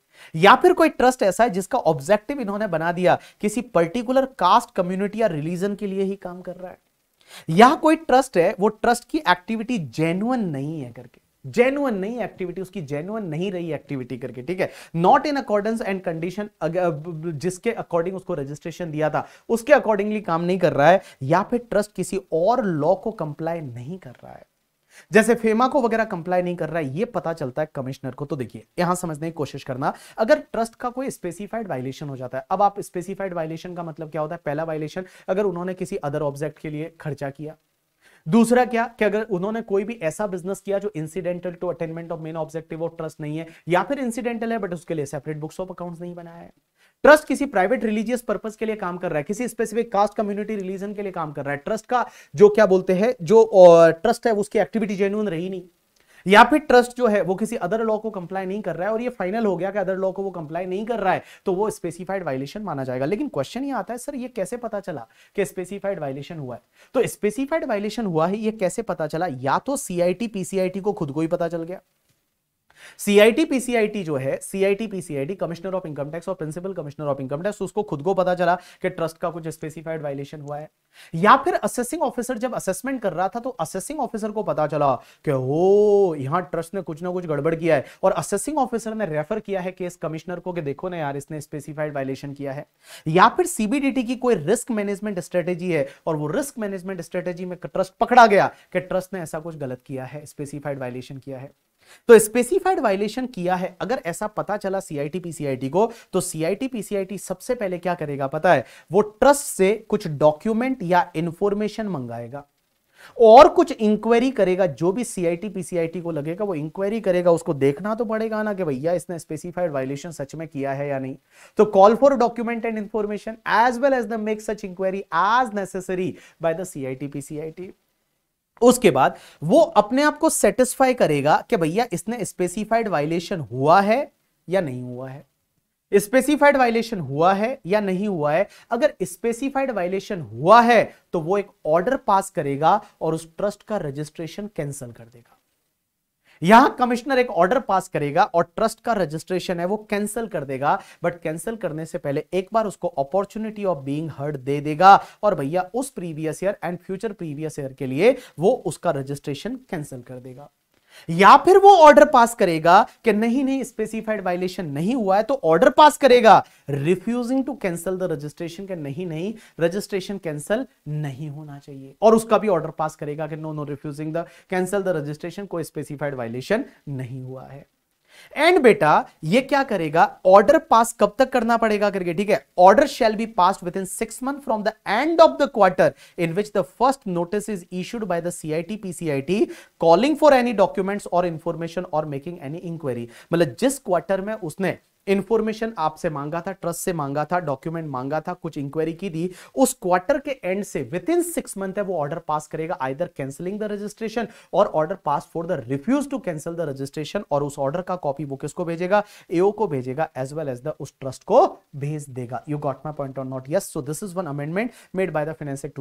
या फिर कोई ट्रस्ट ऐसा है जिसका ऑब्जेक्टिव इन्होंने बना दिया किसी पर्टिकुलर कास्ट कम्युनिटी या रिलीजन के लिए ही काम कर रहा है या कोई ट्रस्ट है वो ट्रस्ट की एक्टिविटी जेन्युअन नहीं है करके जेन्युन नहीं एक्टिविटी उसकी जेन्युन नहीं रही एक्टिविटी करके ठीक है not in accordance and condition जिसके अकॉर्डिंग उसको रजिस्ट्रेशन दिया था उसके अकॉर्डिंगली काम नहीं कर रहा है या फिर ट्रस्ट किसी और लॉ को कंप्लाई नहीं कर रहा है जैसे फेमा को वगैरह कंप्लाई नहीं कर रहा है ये पता चलता है कमिश्नर को तो देखिए यहां समझने की कोशिश करना अगर ट्रस्ट का कोई स्पेसिफाइड वायलेशन हो जाता है अब आप स्पेसिफाइड वायलेशन का मतलब क्या होता है पहला वायलेशन अगर उन्होंने किसी अदर ऑब्जेक्ट के लिए खर्चा किया दूसरा क्या कि अगर उन्होंने कोई भी ऐसा बिजनेस किया जो incidental to attainment of main objective of trust नहीं है या फिर इंसिडेंटल है बट उसके लिए सेपरेट बुक्स ऑफ अकाउंट नहीं बनाया है ट्रस्ट किसी प्राइवेट रिलीजियस पर्पज के लिए काम कर रहा है किसी स्पेसिफिक कास्ट कम्युनिटी रिलीजन के लिए काम कर रहा है ट्रस्ट का जो क्या बोलते हैं जो ट्रस्ट है उसकी एक्टिविटी जेन्यून रही नहीं या फिर ट्रस्ट जो है वो किसी अदर लॉ को कंप्लाई नहीं कर रहा है और ये फाइनल हो गया कि अदर लॉ को वो कंप्लाई नहीं कर रहा है तो वो स्पेसिफाइड वायलेशन माना जाएगा लेकिन क्वेश्चन ये आता है सर ये कैसे पता चला कि स्पेसिफाइड वायलेशन हुआ है तो स्पेसिफाइड वायलेशन हुआ है ये कैसे पता चला या तो सीआईटी पीसीआईटी को खुद को ही पता चल गया सीआईटी पीसीआईटी जो है CIT PCIT commissioner of income tax और principal commissioner of income tax उसको खुद को पता चला कि ट्रस्ट का कुछ स्पेसिफाइड वायलेशन हुआ है या फिर असेसिंग ऑफिसर जब असेसमेंट कर रहा था तो असेसिंग ऑफिसर को पता चला कि हो यहां ट्रस्ट ने कुछ ना कुछ गड़बड़ किया है और असेसिंग ऑफिसर ने रेफर किया है केस कमिश्नर को कि देखो ना यार इसने स्पेसिफाइड वायलेशन किया है या फिर सीबीडीटी की कोई रिस्क मैनेजमेंट स्ट्रेटेजी है और वो रिस्क मैनेजमेंट स्ट्रेटेजी में ट्रस्ट पकड़ा गया कि ट्रस्ट ने ऐसा कुछ गलत किया है स्पेसिफाइड वायलेशन किया है तो स्पेसिफाइड वायलेशन किया है अगर ऐसा पता चला सीआईटी पीसीआईटी को तो सीआईटी पीसीआईटी सबसे पहले क्या करेगा पता है वो ट्रस्ट से कुछ डॉक्यूमेंट या इंफॉर्मेशन मंगाएगा और कुछ इंक्वायरी करेगा जो भी सीआईटी पीसीआईटी को लगेगा वो इंक्वायरी करेगा उसको देखना तो पड़ेगा ना कि भैया इसने स्पेसिफाइड वायलेशन सच में किया है या नहीं तो call for document and information as well as the make such inquiry as necessary by the CIT PCIT उसके बाद वो अपने आप को सेटिस्फाई करेगा कि भैया इसने स्पेसिफाइड वायलेशन हुआ है या नहीं हुआ है स्पेसिफाइड वायलेशन हुआ है या नहीं हुआ है अगर स्पेसिफाइड वायलेशन हुआ है तो वो एक ऑर्डर पास करेगा और उस ट्रस्ट का रजिस्ट्रेशन कैंसिल कर देगा यहां कमिश्नर एक ऑर्डर पास करेगा और ट्रस्ट का रजिस्ट्रेशन है वो कैंसिल कर देगा बट कैंसिल करने से पहले एक बार उसको अपॉर्चुनिटी ऑफ बीइंग हर्ड दे देगा और भैया उस previous year and future previous year के लिए वो उसका रजिस्ट्रेशन कैंसिल कर देगा या फिर वो ऑर्डर पास करेगा कि नहीं नहीं स्पेसिफाइड वायलेशन नहीं हुआ है तो ऑर्डर पास करेगा refusing to cancel the registration के नहीं नहीं रजिस्ट्रेशन कैंसिल नहीं होना चाहिए और उसका भी ऑर्डर पास करेगा कि no no refusing the cancel the registration कोई स्पेसिफाइड वायलेशन नहीं हुआ है एंड बेटा ये क्या करेगा ऑर्डर पास कब तक करना पड़ेगा करके ठीक है order shall be pass within six month from the end of the quarter in which the first notice is issued by the CIT PCIT calling for any documents और information और making any inquiry मतलब जिस quarter में उसने information आपसे मांगा था trust से मांगा था डॉक्यूमेंट मांगा था कुछ इंक्वायरी की थी उस क्वार्टर के एंड से विद इन सिक्स मंथ है वो ऑर्डर पास करेगा आइदर कैंसिलिंग द रजिस्ट्रेशन और order pass for the refuse to cancel the registration और उस ऑर्डर का कॉपी वो किसको भेजेगा एओ को भेजेगा एज वेल एज द उस ट्रस्ट को भेज देगा you got my point on not yes so this is one amendment made by the finance act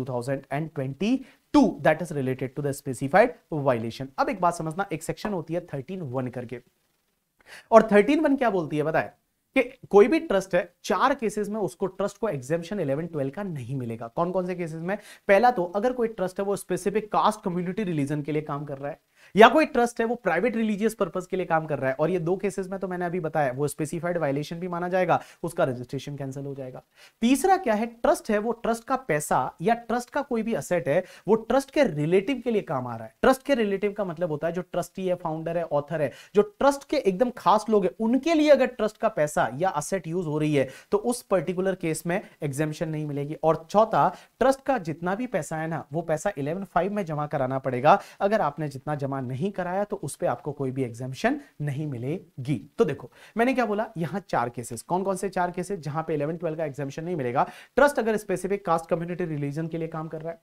two that is related to the specified violation अब एक बात समझना एक सेक्शन होती है थर्टीन वन करके और थर्टीन वन क्या बोलती है बताए कि कोई भी ट्रस्ट है चार केसेस में उसको ट्रस्ट को एग्जेपन इलेवन ट्वेल्व का नहीं मिलेगा कौन कौन से केसेस में पहला तो अगर कोई ट्रस्ट है वो स्पेसिफिक कास्ट कम्युनिटी रिलीजन के लिए काम कर रहा है या कोई ट्रस्ट है वो प्राइवेट रिलीजियस पर्पज के लिए काम कर रहा है और ये दो केसेस में तो मैंने अभी बताया वो स्पेसिफाइड वायलेशन भी माना जाएगा उसका रजिस्ट्रेशन कैंसिल हो जाएगा तीसरा क्या है ट्रस्ट है वो ट्रस्ट का पैसा या ट्रस्ट का कोई भी असेट है वो ट्रस्ट के रिलेटिव के लिए काम आ रहा है ट्रस्ट के रिलेटिव का मतलब होता है जो ट्रस्टी है फाउंडर है ऑथर है जो ट्रस्ट के एकदम खास लोग है उनके लिए अगर ट्रस्ट का पैसा या असेट यूज हो रही है तो उस पर्टिकुलर केस में एग्जेम्पन नहीं मिलेगी और चौथा ट्रस्ट का जितना भी पैसा है ना वो पैसा इलेवन फाइव में जमा कराना पड़ेगा अगर आपने जितना जमा नहीं कराया तो उस पर आपको कोई भी एग्जामिशन नहीं मिलेगी तो देखो मैंने क्या बोला यहां चार केसेस कौन कौन से चार केसेस जहां पे इलेवन ट्वेल्व का एग्जामिशन नहीं मिलेगा ट्रस्ट अगर स्पेसिफिक कास्ट कम्युनिटी रिलीजन के लिए काम कर रहा है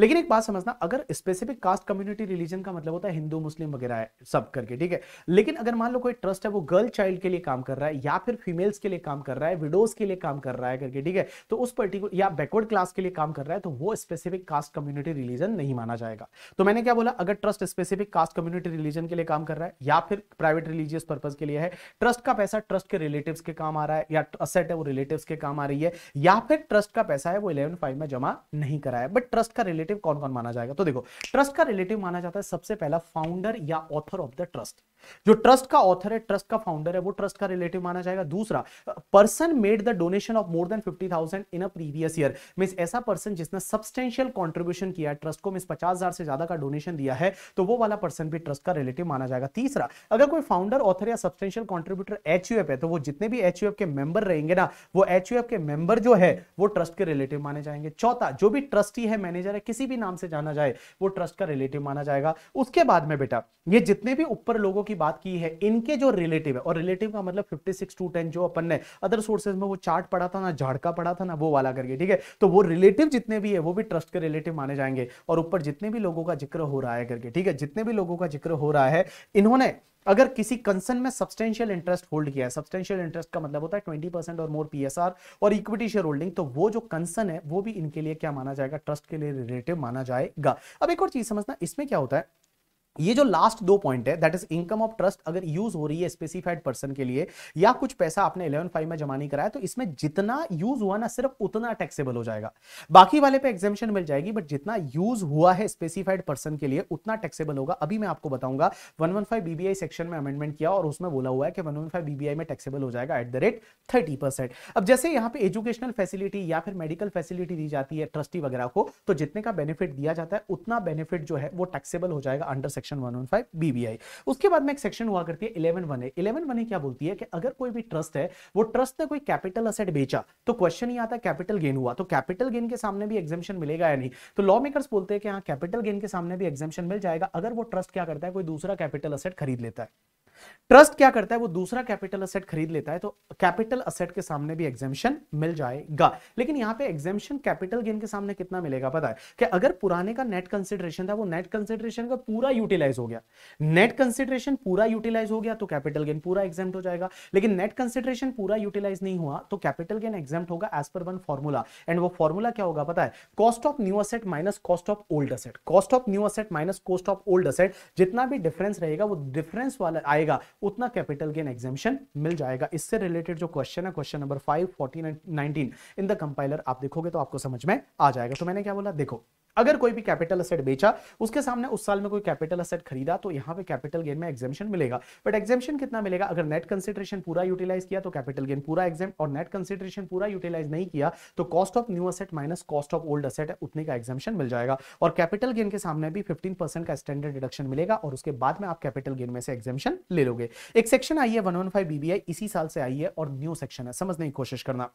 लेकिन एक बात समझना अगर स्पेसिफिक कास्ट कम्युनिटी रिलीजन का मतलब होता है हिंदू मुस्लिम वगैरह सब करके ठीक है लेकिन अगर मान लो कोई ट्रस्ट है वो गर्ल चाइल्ड के लिए काम कर रहा है या फिर फीमेल्स के लिए काम कर रहा है विडोज के लिए काम कर रहा है करके ठीक है तो उस पर्टिकुलर या बैकवर्ड क्लास के लिए काम कर रहा है तो वो स्पेसिफिक कास्ट कम्युनिटी रिलीजन नहीं माना जाएगा तो मैंने क्या बोला अगर trust specific caste community religion के लिए काम कर रहा है या फिर प्राइवेट रिलीजियस पर्पज के लिए है ट्रस्ट का पैसा ट्रस्ट के रिलेटिव के काम आ रहा है या असेट है वो रिलेटिव के काम आ रही है या फिर ट्रस्ट का पैसा है वो इलेवन फाइव में जमा नहीं कराया बट ट्रस्ट का रिलेटिव रिलेटिव कौन कौन माना जाएगा तो देखो ट्रस्ट का रिलेटिव माना जाता है सबसे पहला फाउंडर या ऑथर ऑफ द ट्रस्ट जो ट्रस्ट का ऑथर है ट्रस्ट का फाउंडर है वो ट्रस्ट का रिलेटिव माना जाएगा दूसरा person made the donation of more than fifty thousand in a previous year mean ऐसा पर्सन जिसने सब्सटेंशियल कॉन्ट्रीब्यूशन किया है ट्रस्ट को मीन पचास हजार से ज्यादा का डोनेशन दिया है तो वो वाला पर्सन भी ट्रस्ट का रिलेटिव माना जाएगा तीसरा अगर कोई फाउंडर ऑथर या सब्सटेंशियल कॉन्ट्रीब्यूटर एच है तो वो जितने भी एच के मेंबर रहेंगे ना वो एच के मेंबर जो है वो ट्रस्ट के रिलेटिव माने जाएंगे चौथा जो भी ट्रस्टी है मैनेजर है किस किसी भी नाम से जाना जाए वो ट्रस्ट का रिलेटिव माना जाएगा उसके बाद में बेटा ये जितने भी ऊपर लोगों की बात की है इनके जो रिलेटिव है और रिलेटिव का मतलब फिफ्टी सिक्स टू टेन जो अपन ने अदर सोर्सेज में वो चार्ट पढ़ा था ना झाड़का पढ़ा था ना वो वाला करके ठीक है तो वो रिलेटिव जितने भी है वो भी ट्रस्ट के रिलेटिव माने जाएंगे और ऊपर जितने भी लोगों का जिक्र हो रहा है करके ठीक है जितने भी लोगों का जिक्र हो रहा है इन्होंने अगर किसी कंसर्न में सब्सटेंशियल इंटरेस्ट होल्ड किया है सब्सटेंशियल इंटरेस्ट का मतलब होता है ट्वेंटी परसेंट और मोर पीएसआर और इक्विटी शेयर होल्डिंग तो वो जो कंसर्न है वो भी इनके लिए क्या माना जाएगा ट्रस्ट के लिए रिलेटिव माना जाएगा अब एक और चीज समझना इसमें क्या होता है ये जो लास्ट दो पॉइंट है that is income of trust अगर यूज हो रही है स्पेसिफाइड पर्सन के लिए या कुछ पैसा आपने इलेवन फाइव में जमा नहीं कराया तो इसमें जितना यूज हुआ ना सिर्फ उतना टैक्सेबल हो जाएगा बाकी वाले पे एग्जामेशन मिल जाएगी बट जितना यूज हुआ है स्पेसिफाइड पर्सन के लिए उतना टैक्सेबल होगा अभी मैं आपको बताऊंगा one one five BBI section में अमेंडमेंट किया और उसमें बोला हुआ है कि वन वन फाइव बीबीआई में टैक्सेबल हो जाएगा at the rate thirty percent अब जैसे यहाँ पे एजुकेशनल फैसिलिटी या फिर मेडिकल फैसिलिटी दी जाती है ट्रस्टी वगैरह को तो जितने का बेनिफिट दिया जाता है उतना बेनिफिट जो है वो टैक्सेबल हो जाएगा under section section one one 115 BBI उसके बाद में एक सेक्शन हुआ करती है इलेवन वन है इलेवन वन क्या बोलती है कि अगर कोई भी ट्रस्ट है वो ट्रस्ट ने कोई कैपिटल असेट बेचा तो क्वेश्चन ही आता है कैपिटल गेन हुआ तो कैपिटल गेन के सामने भी एग्जामेशन मिलेगा या नहीं तो लॉ मेकर्स बोलते हैं कि हाँ कैपिटल गेन के सामने भी एग्जामेशन मिल जाएगा अगर वो ट्रस्ट क्या करता है कोई दूसरा कैपिटल असेट खरीद लेता है ट्रस्ट क्या करता है वो दूसरा कैपिटल असेट खरीद लेता है तो कैपिटल असेट के सामने भी एग्जेम्शन मिल जाएगा लेकिन यहाँ पे एग्जेम्शन कैपिटल गेन के सामने कितना मिलेगा पता है कि अगर पुराने का नेट कंसिडरेशन था वो नेट कंसिडरेशन का पूरा यूटिलाइज हो गया नेट कंसिडरेशन पूरा यूटिलाइज हो गया तो कैपिटल गेन पूरा एग्जेम्प्ट हो जाएगा लेकिन नेट कंसिडरेशन पूरा यूटिलाइज नहीं हुआ तो कैपिटल गेन एग्जेम्प्ट होगा as per one formula and वो फॉर्मूला क्या होगा पता है cost of new asset minus cost of old asset cost of new asset minus cost of old asset जितना भी डिफरेंस रहेगा वो डिफरेंस वाला आएगा जाएगा उतना कैपिटल गेन एग्जामिशन मिल जाएगा इससे रिलेटेड जो क्वेश्चन है question number five fourteen and nineteen in the compiler आप देखोगे तो आपको समझ में आ जाएगा तो मैंने क्या बोला देखो अगर कोई भी कैपिटल असेट बेचा उसके सामने उस साल में कोई कैपिटल असेट खरीदा तो यहाँ पे कैपिटल गेन में एग्जेम्शन मिलेगा बट एग्जेम्शन कितना मिलेगा अगर नेट कंसिडरेशन पूरा यूटिलाइज किया तो कैपिटल गेन पूरा एग्जाम और नेट कंसिडरेशन पूरा यूटिलाइज नहीं किया तो cost of new asset minus cost of old asset उतने का एग्जामेशन मिल जाएगा और कैपिटल गेन के सामने भी फिफ्टीन का स्टैंडर्ड डिडक्शन मिलेगा और उसके बाद में आप कैपिटल गेन में से एग्जामेशन ले लोगे एक सेक्शन आई है वन बीबीआई इसी साल से आई है और न्यू सेक्शन है समझने की कोशिश करना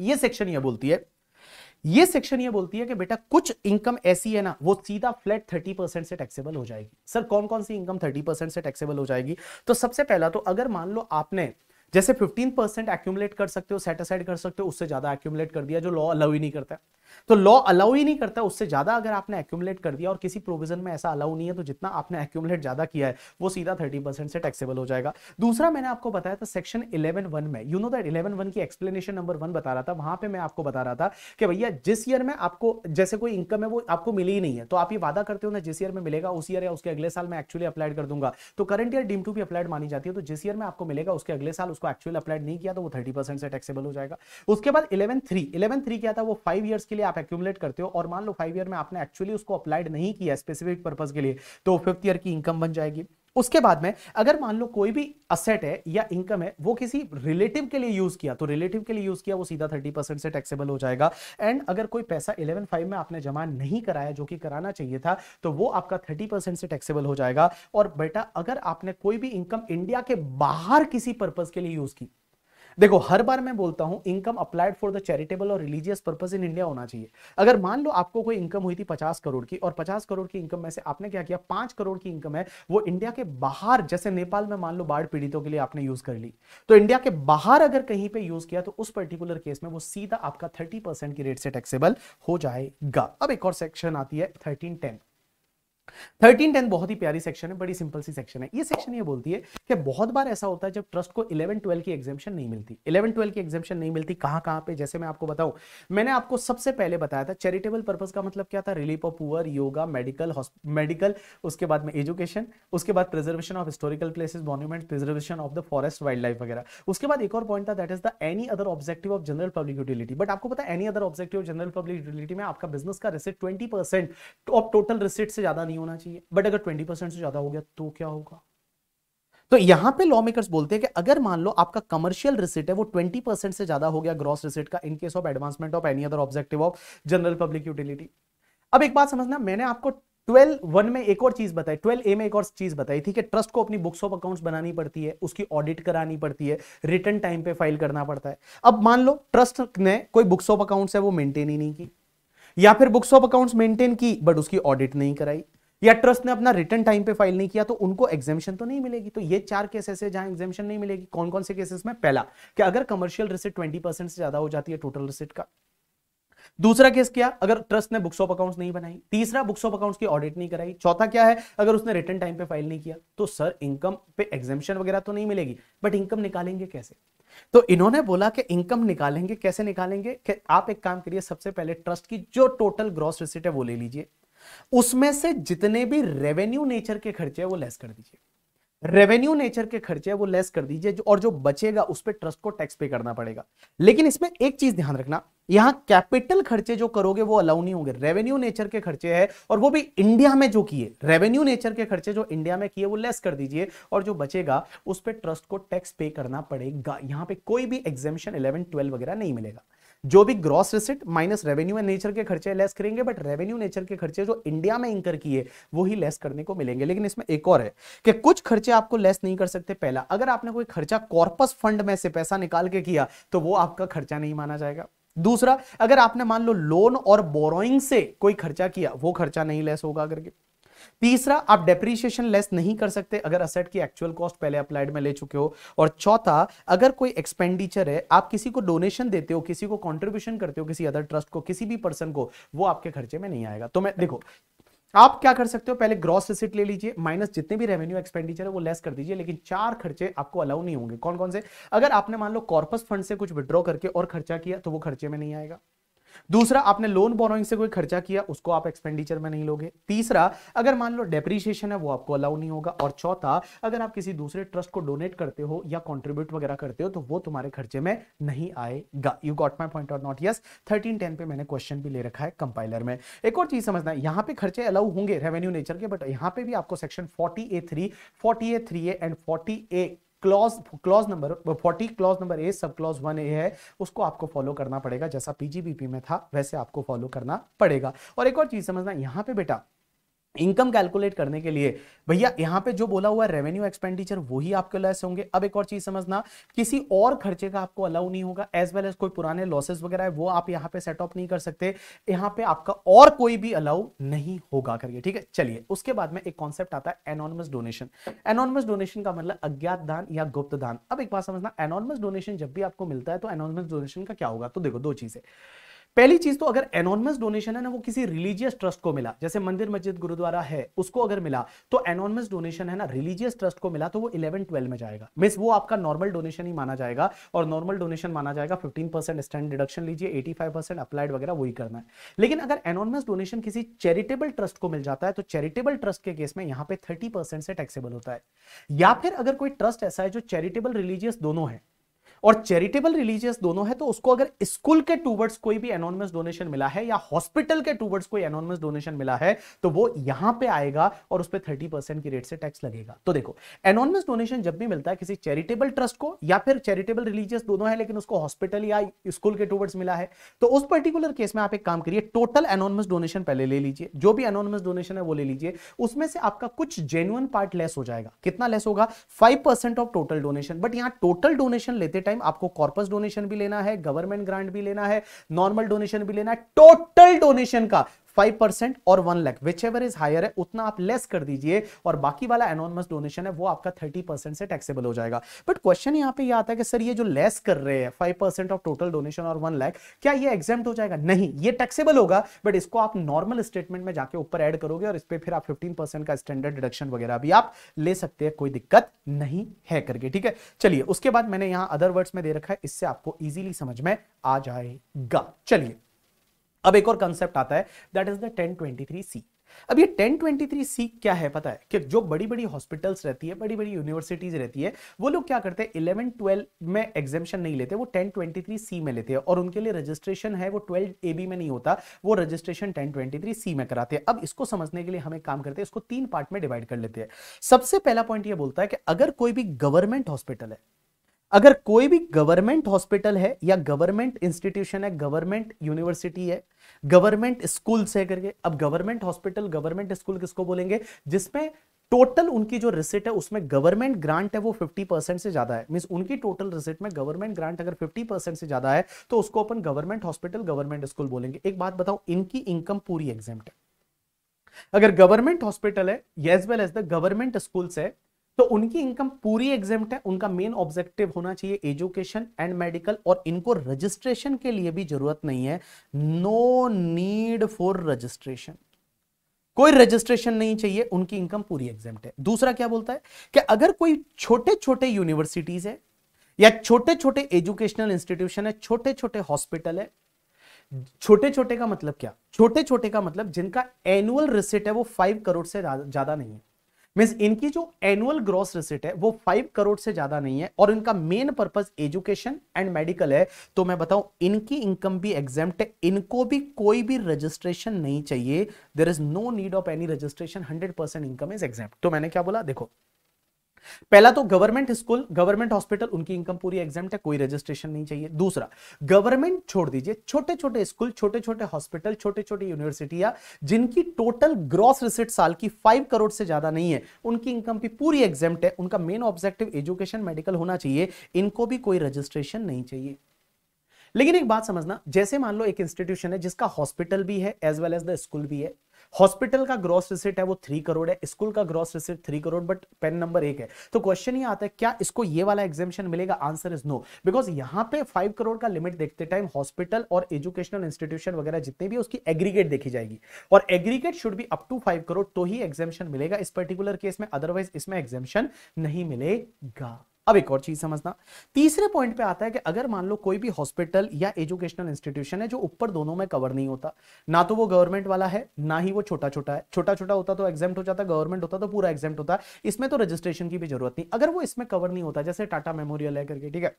ये सेक्शन यह बोलती है ये सेक्शन ये बोलती है कि बेटा कुछ इनकम ऐसी है ना वो सीधा फ्लैट थर्टी परसेंट से टैक्सेबल हो जाएगी सर कौन कौन सी इनकम थर्टी परसेंट से टैक्सेबल हो जाएगी तो सबसे पहला तो अगर मान लो आपने जैसे 15 परसेंट एक्यूमलेट कर सकते हो सेट असाइड कर सकते हो उससे ज्यादा एक्यूमलेट कर दिया जो लॉ अलाउ ही नहीं करता है तो लॉ अलाउ ही नहीं करता उससे ज्यादा अगर आपने एक्यूमलेट कर दिया और किसी प्रोविजन में ऐसा अलाउ नहीं है तो जितना आपने एक्यूमलेट ज्यादा किया है वो सीधा थर्टी से टैक्सेबल हो जाएगा दूसरा मैंने आपको बताया था सेक्शन इलेवन वन में you know that eleven one की एक्सप्लेनेशन नंबर वन बता रहा था वहां पर मैं आपको बता रहा था कि भैया जिस ईयर में आपको जैसे कोई इनकम है वो आपको मिली ही नहीं है तो आप ये वादा करते हो ना जिस ईयर में मिलेगा उस ईयर या उसके अगले साल में एक्चुअली अप्लाइड कर दूंगा तो करंट ईयर डीम टू भी अप्लाइड मानी जाती है तो जिस ईयर में आपको मिलेगा उसके अगले साल उसको एक्चुअल अप्लाइड नहीं किया तो वो थर्टी परसेंट से टैक्सेबल हो जाएगा उसके बाद इलेवन थ्री इलेवन थ्री क्या था वो फाइव ईयर्स के लिए आप एक्यूमुलेट करते हो और मान लो फाइव ईयर में आपने एक्चुअली उसको अप्लाइड नहीं किया स्पेसिफिक पर्पज के लिए तो फिफ्थ ईयर की इनकम बन जाएगी उसके बाद में अगर मान लो कोई भी असेट है या इनकम है वो किसी रिलेटिव के लिए यूज किया तो रिलेटिव के लिए यूज किया वो सीधा थर्टी परसेंट से टैक्सेबल हो जाएगा एंड अगर कोई पैसा इलेवन फाइव में आपने जमा नहीं कराया जो कि कराना चाहिए था तो वो आपका थर्टी परसेंट से टैक्सेबल हो जाएगा और बेटा अगर आपने कोई भी इनकम इंडिया के बाहर किसी पर्पज के लिए यूज की देखो हर बार मैं बोलता हूं income applied for the charitable और रिलीजियस पर्पज इन इंडिया होना चाहिए अगर मान लो आपको कोई इनकम हुई थी पचास करोड़ की और पचास करोड़ की इनकम में से आपने क्या किया पांच करोड़ की इनकम है वो इंडिया के बाहर जैसे नेपाल में मान लो बाढ़ पीड़ितों के लिए आपने यूज कर ली तो इंडिया के बाहर अगर कहीं पे यूज किया तो उस पर्टिकुलर केस में वो सीधा आपका थर्टी की रेट से टैक्सेबल हो जाएगा अब एक और सेक्शन आती है थर्टीन टेन थर्टीन टेन बहुत ही प्यारी सेक्शन है बड़ी सिंपल सी सेक्शन है ये सेक्शन ये बोलती है कि बहुत बार ऐसा होता है जब ट्रस्ट को इलेवन ट्वेल्व की एग्जामेशन नहीं मिलती इलेवन ट्वेल्व की एग्जामेशन नहीं मिलती कहाँ कहाँ पे जैसे मैं आपको बताऊं मैंने आपको सबसे पहले बताया था चैरिटेबल पर्पज का मतलब क्या था relief of poor yoga medical medical उसके बाद में एजुकेशन उसके बाद preservation of historical places monument preservation of the forest wildlife वगैरह उसके बाद एक और पॉइंट था that is the any other objective of general public utility but आपको पता any other objective general public utility में आपका बिजनेस का receipt twenty percent of total receipt से ज्यादा नहीं नहीं होना चाहिए बट अगर ट्वेंटी परसेंट से ज्यादा हो गया तो क्या होगा तो यहां पे लॉ मेकर्स बोलते हैं कि अगर मान लो आपका कमर्शियल रिसिट है वो ट्वेंटी परसेंट से ज्यादा हो गया ग्रॉस रिसिट का in case of advancement of any other objective of general public utility अब एक बात समझना मैंने आपको ट्वेल्व वन में एक और चीज बताई ट्वेल्व ए में एक और चीज बताई थी कि ट्रस्ट को अपनी बुक्स ऑफ अकाउंट्स बनानी पड़ती है उसकी ऑडिट करानी पड़ती है रिटर्न टाइम पे फाइल करना पड़ता है अब मान लो ट्रस्ट ने कोई बुक्स ऑफ अकाउंट्स है वो मेंटेन ही नहीं की या फिर बुक्स ऑफ अकाउंट्स मेंटेन की बट उसकी ऑडिट नहीं कराई या ट्रस्ट ने अपना रिटर्न टाइम पे फाइल नहीं किया तो उनको एग्जेम्पन तो नहीं मिलेगी तो ये चार केस ऐसे जहां एग्जेम्पन नहीं मिलेगी कौन कौन से केसेस में पहला कि अगर कमर्शियल रिसिट ट्वेंटी परसेंट से ज्यादा हो जाती है टोटल रिसिट का दूसरा केस क्या अगर ट्रस्ट ने बुक्स ऑफ अकाउंट्स नहीं बनाई तीसरा बुक्स ऑफ अकाउंट्स की ऑडिट नहीं कराई चौथा क्या है अगर उसने रिटर्न टाइम पे फाइल नहीं किया तो सर इनकम पे एग्जेम्पन वगैरह तो नहीं मिलेगी बट इनकम निकालेंगे कैसे तो इन्होंने बोला कि इनकम निकालेंगे कैसे निकालेंगे कि आप एक काम करिए सबसे पहले ट्रस्ट की जो टोटल ग्रॉस रिसिट है वो ले लीजिए उसमें से जितने भी रेवेन्यू नेचर के खर्चे हैं वो लेस कर दीजिए रेवेन्यू नेचर के खर्चे हैं वो लेस कर दीजिए और जो बचेगा उस पर ट्रस्ट को टैक्स पे करना पड़ेगा लेकिन इसमें एक चीज ध्यान रखना यहां कैपिटल खर्चे जो करोगे वो अलाउ नहीं होंगे रेवेन्यू नेचर के खर्चे है और वो भी इंडिया में जो किए रेवेन्यू नेचर के खर्चे जो इंडिया में किए वो लेस कर दीजिए और जो बचेगा उस पर ट्रस्ट को टैक्स पे करना पड़ेगा यहां पर कोई भी एग्जामिशन इलेवन ट्वेल्व वगैरह नहीं मिलेगा जो भी gross receipt minus revenue and nature के खर्चे लेस करेंगे बट रेवेन्यू नेचर के खर्चे जो इंडिया में इंकर किए वो ही लेस करने को मिलेंगे लेकिन इसमें एक और है कि कुछ खर्चे आपको लेस नहीं कर सकते पहला अगर आपने कोई खर्चा कॉर्पस फंड में से पैसा निकाल के किया तो वो आपका खर्चा नहीं माना जाएगा दूसरा अगर आपने मान लो लोन और बोरोइंग से कोई खर्चा किया वो खर्चा नहीं लेस होगा करके तीसरा आप डेप्रीशिएशन लेस नहीं कर सकते अगर असेट की एक्चुअल कॉस्ट पहले अप्लाइड में ले चुके हो और चौथा अगर कोई एक्सपेंडिचर है आप किसी को डोनेशन देते हो किसी को कॉन्ट्रीब्यूशन करते हो किसी अदर ट्रस्ट को किसी भी पर्सन को वो आपके खर्चे में नहीं आएगा तो मैं देखो आप क्या कर सकते हो पहले ग्रॉस रिसिट ले लीजिए माइनस जितने भी रेवेन्यू एक्सपेंडिचर है वो लेस कर दीजिए लेकिन चार खर्चे आपको अलाउ नहीं होंगे कौन कौन से अगर आपने मान लो कॉर्पस फंड से कुछ विड्रॉ करके और खर्चा किया तो वो खर्चे में नहीं आएगा दूसरा आपने लोन बोरोइंग से कोई खर्चा किया उसको आप एक्सपेंडिचर में नहीं लोगे तीसरा अगर मान लो डेप्रीशिएशन है वो आपको अलाउ नहीं होगा और चौथा अगर आप किसी दूसरे ट्रस्ट को डोनेट करते हो या कॉन्ट्रीब्यूट वगैरह करते हो तो वो तुम्हारे खर्चे में नहीं आएगा यू गॉट माई पॉइंट और नॉट यस थर्टीन टेन पे मैंने क्वेश्चन भी ले रखा है कंपाइलर में एक और चीज समझना है यहाँ पे खर्चे अलाउ होंगे रेवेन्यू नेचर के बट यहाँ पे भी आपको section forty A three forty A three A and forty A clause clause number forty clause number A sub clause one ए है उसको आपको फॉलो करना पड़ेगा जैसा पीजीबीपी में था वैसे आपको फॉलो करना पड़ेगा और एक और चीज समझना यहाँ पे बेटा इनकम कैलकुलेट करने के लिए भैया यहाँ पे जो बोला हुआ है रेवेन्यू एक्सपेंडिचर वही आपके लॉस होंगे अब एक और चीज समझना किसी और खर्चे का आपको अलाउ नहीं होगा एज वेल एज कोई पुराने लॉसेस वगैरह है वो आप यहाँ पे सेटअप नहीं कर सकते यहाँ पे आपका और कोई भी अलाउ नहीं होगा करके ठीक है चलिए उसके बाद में एक कॉन्सेप्ट आता है एनॉनमस डोनेशन एनॉनमस डोनेशन का मतलब अज्ञात दान या गुप्त दान अब एक बात समझना एनॉनमस डोनेशन जब भी आपको मिलता है तो एनॉनमस डोनेशन का क्या होगा तो देखो दो चीजें पहली चीज तो अगर एनोनमस डोनेशन है ना वो किसी रिलीजियस ट्रस्ट को मिला जैसे मंदिर मस्जिद गुरुद्वारा है उसको अगर मिला तो एनोनमस डोनेशन है ना रिलीजियस ट्रस्ट को मिला तो वो इलेवन ट्वेल्व में जाएगा मीन वो आपका नॉर्मल डोनेशन ही माना जाएगा और नॉर्मल डोनेशन माना जाएगा फिफ्टीन परसेंट स्टैंड डिडक्शन लीजिए एटी फाइव परसेंट अप्लाइड वगैरह वही करना है लेकिन अगर एनॉनमस डोनेशन किसी चैरिटेबल ट्रस्ट को मिल जाता है तो चैरिटेबल ट्रस्ट के केस में यहाँ पे थर्टी परसेंट से टैक्सेबल होता है या फिर अगर कोई ट्रस्ट ऐसा है जो चैरिटेबल रिलीजियस दोनों है और चैरिटेबल रिलीजियस दोनों है तो उसको अगर स्कूल के टूवर्ड्स कोई भी एनोनमस डोनेशन मिला है या हॉस्पिटल के टूवर्ड्स कोई एनोनमस डोनेशन मिला है तो वो यहां पे आएगा और उस पर थर्टी परसेंट की रेट से टैक्स लगेगा तो देखो एनोनमस डोनेशन जब भी मिलता है किसी चैरिटेबल ट्रस्ट को या फिर चैरिटेबल रिलीजियस दोनों है लेकिन उसको हॉस्पिटल या स्कूल के टूवर्ड्स मिला है तो उस पर्टिकुलर केस में आप एक काम करिए टोटल एनोनमस डोनेशन पहले ले लीजिए जो भी एनोनमस डोनेशन है वो ले लीजिए उसमें से आपका कुछ जेन्युन पार्ट लेस हो जाएगा कितना लेस होगा five of total donation but यहाँ टोटल डोनेशन लेते टाइम आपको कॉर्पस डोनेशन भी लेना है गवर्नमेंट ग्रांट भी लेना है नॉर्मल डोनेशन भी लेना है टोटल डोनेशन का फाइव परसेंट और one lakh whichever is higher है उतना आप लेस कर दीजिए और बाकी वाला एनोनमस डोनेशन है वो आपका थर्टी परसेंट से टैक्सेबल हो जाएगा बट क्वेश्चन यहाँ पे ये आता है कि सर ये जो लेस कर रहे हैं five percent of total donation और वन लैख क्या ये एग्जेप्ट हो जाएगा नहीं ये टैक्सेबल होगा बट इसको आप नॉर्मल स्टेटमेंट में जाके ऊपर एड करोगे और इस पर फिर आप फिफ्टीन परसेंट का स्टैंडर्ड डिडक्शन वगैरह भी आप ले सकते हैं कोई दिक्कत नहीं है करके ठीक है चलिए उसके बाद मैंने यहाँ अदर वर्ड्स में दे रखा है इससे आपको ईजिली समझ में आ जाएगा चलिए अब एक और कंसेप्ट आता है that is the ten twenty three C अब ये टेन ट्वेंटी थ्री सी क्या है पता है कि जो बड़ी बड़ी हॉस्पिटल्स रहती है बड़ी बड़ी यूनिवर्सिटीज रहती है वो लोग क्या करते हैं इलेवन ट्वेल्व में एग्जामेशन नहीं लेते वो टेन ट्वेंटी थ्री सी में लेते हैं और उनके लिए रजिस्ट्रेशन है वो ट्वेल्व ए बी में नहीं होता वो registration ten twenty three C में कराते हैं अब इसको समझने के लिए हमें काम करते हैं इसको तीन पार्ट में डिवाइड कर लेते हैं सबसे पहला पॉइंट ये बोलता है कि अगर कोई भी गवर्नमेंट हॉस्पिटल है अगर कोई भी गवर्नमेंट हॉस्पिटल है या गवर्नमेंट इंस्टीट्यूशन है गवर्नमेंट यूनिवर्सिटी है गवर्नमेंट स्कूल से करके अब गवर्नमेंट हॉस्पिटल गवर्नमेंट स्कूल किसको बोलेंगे जिसमें टोटल उनकी जो रिसिट है उसमें गवर्नमेंट ग्रांट है वो 50 परसेंट से ज्यादा है मीन उनकी टोटल रिसिट में गवर्नमेंट ग्रांट अगर 50 परसेंट से ज्यादा है तो उसको अपन गवर्नमेंट हॉस्पिटल गवर्नमेंट स्कूल बोलेंगे एक बात बताओ इनकी इनकम पूरी एग्जाम है अगर गवर्नमेंट हॉस्पिटल है as well as the government schools है तो उनकी इनकम पूरी एग्जाम है उनका मेन ऑब्जेक्टिव होना चाहिए एजुकेशन एंड मेडिकल और इनको रजिस्ट्रेशन के लिए भी जरूरत नहीं है नो नीड फॉर रजिस्ट्रेशन कोई रजिस्ट्रेशन नहीं चाहिए उनकी इनकम पूरी एग्जाम है दूसरा क्या बोलता है कि अगर कोई छोटे छोटे यूनिवर्सिटीज है या छोटे छोटे एजुकेशनल इंस्टीट्यूशन है छोटे छोटे हॉस्पिटल है छोटे छोटे का मतलब क्या छोटे छोटे का मतलब जिनका एनुअल रिसिट है वो फाइव करोड़ से ज्यादा नहीं है मीन्स इनकी जो एनुअल ग्रॉस रिसिट है वो फाइव करोड़ से ज्यादा नहीं है और इनका main purpose education and medical है तो मैं बताऊं इनकी इनकम भी एग्जाम्प्ट है इनको भी कोई भी रजिस्ट्रेशन नहीं चाहिए there is no need of any registration hundred percent income is exempt तो मैंने क्या बोला देखो पहला तो गवर्नमेंट स्कूल गवर्नमेंट हॉस्पिटल उनकी इनकम पूरी एग्जाम है कोई रजिस्ट्रेशन नहीं चाहिए दूसरा गवर्नमेंट छोड़ दीजिए छोटे छोटे स्कूल छोटे छोटे हॉस्पिटल छोटे छोटे यूनिवर्सिटियां जिनकी टोटल ग्रॉस रिसिट साल की फाइव करोड़ से ज्यादा नहीं है उनकी इनकम भी पूरी एग्जाम है उनका मेन ऑब्जेक्टिव एजुकेशन मेडिकल होना चाहिए इनको भी कोई रजिस्ट्रेशन नहीं चाहिए लेकिन एक बात समझना जैसे मान लो एक इंस्टीट्यूशन है जिसका हॉस्पिटल भी है as well as the school भी है हॉस्पिटल का ग्रॉस रिसिट है वो थ्री करोड़ है स्कूल का gross receipt three crore but PAN number एक है तो क्वेश्चन ये आता है क्या इसको ये वाला एग्जामेशन मिलेगा आंसर इज नो बिकॉज यहाँ पे फाइव करोड़ का लिमिट देखते टाइम हॉस्पिटल और एजुकेशनल इंस्टीट्यूशन वगैरह जितने भी उसकी एग्रीगेट देखी जाएगी और aggregate should be up to five crore तो ही एग्जामेशन मिलेगा इस पर्टिकुलर केस में अदरवाइज इसमें एग्जामेशन नहीं मिलेगा अब एक और चीज समझना तीसरे पॉइंट पे आता है कि अगर मान लो कोई भी हॉस्पिटल या एजुकेशनल इंस्टीट्यूशन है जो ऊपर दोनों में कवर नहीं होता ना तो वो गवर्नमेंट वाला है ना ही वो छोटा छोटा है छोटा छोटा होता तो एग्जाम हो जाता गवर्नमेंट होता तो पूरा एग्जाम होता इसमें तो रजिस्ट्रेशन की भी जरूरत नहीं अगर वो इसमें कवर नहीं होता जैसे टाटा मेमोरियल है करके ठीक है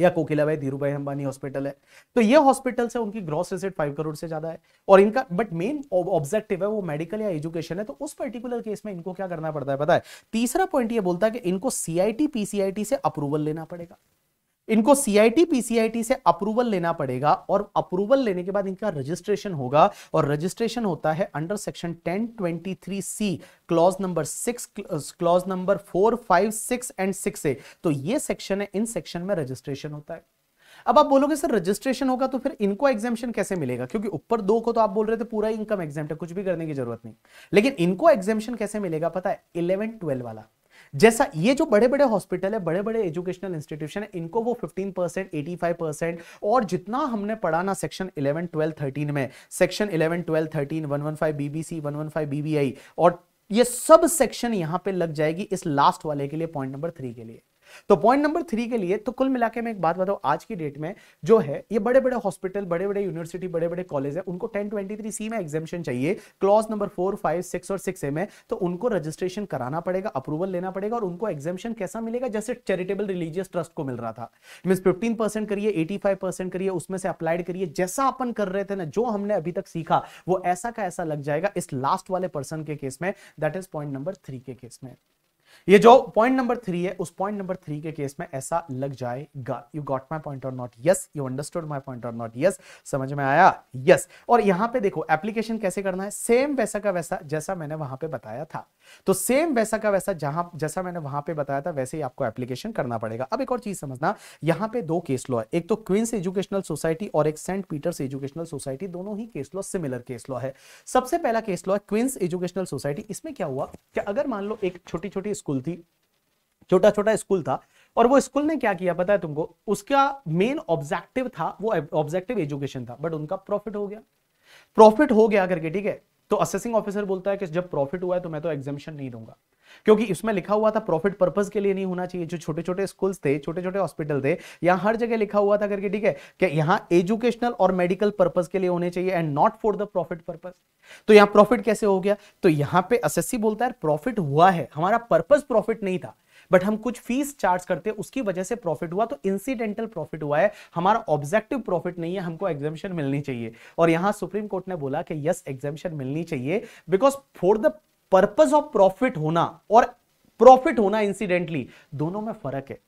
या कोकिलाबाई धीरूभाई अंबानी हॉस्पिटल है तो ये हॉस्पिटल से उनकी ग्रॉस रिसेट फाइव करोड़ से ज्यादा है और इनका बट मेन ऑब्जेक्टिव है वो मेडिकल या एजुकेशन है तो उस पर्टिकुलर केस में इनको क्या करना पड़ता है पता है तीसरा पॉइंट ये बोलता है कि इनको सीआईटी पीसीआईटी से अप्रूवल लेना पड़ेगा इनको सीआईटी पीसीआईटी से अप्रूवल लेना पड़ेगा और अप्रूवल लेने के बाद इनका रजिस्ट्रेशन होगा और रजिस्ट्रेशन होता है under section 1023 C clause number six clause number four five six and six A तो ये सेक्शन है इन सेक्शन में रजिस्ट्रेशन होता है अब आप बोलोगे सर रजिस्ट्रेशन होगा तो फिर इनको एग्जामेशन कैसे मिलेगा क्योंकि ऊपर दो को तो आप बोल रहे थे पूरा इनकम एग्जाम है कुछ भी करने की जरूरत नहीं लेकिन इनको एग्जेम्पन कैसे मिलेगा पता है इलेवन ट्वेल्व वाला जैसा ये जो बड़े बड़े हॉस्पिटल है बड़े बड़े एजुकेशनल इंस्टीट्यूशन है इनको वो fifteen percent eighty five percent और जितना हमने पढ़ा ना सेक्शन इलेवन ट्वेल्व थर्टीन में section eleven thirteen one one five BBC one one five BBI और ये सब सेक्शन यहां पे लग जाएगी इस लास्ट वाले के लिए पॉइंट नंबर थ्री के लिए तो पॉइंट नंबर थ्री के लिए तो कुल मिला के मैं एक बात बताऊँ आज की डेट में जो है ये बड़े बड़े हॉस्पिटल बड़े बड़े यूनिवर्सिटी बड़े बड़े कॉलेज है उनको टेन ट्वेंटी थ्री सी में एग्जामेशन चाहिए clause number four five six और सिक्स ए में तो उनको रजिस्ट्रेशन कराना पड़ेगा अप्रूवल लेना पड़ेगा और उनको एग्जामेशन कैसा मिलेगा जैसे चैरिटेबल रिलीजियस ट्रस्ट को मिल रहा था मीन फिफ्टीन परसेंट करिए एटी फाइव परसेंट करिए उसमें से अप्लाइड करिए जैसा अपन कर रहे थे ना जो हमने अभी तक सीखा वो ऐसा का ऐसा लग जाएगा इस लास्ट वाले पर्सन के केस में that is point number three के केस में ये जो पॉइंट नंबर थ्री है उस पॉइंट नंबर थ्री के केस में ऐसा लग जाएगा यू गॉट माई पॉइंट और not yes you understood my point और नॉट यस समझ में आया यस yes. और यहां पे देखो एप्लीकेशन कैसे करना है सेम वैसा का वैसा जैसा मैंने वहां पे बताया था तो सेम वैसा का वैसा जहां जैसा मैंने वहां पे बताया था वैसे ही आपको एप्लीकेशन करना पड़ेगा अब एक और चीज समझना यहां पे दो केस लॉ है एक तो क्वींस एजुकेशनल सोसाइटी और एक सेंट पीटर्स एजुकेशनल सोसाइटी दोनों ही case law similar case law है सबसे पहला केस लॉ है क्वींस एजुकेशनल सोसाइटी इसमें क्या हुआ कि अगर मान लो एक छोटी छोटी स्कूल स्कूल थी छोटा छोटा स्कूल था और वो स्कूल ने क्या किया पता है तुमको उसका मेन ऑब्जेक्टिव था वो ऑब्जेक्टिव एजुकेशन था बट उनका प्रॉफिट हो गया प्रॉफिट हो गया करके ठीक है तो असेसिंग ऑफिसर बोलता है कि जब प्रॉफिट हुआ है तो मैं तो एग्जामिशन नहीं दूंगा क्योंकि इसमें लिखा हुआ था प्रॉफिट पर्पज के लिए नहीं होना चाहिए जो छोटे छोटे स्कूल्स थे छोटे छोटे हॉस्पिटल थे यहाँ हर जगह लिखा हुआ था करके ठीक है कि यहाँ एजुकेशनल और मेडिकल पर्पज के लिए होने चाहिए and not for the profit purpose तो यहाँ प्रॉफिट कैसे हो गया तो यहाँ पे एसएससी बोलता है प्रॉफिट हुआ है हमारा पर्पज प्रॉफिट नहीं था बट हम कुछ फीस चार्ज करते हैं उसकी वजह से प्रॉफिट हुआ तो इंसिडेंटल प्रॉफिट हुआ है हमारा ऑब्जेक्टिव प्रॉफिट नहीं है हमको एग्जामिशन मिलनी चाहिए और यहां सुप्रीम कोर्ट ने बोला कि यस एग्जामिशन मिलनी चाहिए because for the purpose of profit होना और प्रॉफिट होना इंसिडेंटली दोनों में फर्क है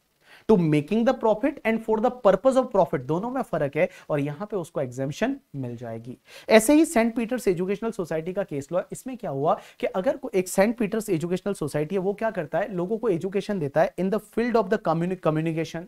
to making the profit and for the purpose of profit दोनों में फर्क है और यहां पे उसको एग्जेम्पन मिल जाएगी ऐसे ही सेंट पीटर्स एजुकेशनल सोसाइटी का केस लॉ इसमें क्या हुआ कि अगर कोई एक सेंट पीटर्स एजुकेशनल सोसाइटी है वो क्या करता है लोगों को एजुकेशन देता है in the field of the communication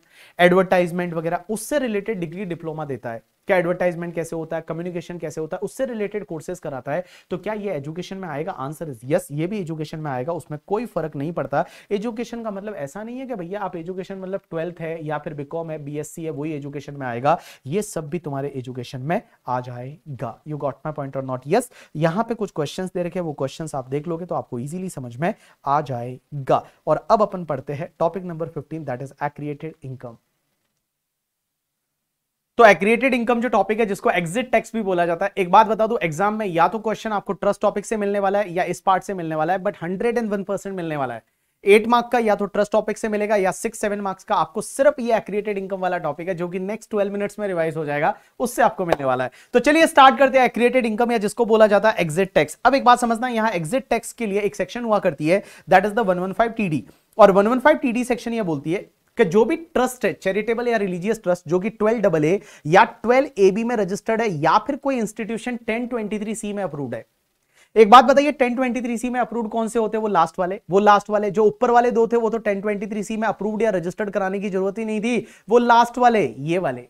advertisement वगैरह उससे रिलेटेड डिग्री डिप्लोमा देता है क्या एडवर्टाइजमेंट कैसे होता है कम्युनिकेशन कैसे होता है उससे रिलेटेड कोर्सेज कराता है तो क्या ये एजुकेशन में आएगा आंसर इज यस ये भी एजुकेशन में आएगा उसमें कोई फर्क नहीं पड़ता एजुकेशन का मतलब ऐसा नहीं है कि भैया आप एजुकेशन मतलब ट्वेल्थ है या फिर बीकॉम है बीएससी है वही एजुकेशन में आएगा ये सब भी तुम्हारे एजुकेशन में आ जाएगा यू गॉट माई पॉइंट और नॉट यस यहाँ पे कुछ क्वेश्चन दे रखे वो क्वेश्चन आप देख लोगे तो आपको ईजिली समझ में आ जाएगा और अब अपन पढ़ते हैं topic number fifteen that is accreted income तो एक्रिएटेड इनकम जो टॉपिक है जिसको एग्जिट टैक्स भी बोला जाता है एक बात बता दू एग्जाम में या तो क्वेश्चन आपको ट्रस्ट टॉपिक से मिलने वाला है या इस पार्ट से मिलने वाला है but hundred and one percent मिलने वाला है एट मार्क्स का या तो ट्रस्ट टॉपिक से मिलेगा या सिक्स सेवन मार्क्स का आपको सिर्फ ये एक्रिएटेड इनकम वाला टॉपिक है जो कि नेक्स्ट ट्वेल्व मिनट्स में रिवाइज हो जाएगा उससे आपको मिलने वाला है तो चलिए स्टार्ट करते हैं एक्रिएटेड इनकम या जिसको बोला जाता है एग्जिट टैक्स अब एक बात समझना यहाँ एग्जिट टैक्स के लिए एक सेक्शन हुआ करती है that is the one one five T D और 115 टीडी सेक्शन यह बोलती है कि जो भी ट्रस्ट है चैरिटेबल या रिलीजियस ट्रस्ट जो कि ट्वेल्व डबल ए या ट्वेल्व ए बी में रजिस्टर्ड है या फिर कोई institution ten twenty three C में अप्रूव है एक बात बताइए टेन ट्वेंटी थ्री सी में अप्रूव कौन से होते हैं वो लास्ट वाले वो लास्ट वाले जो ऊपर वाले दो थे वो तो टेन ट्वेंटी थ्री सी में अप्रूव या रजिस्टर्ड कराने की जरूरत ही नहीं थी वो लास्ट वाले ये वाले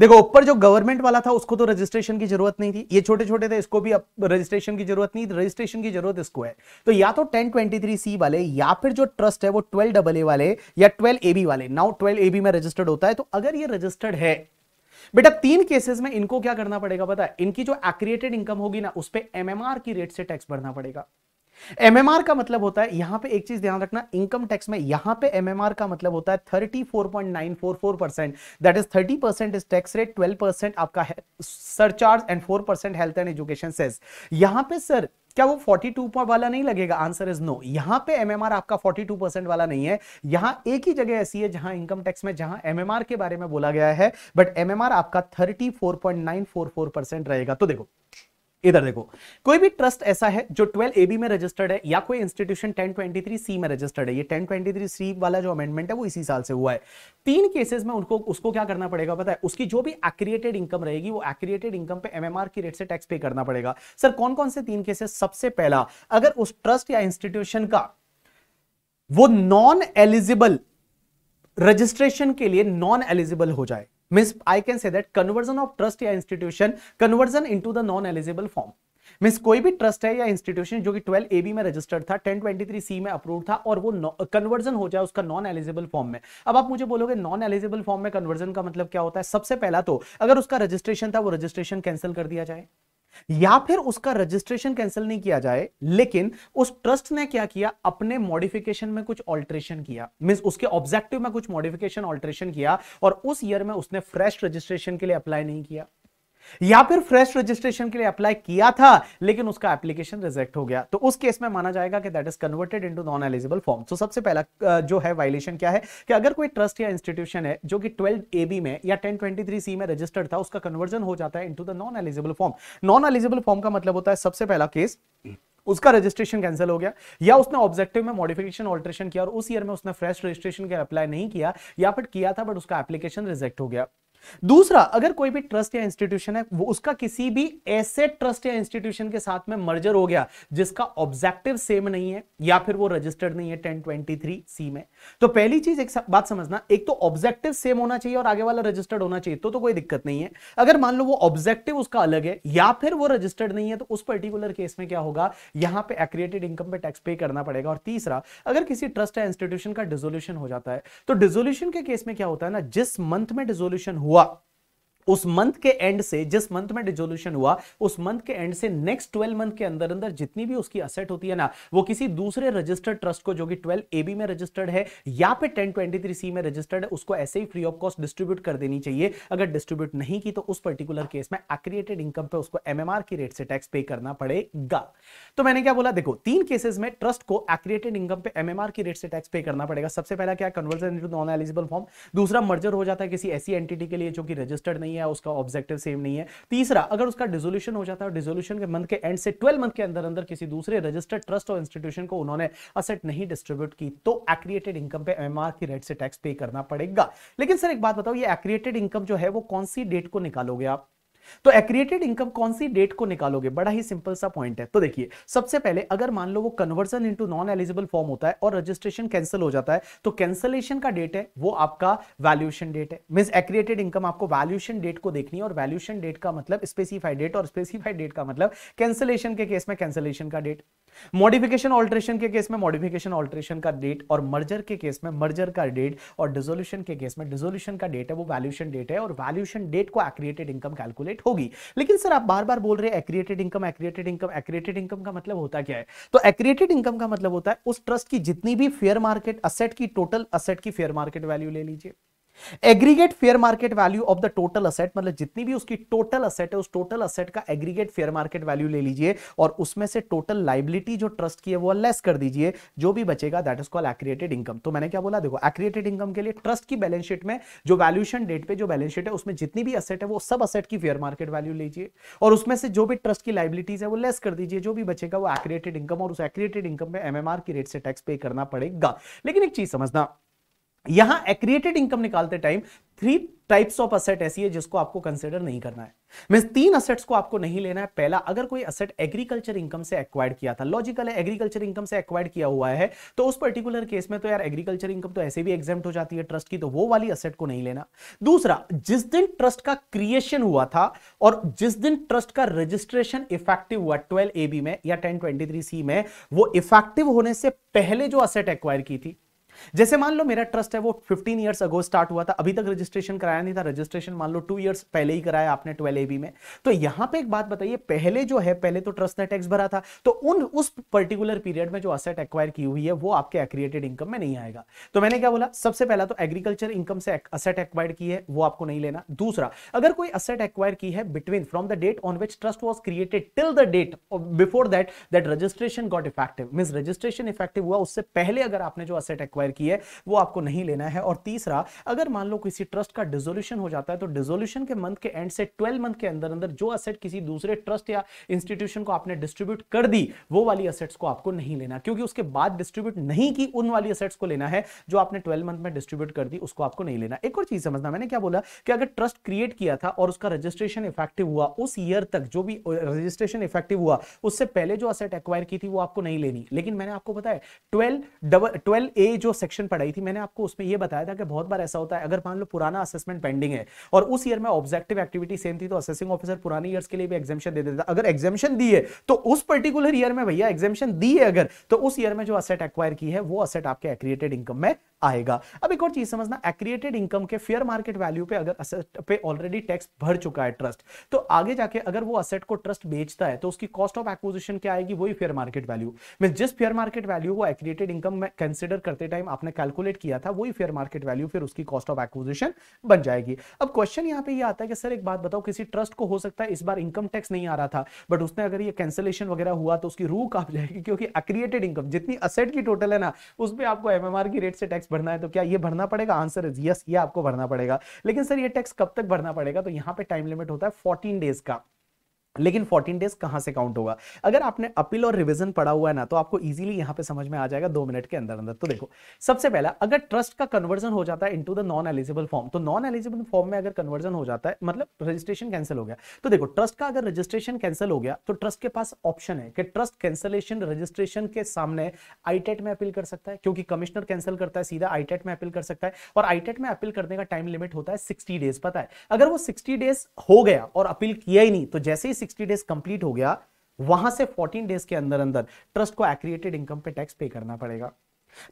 देखो ऊपर जो गवर्नमेंट वाला था उसको तो रजिस्ट्रेशन की जरूरत नहीं थी ये छोटे छोटे थे इसको भी अब रजिस्ट्रेशन की जरूरत नहीं रजिस्ट्रेशन की जरूरत इसको है तो या तो टेन ट्वेंटी थ्री सी वाले या फिर जो ट्रस्ट है वो ट्वेल्व डबल ए वाले या ट्वेल्व ए बी वाले नाउ ट्वेल्व ए बी में रजिस्टर्ड होता है तो अगर ये रजिस्टर्ड है बेटा तीन केसेस में इनको क्या करना पड़ेगा पता है इनकी जो एक्रिएटेड इनकम होगी ना उस पर एमएमआर की रेट से टैक्स भरना पड़ेगा एमएमआर का मतलब होता है यहां पे एक चीज ध्यान रखना इनकम टैक्स में यहां पे एमएमआर का मतलब होता है thirty four four point nine four percent that is thirty percent is tax rate twelve percent आपका surcharge and four percent health and education cess यहां पे सर क्या वो 42 वाला नहीं लगेगा आंसर इज नो यहां पे एमएमआर आपका 42 परसेंट वाला नहीं है यहां एक ही जगह ऐसी है जहां इनकम टैक्स में जहां एमएमआर के बारे में बोला गया है बट एमएमआर आपका 34.944 परसेंट रहेगा तो देखो इधर देखो कोई भी ट्रस्ट ऐसा है जो 12 एबी में रजिस्टर्ड है या कोई इंस्टीट्यूशन 1023 सी में रजिस्टर्ड है ये 1023 सी वाला जो अमेंडमेंट है वो इसी साल से हुआ है तीन केसेस में उनको उसको क्या करना पड़ेगा पता है उसकी जो भी एक्रिएटेड इनकम रहेगी वो एक्रिएटेड इनकम पे एमएमआर की रेट से टैक्स पे करना पड़ेगा सर कौन कौन से तीन केसेस सबसे पहला अगर उस ट्रस्ट या इंस्टीट्यूशन का वो नॉन एलिजिबल रजिस्ट्रेशन के लिए नॉन एलिजिबल हो जाए means i can say that conversion of trust या institution conversion into the non eligible form means कोई भी ट्रस्ट है या इंस्टीट्यूशन जो कि ट्वेल्व ए बी में रजिस्टर्ड था टेन ट्वेंटी थ्री सी में अप्रूव था और वो कन्वर्जन हो जाए उसका नॉन एलिजिबल फॉर्म में अब आप मुझे बोलोगे नॉन एलिजिबल फॉर्म में कन्वर्जन का मतलब क्या होता है सबसे पहला तो अगर उसका रजिस्ट्रेशन था वो रजिस्ट्रेशन कैंसिल कर दिया जाए या फिर उसका रजिस्ट्रेशन कैंसिल नहीं किया जाए लेकिन उस ट्रस्ट ने क्या किया अपने मॉडिफिकेशन में कुछ ऑल्ट्रेशन किया मीन्स उसके ऑब्जेक्टिव में कुछ मॉडिफिकेशन ऑल्ट्रेशन किया और उस ईयर में उसने फ्रेश रजिस्ट्रेशन के लिए अप्लाई नहीं किया या फिर फ्रेश रजिस्ट्रेशन के लिए अप्लाई किया था लेकिन उसका एप्लीकेशन रिजेक्ट हो गया तो उस केस में माना जाएगा कि that is converted into non eligible form तो सबसे पहला जो है वायलेशन क्या है कि अगर कोई ट्रस्ट या इंस्टीट्यूशन है जो कि ट्वेल्व ए बी में या टेन ट्वेंटी सी में रजिस्टर्ड था उसका कन्वर्जन हो जाता है into the non eligible form non eligible form का मतलब होता है सबसे पहला केस उसका रजिस्ट्रेशन कैंसिल हो गया या उसने ऑब्जेक्टिव में मॉडिफिकेशन ऑल्ट्रेशन किया और उस ईयर में उसने फ्रेश रजिस्ट्रेशन के अप्लाई नहीं किया या फिर किया था बट उसका एप्लीकेशन रिजेक्ट हो गया दूसरा अगर कोई भी ट्रस्ट या इंस्टीट्यूशन है वो उसका किसी भी ऐसे ट्रस्ट या इंस्टीट्यूशन के साथ में मर्जर हो गया जिसका ऑब्जेक्टिव सेम नहीं है या फिर वो रजिस्टर्ड नहीं है टेन ट्वेंटी थ्री सी में तो पहली चीज एक बात समझना एक तो ऑब्जेक्टिव सेम होना चाहिए और आगे वाला रजिस्टर्ड होना चाहिए तो, तो कोई दिक्कत नहीं है अगर मान लो वो ऑब्जेक्टिव उसका अलग है या फिर वो रजिस्टर्ड नहीं है तो उस पर्टिकुलर केस में क्या होगा यहां पर एक्रिएटेड इनकम पे टैक्स पे करना पड़ेगा और तीसरा अगर किसी ट्रस्ट या इंस्टीट्यूशन का डिजोल्यूशन हो जाता है तो डिजोल्यूशन के केस में क्या होता है ना जिस मंथ में डिजोल्यूशन हुआ は उस मंथ के एंड से जिस मंथ में डिजोल्यूशन हुआ उस मंथ के एंड से नेक्स्ट ट्वेल्व मंथ के अंदर अंदर जितनी भी उसकी असेट होती है ना वो किसी दूसरे रजिस्टर्ड ट्रस्ट को जो कि ट्वेल्व ए बी में रजिस्टर्ड है या फिर टेन ट्वेंटी थ्री सी में रजिस्टर्ड है उसको ऐसे ही फ्री ऑफ कॉस्ट डिस्ट्रीब्यूट कर देनी चाहिए अगर डिस्ट्रीब्यूट नहीं की तो उस पर्टिकुलर केस में एक्रिएटेड इनकम पर उसको एमएमआर की रेट से टैक्स पे करना पड़ेगा तो मैंने क्या बोला देखो तीन केसेस में ट्रस्ट को एक्रिएटेड इनकम पे एमएमआर की रेट से टैक्स पे करना पड़ेगा सबसे पहला क्या conversion into non eligible form दूसरा मर्जर हो जाता है किसी ऐसी एंटिटी के लिए जो कि रजिस्टर्ड नहीं नहीं है उसका ऑब्जेक्टिव सेम नहीं है तीसरा अगर उसका डिजोल्यूशन हो जाता है डिजोल्यूशन के मंथ के एंड से ट्वेल्व मंथ के अंदर अंदर किसी दूसरे रजिस्टर्ड ट्रस्ट और इंस्टीट्यूशन को उन्होंने असेट नहीं डिस्ट्रीब्यूट की तो एक्रिएटेड इनकम पे एम की रेट से टैक्स पे करना पड़ेगा लेकिन सर एक बात बताओ ये एक्रिएटेड इनकम जो है वो कौन सी डेट को निकालोगे आप तो एक्रिएटेड इनकम कौन सी डेट को निकालोगे बड़ा ही सिंपल सा पॉइंट है तो देखिए सबसे पहले अगर मान लो वो conversion into non eligible form होता है और रजिस्ट्रेशन कैंसिल हो जाता है तो कैंसलेशन का डेट है वो आपका वैल्यूएशन डेट है मीन्स एक्रिएटेड इनकम आपको वैल्यूएशन डेट को देखनी है और वैल्यूएशन डेट का मतलब स्पेसिफाइड डेट और स्पेसिफाइड डेट का मतलब कैंसलेशन के केस में कैंसलेशन का डेट मॉडिफिकेशन ऑल्ट्रेशन के केस में मॉडिफिकेशन ऑल्ट्रेशन का डेट और मर्जर के केस में मर्जर का डेट और डिजोल्यूशन के केस में डिजोल्यूशन का डेट है वो वैल्यूशन डेट है और वैल्यूशन डेट को एक्रिएटेड इनकम कैलकुलेट होगी लेकिन सर आप बार बार बोल रहे हैं accreted income accreted income accreted income का मतलब होता क्या है तो एक्रिएटेड इनकम का मतलब होता है उस ट्रस्ट की जितनी भी फेयर मार्केट असेट की टोटल असेट की फेयर मार्केट वैल्यू ले लीजिए aggregate fair market value of the total asset मतलब जितनी भी उसकी टोटल असेट है उस टोटल असेट का एग्रीगेट फेयर मार्केट वैल्यू ले लीजिए और उसमें से टोटल लाइबिलिटी जो ट्रस्ट की है वो लेस कर दीजिए जो भी बचेगा that is call accreted income तो मैंने क्या बोला देखो एक्रिएटेड इनकम के लिए ट्रस्ट की बैलेंस शीट में जो वैल्यूशन डेट पे जो बैलेंस शीट है उसमें जितनी भी असेट है वो सब असेट की फेयर मार्केट वैल्यू लीजिए और उसमें से जो भी ट्रस्ट की लाइबिलिटीज है वो लेस कर दीजिए जो भी बचेगा वो एक्रिएटेड इनकम और उस एक्रिएटेड इनकम में एमएमआर की रेट से टैक्स पे करना पड़ेगा लेकिन एक चीज समझना यहां एक्रिएटेड इनकम निकालते time three types of asset ऐसी है जिसको आपको कंसिडर नहीं करना है मीन तीन असेट्स को आपको नहीं लेना है पहला अगर कोई असेट एग्रीकल्चर इनकम से एक्वायर्ड किया था लॉजिकल है एग्रीकल्चर इनकम से एक्वायर्ड किया हुआ है तो उस पर्टिकुलर केस में तो यार एग्रीकल्चर इनकम तो ऐसे भी एग्जाम्ट हो जाती है ट्रस्ट की तो वो वाली असेट को नहीं लेना दूसरा जिस दिन ट्रस्ट का क्रिएशन हुआ था और जिस दिन ट्रस्ट का रजिस्ट्रेशन इफेक्टिव हुआ ट्वेल्व ए बी में या टेन ट्वेंटी थ्री सी में वो इफेक्टिव होने से पहले जो असेट एक्वायर की थी जैसे मान लो मेरा ट्रस्ट है वो 15 इयर्स अगो स्टार्ट हुआ था अभी तक रजिस्ट्रेशन कराया नहीं था रजिस्ट्रेशन मान लो टू ईयर्स पहले ही कराया आपने ट्वेल्व एबी में तो यहां पे एक बात बताइए पहले जो है पहले तो ट्रस्ट ने टैक्स भरा था तो उन उस पर्टिकुलर पीरियड में जो असेट एक्वायर की हुई है वो आपके एक्रिएटेड इनकम में नहीं आएगा तो मैंने क्या बोला सबसे पहला तो एग्रीकल्चर इनकम से असेट एक्वायर की है वो आपको नहीं लेना दूसरा अगर कोई असेट एक्वायर की है between from the date on which trust was created till the date before that that registration got effective mean registration effective हुआ उससे पहले अगर आपने जो असेट एक्वायर एक्वायर की है वो आपको नहीं लेना है और तीसरा अगर मान लो किसी ट्रस्ट का डिजोल्यूशन हो जाता है तो डिजोल्यूशन के मंथ के एंड से ट्वेल्व मंथ के अंदर अंदर जो असेट किसी दूसरे ट्रस्ट या इंस्टीट्यूशन को आपने डिस्ट्रीब्यूट कर दी वो वाली असेट्स को आपको नहीं लेना क्योंकि उसके बाद डिस्ट्रीब्यूट नहीं की उन वाली असेट्स को लेना है जो आपने ट्वेल्व मंथ में डिस्ट्रीब्यूट कर दी उसको आपको नहीं लेना एक और चीज समझना मैंने क्या बोला कि अगर ट्रस्ट क्रिएट किया था और उसका रजिस्ट्रेशन इफेक्टिव हुआ उस ईयर तक जो भी रजिस्ट्रेशन इफेक्टिव हुआ उससे पहले जो असेट एक्वायर की थी वो आपको नहीं लेनी लेकिन मैंने आपको बताया ट्वेल्व डबल ट्वेल्व ए जो सेक्शन पढ़ाई थी मैंने आपको उसमें यह बताया था कि बहुत बार ऐसा होता है अगर मान लो पुराना असेसमेंट पेंडिंग है और उस ईयर में ऑब्जेक्टिव एक्टिविटी सेम थी तो असेसिंग ऑफिसर पुराने ईयर के लिए भी एग्जामेशन दे देता अगर एग्जामेशन दी है तो उस पर्टिकुलर ईयर में भैया एग्जामेशन दी है अगर तो उस ईयर में जो असेट एक्वायर की है वो असेट आपके एक्रिएटेड इनकम में आएगा अब एक और चीज समझना एक्रिएटेड इनकम के फेयर मार्केट वैल्यू पे अगर असेट पे ऑलरेडी टैक्स भर चुका है ट्रस्ट तो आगे जाके अगर वो असेट को ट्रस्ट बेचता है तो उसकी कॉस्ट ऑफ एक्विजिशन क्या आएगी वही फेयर मार्केट वैल्यू मीन जिस फेयर मार्केट वैल्यू को एक्रिएटेड इनकम में कंसिडर करते टाइम टाइम आपने कैलकुलेट किया था वही फेयर मार्केट वैल्यू फिर उसकी कॉस्ट ऑफ एक्विजिशन बन जाएगी अब क्वेश्चन यहाँ पे ये यह आता है कि सर एक बात बताओ किसी ट्रस्ट को हो सकता है इस बार इनकम टैक्स नहीं आ रहा था बट उसने अगर ये कैंसिलेशन वगैरह हुआ तो उसकी रूह काप जाएगी क्योंकि अक्रिएटेड इनकम जितनी असेट की टोटल है ना उस पर आपको एम की रेट से टैक्स भरना है तो क्या ये भरना पड़ेगा आंसर इज यस ये आपको भरना पड़ेगा लेकिन सर ये टैक्स कब तक भरना पड़ेगा तो यहाँ पे टाइम लिमिट होता है फोर्टीन डेज का लेकिन 14 डेज कहां से काउंट होगा अगर आपने अपील और रिवीजन पढ़ा हुआ है ना तो आपको इजीली यहां पे समझ में आ जाएगा दो मिनट के अंदर अंदर तो देखो सबसे पहला अगर ट्रस्ट का कन्वर्जन हो जाता है into the non eligible form तो नॉन एलिजिबल फॉर्म में अगर कन्वर्जन हो जाता है मतलब रजिस्ट्रेशन कैंसिल हो गया तो देखो ट्रस्ट का अगर रजिस्ट्रेशन कैंसिल हो गया तो ट्रस्ट के पास ऑप्शन है कि ट्रस्ट कैंसलेशन रजिस्ट्रेशन के सामने आईटेट e में अपील कर सकता है क्योंकि कमिश्नर कैंसिल करता है सीधा आईटेट e में अपील कर सकता है और आईटेट e में अपील करने का टाइम लिमिट होता है सिक्सटी डेज पता है अगर वो सिक्सटी डेज हो गया और अपील किया ही नहीं तो जैसे ही 360 डेज कंप्लीट हो गया वहां से 14 डेज के अंदर अंदर ट्रस्ट को एक्रिएटेड इनकम पे टैक्स पे करना पड़ेगा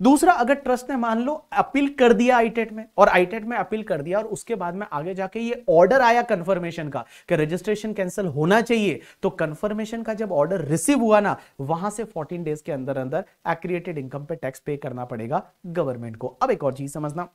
दूसरा अगर ट्रस्ट ने मान लो अपील कर दिया आईटेट e में और आईटेट e में अपील कर दिया और उसके बाद में आगे जाके ये ऑर्डर आया कंफर्मेशन का कि रजिस्ट्रेशन कैंसिल होना चाहिए तो कंफर्मेशन का जब ऑर्डर रिसीव हुआ ना वहां से 14 डेज के अंदर अंदर एक्रिएटेड इनकम पे टैक्स पे करना पड़ेगा गवर्नमेंट को अब एक और चीज समझना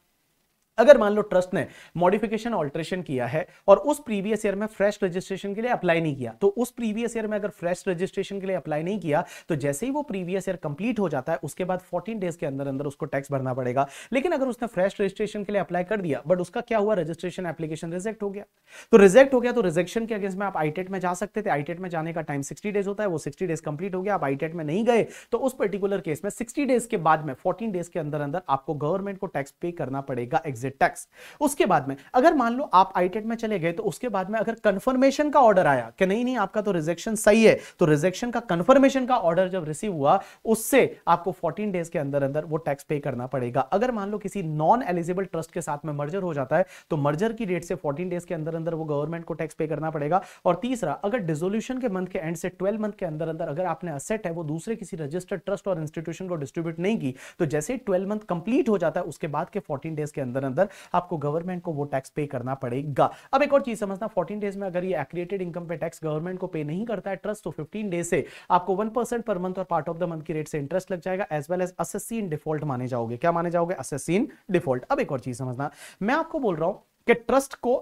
अगर मान लो ट्रस्ट ने मॉडिफिकेशन ऑल्ट्रेशन किया है और उस प्रीवियस ईयर में फ्रेश रजिस्ट्रेशन के लिए अप्लाई नहीं किया तो उस प्रीवियस ईयर में अगर फ्रेश रजिस्ट्रेशन के लिए अप्लाई नहीं किया तो जैसे ही वो प्रीवियस ईयर कंप्लीट हो जाता है उसके बाद 14 डेज के अंदर अंदर उसको टैक्स भरना पड़ेगा लेकिन अगर उसने फ्रेश रजिस्ट्रेशन के लिए अप्लाई कर दिया बट उसका क्या हुआ रजिस्ट्रेशन एप्लीकेशन रिजेक्ट हो गया तो रिजेक्ट हो गया तो रिजेक्शन के अगेंस्ट में आप आईटेट e में जा सकते थे आईटेट e में जाने का टाइम सिक्सटी डेज होता है वो सिक्सटी डेज कंप्लीट हो गया आप आईटेट e में नहीं गए तो उस पर्टिकुलर केस में सिक्सटी डेज के बाद में फोर्टीन डेज के अंदर अंदर आपको गवर्नमेंट को टैक्स पे करना पड़ेगा एग्जैक्ट इज टैक्स उसके बाद में अगर मान लो आप आईटेट e में चले गए तो उसके बाद में अगर कंफर्मेशन का ऑर्डर आया कि नहीं नहीं आपका तो रिजेक्शन सही है तो रिजेक्शन का कंफर्मेशन का ऑर्डर जब रिसीव हुआ उससे आपको 14 डेज के अंदर अंदर वो टैक्स पे करना पड़ेगा अगर मान लो किसी नॉन एलिजिबल ट्रस्ट के साथ में मर्जर हो जाता है तो मर्जर की डेट से 14 डेज के अंदर अंदर वो गवर्नमेंट को टैक्स पे करना पड़ेगा और तीसरा अगर डिजोल्यूशन के मंथ के एंड से 12 मंथ के अंदर अंदर अगर आपने असेट है वो दूसरे किसी रजिस्टर्ड ट्रस्ट और इंस्टीट्यूशन को डिस्ट्रीब्यूट नहीं की तो जैसे ही ट्वेल्व मंथ कंप्लीट हो जाता है उसके बाद के फोर्टीन डेज के अंदर अंदर अंदर आपको गवर्नमेंट को वो टैक्स पे करना पड़ेगा अब एक और चीज समझना फोर्टीन डेज में अगर ये एक्रिएटेड इनकम पे टैक्स गवर्नमेंट को पे नहीं करता है ट्रस्ट तो फिफ्टीन डेज से आपको वन परसेंट पर मंथ और पार्ट ऑफ द मंथ की रेट से इंटरेस्ट लग जाएगा as well as assessee default माने जाओगे क्या माने जाओगे असेसी डिफॉल्ट अब एक और चीज समझना मैं आपको बोल रहा हूं कि ट्रस्ट को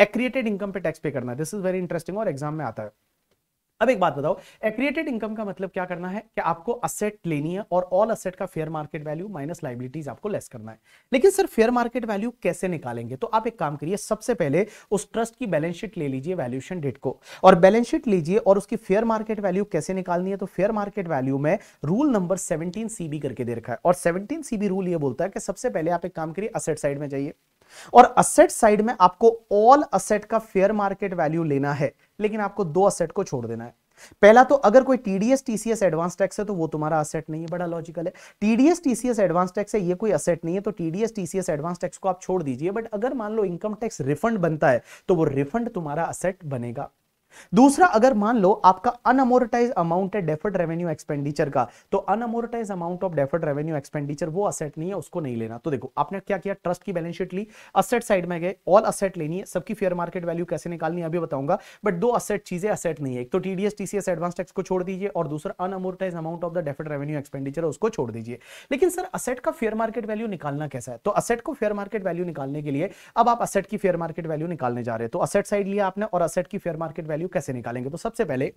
एक्रिएटेड इनकम पे टैक्स पे करना दिस इज वेरी इंटरेस्टिंग और एग्जाम में आता है अब एक बात बताओ एक्रिएटेड इनकम का मतलब क्या करना है कि आपको असेट लेनी है और ऑल असेट का fair market value minus liabilities आपको लेस करना है लेकिन सर फेयर मार्केट वैल्यू कैसे निकालेंगे तो आप एक काम करिए सबसे पहले उस ट्रस्ट की बैलेंस शीट ले लीजिए वैल्यूशन डेट को और बैलेंस शीट लीजिए और उसकी फेयर मार्केट वैल्यू कैसे निकालनी है तो फेयर मार्केट वैल्यू में रूल नंबर सेवनटीन सीबी करके दे रखा है और सेवनटीन सीबी रूल ये बोलता है कि सबसे पहले आप एक काम करिए असेट साइड में जाइए और असेट साइड में आपको ऑल असेट का फेयर मार्केट वैल्यू लेना है लेकिन आपको दो असेट को छोड़ देना है पहला तो अगर कोई टीडीएस टीसीएस एडवांस टैक्स है तो वो तुम्हारा असेट नहीं है बड़ा लॉजिकल है टीडीएस टीसीएस एडवांस टैक्स है ये कोई असेट नहीं है तो टीडीएस टीसीएस एडवांस टैक्स को आप छोड़ दीजिए बट अगर मान लो इनकम टैक्स रिफंड बनता है तो वो रिफंड तुम्हारा असेट बनेगा दूसरा अगर मान लो आपका अनअमोरटाइज अमाउंट है डेफर्ड रेवेन्यू एक्सपेंडिचर का तो unamortize amount of deferred revenue expenditure वो असेट नहीं है उसको नहीं लेना तो देखो आपने क्या किया ट्रस्ट की बैलेंस शीट ली असेट साइड में गए ऑल असेट लेनी है सबकी फेयर मार्केट वैल्यू कैसे निकालनी है अभी बताऊंगा बट दो असेट चीजें असेट नहीं है एक तो टीडीएस टीसीएस एडवांस टैक्स को छोड़ दीजिए और दूसरा unamortize amount of the deferred revenue expenditure उसको छोड़ दीजिए लेकिन सर असेट का फेयर मार्केट वैल्यू निकालना कैसा है तो असेट को फेयर मार्केट वैल्यू निकालने के लिए अब आप असेट की फेयर मार्केट वैल्यू निकालने जा रहे हैं तो असेट साइड लिया आपने और असेट की फेयर मार्केट वैल्यू वैल्यू कैसे निकालेंगे तो सबसे पहले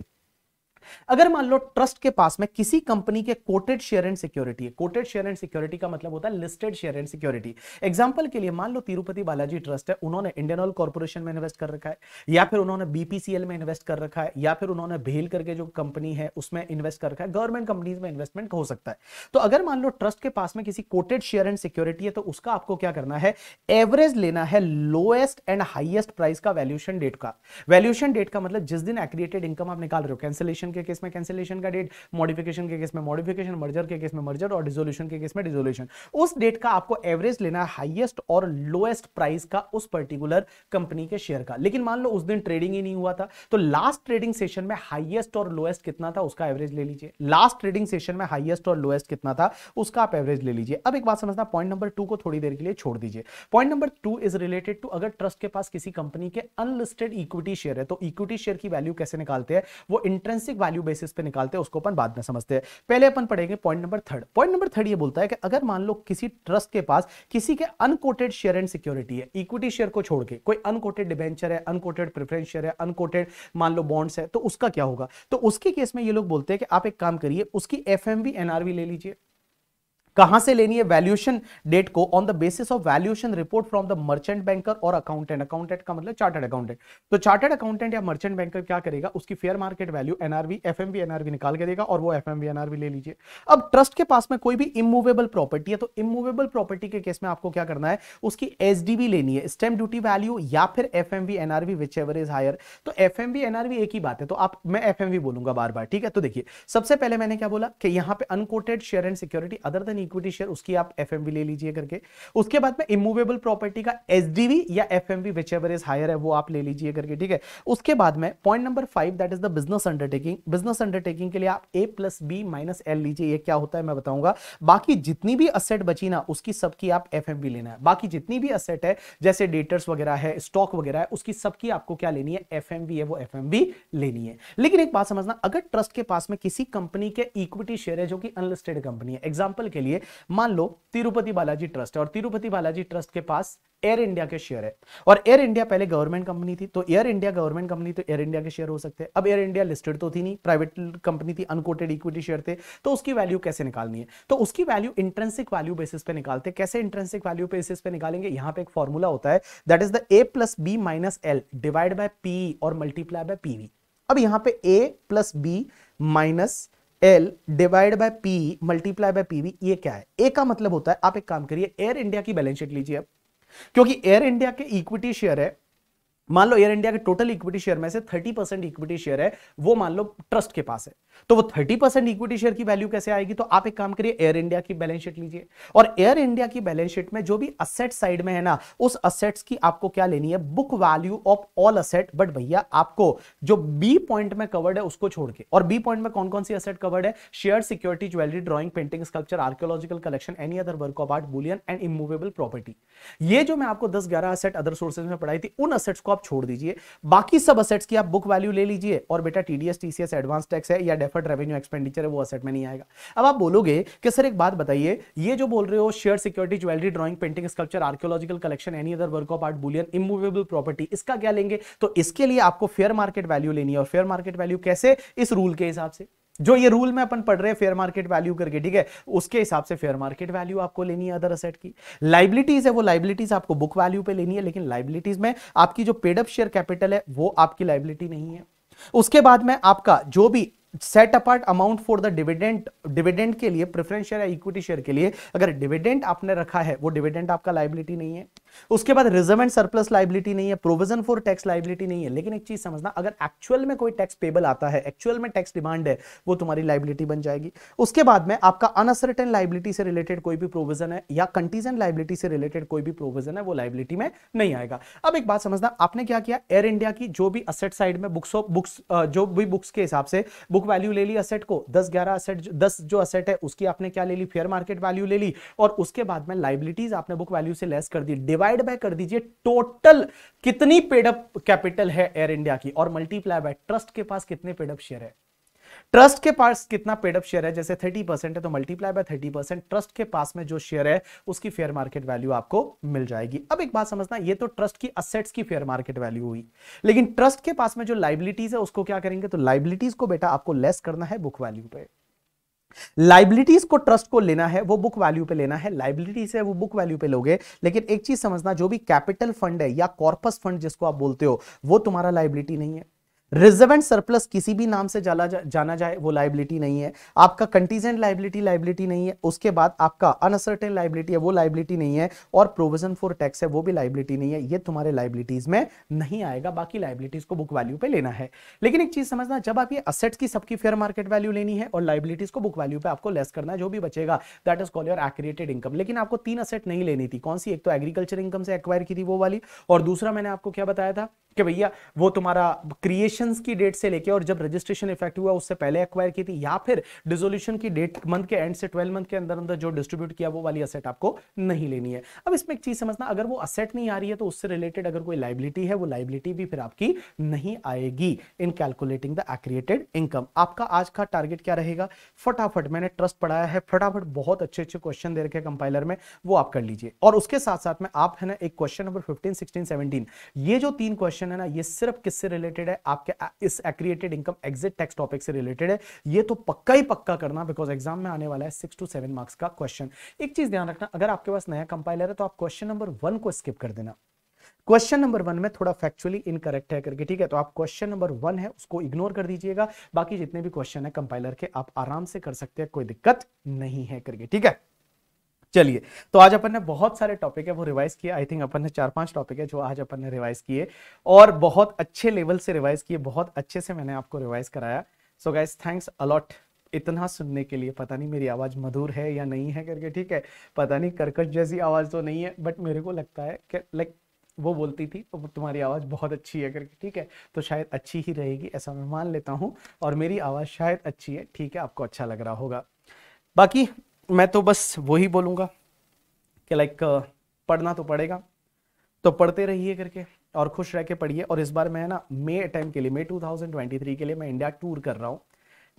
अगर मान लो ट्रस्ट के पास में किसी कंपनी के कोटेड शेयर एंड सिक्योरिटी है कोटेड शेयर एंड सिक्योरिटी का मतलब होता है listed share and security example के लिए मान लो तिरुपति बालाजी ट्रस्ट है उन्होंने इंडियन ऑयल कॉर्पोरेशन में इन्वेस्ट कर रखा है या फिर उन्होंने बीपीसीएल में इन्वेस्ट कर रखा है या फिर उन्होंने भेल करके जो कंपनी है उसमें इन्वेस्ट कर रखा है गवर्नमेंट कंपनीज में इन्वेस्टमेंट हो सकता है तो अगर मान लो ट्रस्ट के पास में किसी कोटेड शेयर एंड सिक्योरिटी है तो उसका आपको क्या करना है एवरेज लेना है लोएस्ट एंड हाइएस्ट प्राइस का वैल्यूशन डेट का वैल्यूशन डेट का मतलब जिस दिन एक्रिएटेड इनकम आप निकाल रहे हो कैंसिलेशन के केस में कैंसिलेशन का डेट मॉडिफिकेशन के केस में मॉडिफिकेशन मर्जर के केस में मर्जर और डिजोल्यूशन के केस में डिजोल्यूशन उस डेट का आपको एवरेज लेना है हाइएस्ट और लोएस्ट प्राइस का उस पर्टिकुलर कंपनी के शेयर का लेकिन मान लो उस दिन ट्रेडिंग ही नहीं हुआ था तो लास्ट ट्रेडिंग सेशन में हाइएस्ट और लोएस्ट कितना था उसका एवरेज ले लीजिए लास्ट ट्रेडिंग सेशन में हाइएस्ट और लोएस्ट कितना था उसका आप एवरेज ले लीजिए अब एक बात समझना पॉइंट नंबर टू को थोड़ी देर के लिए छोड़ दीजिए point number two is related to अगर ट्रस्ट के पास किसी कंपनी के अनलिस्टेड इक्विटी शेयर है तो इक्विटी शेयर की वैल्यू कैसे निकालते हैं वो इंट्रेंसिक वैल्यू बेसिस पे निकालते हैं उसको अपन बाद में समझते हैं पहले अपन पढ़ेंगे point number third point number third ये बोलता है कि अगर मान लो किसी ट्रस्ट के पास किसी के अनकोटेड शेयर एंड सिक्योरिटी है इक्विटी शेयर को छोड़ के कोई अनकोटेड डिबेंचर है अनकोटेड प्रेफरेंस शेयर है अनकोटेड मान लो बॉन्ड्स है तो उसका क्या होगा तो उसके केस में ये लोग बोलते हैं कि आप एक काम करिए उसकी एफ एनआरवी ले लीजिए कहां से लेनी है वैल्यूएशन डेट को on the basis of valuation report from the merchant banker और अकाउंटेंट अकाउंटेंट का मतलब चार्टर्ड अकाउंटेंट तो चार्टर्ड अकाउंटेंट या मर्चेंट बैंकर क्या करेगा उसकी fair market value NRV FMV NRV निकाल के देगा और वो एफएमवी एनआरवी ले लीजिए अब ट्रस्ट के पास में कोई भी इमूवेबल प्रॉपर्टी है तो इमूवेबल प्रॉपर्टी के केस में आपको क्या करना है उसकी एसडीवी लेनी है स्टैंप ड्यूटी वैल्यू या फिर F NRV whichever is higher तो वी एनआरवी एक ही बात है तो आप मैं वी बोलूंगा बार बार ठीक है तो देखिए सबसे पहले मैंने क्या बोला कि यहां पे unquoted share and security other than equity share उसकी आप एफ ले लीजिए करके उसके बाद में इमूवेबल प्रॉपर्टी का एस या F M whichever is higher है वो आप ले लीजिए करके ठीक है उसके बाद में point number five that is the business undertaking business undertaking के लिए आप A plus B minus L लीजिए ये क्या होता है मैं बताऊंगा बाकी जितनी भी असेट बची ना उसकी सबकी आप एफ लेना है बाकी जितनी भी असेट है जैसे डेटर्स वगैरह है स्टॉक वगैरह है उसकी सबकी आपको क्या लेनी है एफ है वो एफ लेनी है लेकिन एक बात समझना अगर ट्रस्ट के पास में किसी कंपनी के इक्विटी शेयर है जो कि अनलिस्टेड कंपनी है एग्जाम्पल के लिए लिए मान लो तिरुपति बालाजी ट्रस्ट है और तिरुपति बालाजी ट्रस्ट के पास एयर इंडिया के शेयर है और एयर इंडिया पहले गवर्नमेंट कंपनी थी तो एयर इंडिया गवर्नमेंट कंपनी तो एयर इंडिया के शेयर हो सकते हैं अब एयर इंडिया लिस्टेड तो थी नहीं प्राइवेट कंपनी थी अनकोटेड इक्विटी शेयर थे तो उसकी वैल्यू कैसे निकालनी है तो उसकी वैल्यू इंट्रेंसिक वैल्यू बेसिस पे निकालते कैसे इंट्रेंसिक वैल्यू बेसिस पे निकालेंगे यहां पर एक फॉर्मूला होता है that is the A plus B minus L divide by P और मल्टीप्लाई बाय पीवी अब यहां पे A plus B minus L divide by P multiply by PV ये क्या है ए का मतलब होता है आप एक काम करिए एयर इंडिया की बैलेंस शीट लीजिए क्योंकि एयर इंडिया के इक्विटी शेयर है मान लो एयर इंडिया के टोटल इक्विटी शेयर में से 30 परसेंट इक्विटी शेयर है वो मान लो ट्रस्ट के पास है तो वो 30 परसेंट इक्विटी शेयर की वैल्यू कैसे आएगी तो आप एक काम करिए एयर इंडिया की बैलेंस शीट लीजिए और एयर इंडिया की बैलेंस शीट में जो भी असेट साइड में है ना उस असेट्स की आपको क्या लेनी है book value of all asset but भैया आपको जो बी पॉइंट में कवर्ड है उसको छोड़ के और बी पॉइंट में कौन कौन सी असेट कवर्ड है share security jewellery drawing painting sculpture archaeological collection any other work of art bullion and immovable property ये जो मैं आपको दस ग्यारह असेट अदर सोर्सेज में पढ़ाई थी उन असेट्स को आप छोड़ दीजिए बाकी सब असेट्स की आप बुक वैल्यू ले लीजिए और बेटा टीडीएस टीसीएस एडवांस टैक्स है या डेफर्ड रेवेन्यू एक्सपेंडिचर है वो असेट में नहीं आएगा अब आप बोलोगे कि सर एक बात बताइए ये जो बोल रहे हो share security jewellery drawing painting sculpture archaeological collection any other work of art bullion immovable property इसका क्या लेंगे तो इसके लिए आपको फेयर मार्केट वैल्यू लेनी है और फेयर मार्केट वैल्यू कैसे इस रूल के हिसाब से जो ये रूल में अपन पढ़ रहे हैं फेयर मार्केट वैल्यू करके ठीक है उसके हिसाब से फेयर मार्केट वैल्यू आपको लेनी है अदर असेट की लाइबिलिटीज है वो लाइबिलिटीज आपको बुक वैल्यू पे लेनी है लेकिन लाइबिलिटीज में आपकी जो पेडअप शेयर कैपिटल है वो आपकी लाइबिलिटी नहीं है उसके बाद में आपका जो भी set apart amount for the dividend dividend के लिए प्रेफरेंस शेयर या इक्विटी शेयर के लिए अगर डिविडेंट आपने रखा है वो डिविडेंट आपका लाइबिलिटी नहीं है उसके बाद रिजर्व एंड सरप्लस लाइबिलिटी नहीं है प्रोविजन फॉर टैक्स लाइबिलिटी नहीं है लेकिन एक चीज समझना अगर एक्चुअल में कोई टैक्स पेबल आता है एक्चुअल में टैक्स डिमांड है वो तुम्हारी लाइबिलिटी बन जाएगी उसके बाद में आपका अनसर्टेन लाइबिलिटी से रिलेटेड कोई भी प्रोविजन है या कंटीजन लाइबिलिटी से रिलेटेड कोई भी प्रोविजन है वो लाइबिलिटी में नहीं आएगा अब एक बात समझना आपने क्या किया एयर इंडिया की जो भी असेट साइड में बुक्स बुक्स जो भी बुक्स के हिसाब से बुक वैल्यू ले ली असेट को दस ग्यारह असेट दस जो असेट है उसकी आपने क्या ले ली फेयर मार्केट वैल्यू ले ली और उसके बाद में लाइबिलिटीज आपने बुक वैल्यू से लेस कर दी डिवाइड डिवाइड बाय कर दीजिए टोटल कितनी पेडअप कैपिटल है एयर इंडिया की और मल्टीप्लाई बाय ट्रस्ट के पास कितने पेडअप शेयर है ट्रस्ट के पास कितना पेडअप शेयर है जैसे थर्टी परसेंट है तो multiply by thirty percent trust के पास में जो शेयर है उसकी फेयर मार्केट वैल्यू आपको मिल जाएगी अब एक बात समझना ये तो ट्रस्ट की असेट्स की फेयर मार्केट वैल्यू हुई लेकिन ट्रस्ट के पास में जो लाइबिलिटीज है उसको क्या करेंगे तो लाइबिलिटीज को बेटा आपको लेस करना है बुक वैल्यू पे लाइबिलिटीज को ट्रस्ट को लेना है वो बुक वैल्यू पे लेना है लाइबिलिटीज है वो बुक वैल्यू पे लोगे लेकिन एक चीज समझना जो भी कैपिटल फंड है या कॉर्पस फंड जिसको आप बोलते हो वो तुम्हारा लाइबिलिटी नहीं है रिजर्व एंड सरप्लस किसी भी नाम से जाला जा, जाना जाए वो लाइबिलिटी नहीं है आपका कंटीजेंट लाइबिलिटी लाइबिलिटी नहीं है उसके बाद आपका अनसर्टेन लाइबिलिटी है वो लाइबिलिटी नहीं है और प्रोविजन फॉर टैक्स है वो भी लाइबिलिटी नहीं है ये तुम्हारे लाइबिलिटीज में नहीं आएगा बाकी लाइबिलिटीज को बुक वैल्यू पे लेना है लेकिन एक चीज समझना जब आप ये असेट्स की सबकी फेयर मार्केट वैल्यू लेनी है और लाइबिलिटीज को बुक वैल्यू पे आपको लेस करना है जो भी बचेगा that is call your accreted income लेकिन आपको तीन असेट नहीं लेनी थी कौन सी एक तो एग्रीकल्चर इनकम से एक्वायर की थी वो वाली और दूसरा मैंने आपको क्या बताया था कि भैया वो तुम्हारा क्रिएशन रजिस्ट्रेशन की डेट से लेके और जब रजिस्ट्रेशन इफेक्ट हुआ उससे पहले एक्वायर की थी या फिर डिजोल्यूशन की डेट मंथ के एंड से ट्वेल्व मंथ के अंदर अंदर जो डिस्ट्रीब्यूट किया वो वाली असेट आपको नहीं लेनी है अब इसमें एक चीज समझना अगर वो असेट नहीं आ रही है तो उससे रिलेटेड अगर कोई लाइबिलिटी है वो लाइबिलिटी भी फिर आपकी नहीं आएगी in calculating the accreted income आपका आज का टारगेट क्या रहेगा फटाफट मैंने ट्रस्ट पढ़ाया है फटाफट बहुत अच्छे अच्छे क्वेश्चन दे रखे कंपाइलर में वो आप कर लीजिए और उसके साथ साथ में आप है ना एक question number fifteen sixteen seventeen ये जो तीन क्वेश्चन है ना ये सिर्फ किससे रिलेटेड है आपके आपके इस accreted income exit tax topic से रिलेटेड है ये तो पक्का ही पक्का करना बिकॉज एग्जाम में आने वाला है सिक्स टू सेवन मार्क्स का क्वेश्चन एक चीज ध्यान रखना अगर आपके पास नया कंपाइलर है तो आप क्वेश्चन नंबर वन को स्किप कर देना क्वेश्चन नंबर वन में थोड़ा फैक्चुअली इनकरेक्ट है करके ठीक है तो आप क्वेश्चन नंबर वन है उसको इग्नोर कर दीजिएगा बाकी जितने भी क्वेश्चन है कंपाइलर के आप आराम से कर सकते हैं कोई दिक्कत नहीं है करके ठीक है चलिए तो आज अपन ने बहुत सारे टॉपिक है वो रिवाइज किया आई थिंक अपन ने चार पांच टॉपिक है जो आज अपन ने रिवाइज किए और बहुत अच्छे लेवल से रिवाइज किए बहुत अच्छे से मैंने आपको रिवाइज कराया सो गाइज थैंक्स अलॉट इतना सुनने के लिए पता नहीं मेरी आवाज़ मधुर है या नहीं है करके ठीक है पता नहीं कर्कश जैसी आवाज़ तो नहीं है बट मेरे को लगता है कि लाइक वो बोलती थी तो तुम्हारी आवाज़ बहुत अच्छी है करके ठीक है तो शायद अच्छी ही रहेगी ऐसा मैं मान लेता हूँ और मेरी आवाज़ शायद अच्छी है ठीक है आपको अच्छा लग रहा होगा बाकी मैं तो बस वही बोलूँगा कि लाइक uh, पढ़ना तो पड़ेगा तो पढ़ते रहिए करके और खुश रह के पढ़िए और इस बार मैं ना मे अटैम्प के लिए मे 2023 के लिए मैं इंडिया टूर कर रहा हूँ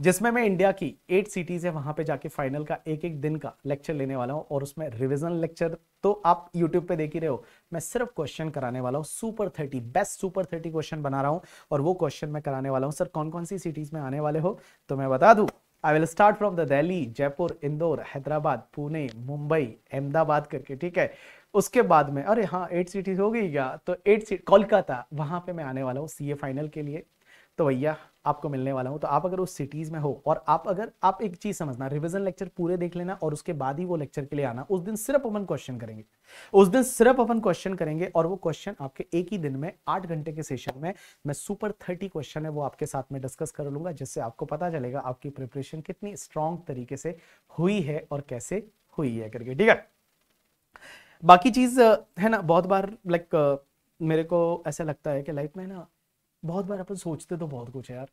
जिसमें मैं इंडिया की एट सिटीज़ है वहाँ पे जाके फाइनल का एक एक दिन का लेक्चर लेने वाला हूँ और उसमें रिविजन लेक्चर तो आप यूट्यूब पे देख ही रहे हो मैं सिर्फ क्वेश्चन कराने वाला हूँ super thirty best super thirty question बना रहा हूँ और वो क्वेश्चन मैं कराने वाला हूँ सर कौन कौन सी सिटीज़ में आने वाले हो तो मैं बता दूँ I will start from the Delhi Jaipur Indore Hyderabad Pune Mumbai Ahmedabad करके ठीक है उसके बाद में अरे हाँ एट सिटीज हो गई क्या तो एट सिटी कोलकाता वहाँ पे मैं आने वाला हूँ सीए फाइनल के लिए तो भैया आपको मिलने वाला हूं तो आप अगर उस सिटीज़ में हो और आप अगर आप एक चीज़ समझना रिवीजन लेक्चर पूरे देख लेना और उसके बाद ही वो लेक्चर के लिए आना उस दिन सिर्फ अपन क्वेश्चन करेंगे उस दिन सिर्फ अपन क्वेश्चन करेंगे और वो क्वेश्चन आपके एक ही दिन में आठ घंटे के सेशन में मैं सुपर थर्टी क्वेश्चन है वो आपके साथ में डिस्कस कर लूंगा जिससे आपको पता चलेगा आपकी प्रिपरेशन कितनी स्ट्रांग तरीके से हुई है और कैसे हुई है करके ठीक है बाकी चीज़ है ना बहुत बार लाइक मेरे को ऐसा लगता है कि लाइफ में ना बहुत बार अपन सोचते तो बहुत कुछ है यार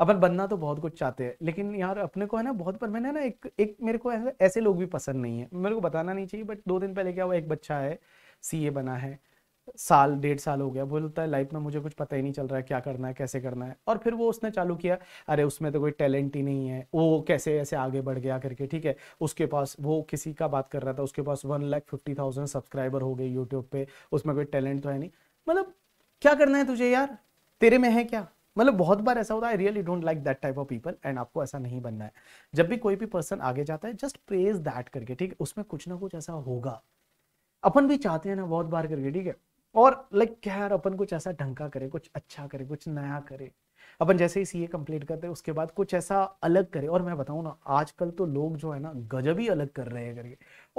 अपन बनना तो बहुत कुछ चाहते हैं लेकिन यार अपने को है ना बहुत पर मैंने ना एक एक मेरे को ऐसे, ऐसे लोग भी पसंद नहीं है मेरे को बताना नहीं चाहिए बट दो दिन पहले क्या हुआ एक बच्चा है सी बना है साल डेढ़ साल हो गया बोलता है लाइफ में मुझे कुछ पता ही नहीं चल रहा है क्या करना है कैसे करना है और फिर वो उसने चालू किया अरे उसमें तो कोई टैलेंट ही नहीं है वो कैसे ऐसे आगे बढ़ गया करके ठीक है उसके पास वो किसी का बात कर रहा था उसके पास one lakh fifty thousand subscriber हो गए यूट्यूब पे उसमें कोई टैलेंट तो है नहीं मतलब क्या करना है तुझे यार तेरे में है क्या मतलब बहुत बार ऐसा होता है really don't like that type of people and आपको ऐसा नहीं बनना है जब भी कोई भी पर्सन आगे जाता है जस्ट प्रेज दैट करके ठीक है उसमें कुछ ना कुछ ऐसा होगा अपन भी चाहते हैं ना बहुत बार करके ठीक है और लाइक क्या यार अपन कुछ ऐसा ढंका करे कुछ अच्छा करे कुछ नया करे अपन जैसे ही सीए कंप्लीट करते हैं उसके बाद कुछ ऐसा अलग करे और मैं बताऊं ना आजकल तो लोग जो है ना गजब ही अलग कर रहे हैं करके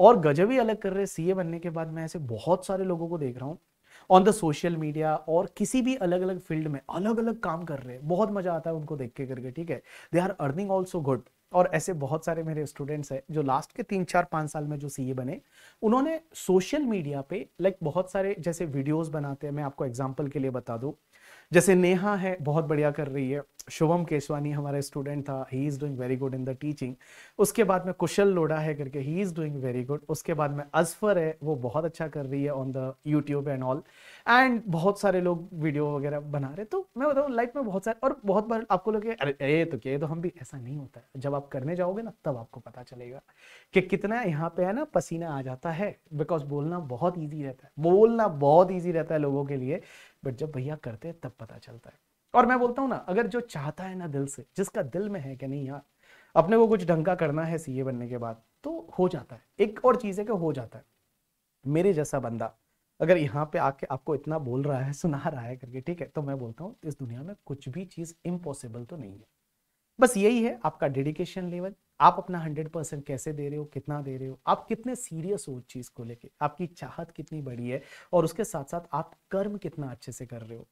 और गजब ही अलग कर रहे हैं सीए बनने के बाद मैं ऐसे बहुत सारे लोगों को देख रहा हूँ ऑन द सोशल मीडिया और किसी भी अलग अलग फील्ड में अलग अलग काम कर रहे हैं बहुत मजा आता है उनको देख के करके ठीक है they are earning also good और ऐसे बहुत सारे मेरे स्टूडेंट्स हैं जो लास्ट के तीन चार पाँच साल में जो सीए बने उन्होंने सोशल मीडिया पे लाइक बहुत सारे जैसे वीडियोस बनाते हैं मैं आपको एग्जांपल के लिए बता दूं जैसे नेहा है बहुत बढ़िया कर रही है शुभम केशवानी हमारा स्टूडेंट था he is doing very good in the teaching उसके बाद में कुशल लोडा है करके he is doing very good उसके बाद में अजफर है वो बहुत अच्छा कर रही है on the YouTube and all and बहुत सारे लोग वीडियो वगैरह बना रहे तो मैं बताऊँ लाइफ में बहुत सारे और बहुत बार आपको लगे अरे ये तो क्या तो हम भी ऐसा नहीं होता है जब आप करने जाओगे ना तब आपको पता चलेगा कि कितना यहाँ पे है ना पसीना आ जाता है बिकॉज बोलना बहुत ईजी रहता है बोलना बहुत ईजी रहता है लोगों के लिए बट जब भैया करते हैं तब पता चलता है और मैं बोलता हूँ ना अगर जो चाहता है ना दिल से जिसका दिल में है कि नहीं यार अपने को कुछ ढंग का करना है सीए बनने के बाद तो हो जाता है एक और चीज़ है कि हो जाता है मेरे जैसा बंदा अगर यहाँ पे आके आपको इतना बोल रहा है सुना रहा है करके ठीक है तो मैं बोलता हूँ इस दुनिया में कुछ भी चीज़ इम्पॉसिबल तो नहीं है बस यही है आपका डेडिकेशन लेवल आप अपना हंड्रेड परसेंट कैसे दे रहे हो कितना दे रहे हो आप कितने सीरियस हो उस चीज़ को लेके आपकी चाहत कितनी बड़ी है और उसके साथ साथ आप कर्म कितना अच्छे से कर रहे हो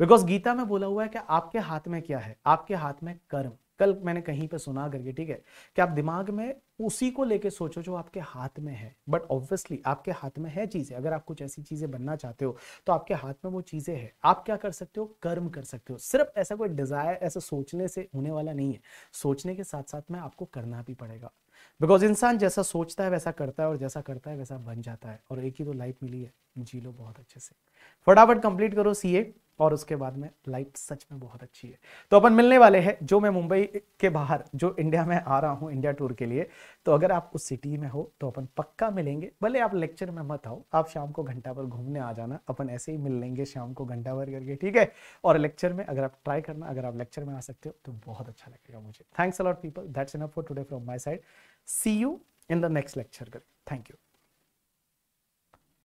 बिकॉज गीता में बोला हुआ है कि आपके हाथ में क्या है आपके हाथ में कर्म कल मैंने कहीं पे सुना करके ठीक है कि आप दिमाग में उसी को लेके सोचो जो आपके हाथ में है बट ऑब्वियसली आपके हाथ में है चीजें अगर आप कुछ ऐसी चीजें बनना चाहते हो तो आपके हाथ में वो चीजें हैं आप क्या कर सकते हो कर्म कर सकते हो सिर्फ ऐसा कोई डिजायर ऐसा सोचने से होने वाला नहीं है सोचने के साथ साथ में आपको करना भी पड़ेगा बिकॉज इंसान जैसा सोचता है वैसा करता है और जैसा करता है वैसा बन जाता है और एक ही तो लाइफ मिली है जी लो बहुत अच्छे से फटाफट कंप्लीट करो सी और उसके बाद में लाइफ सच में बहुत अच्छी है तो अपन मिलने वाले हैं जो मैं मुंबई के बाहर जो इंडिया में आ रहा हूँ इंडिया टूर के लिए तो अगर आप उस सिटी में हो तो अपन पक्का मिलेंगे भले आप लेक्चर में मत आओ आप शाम को घंटा भर घूमने आ जाना अपन ऐसे ही मिल लेंगे शाम को घंटा भर करके ठीक है और लेक्चर में अगर आप ट्राई करना अगर आप लेक्चर में आ सकते हो तो बहुत अच्छा लगेगा मुझे thanks a lot people that's enough for today from my side see you in the next lecture कर थैंक यू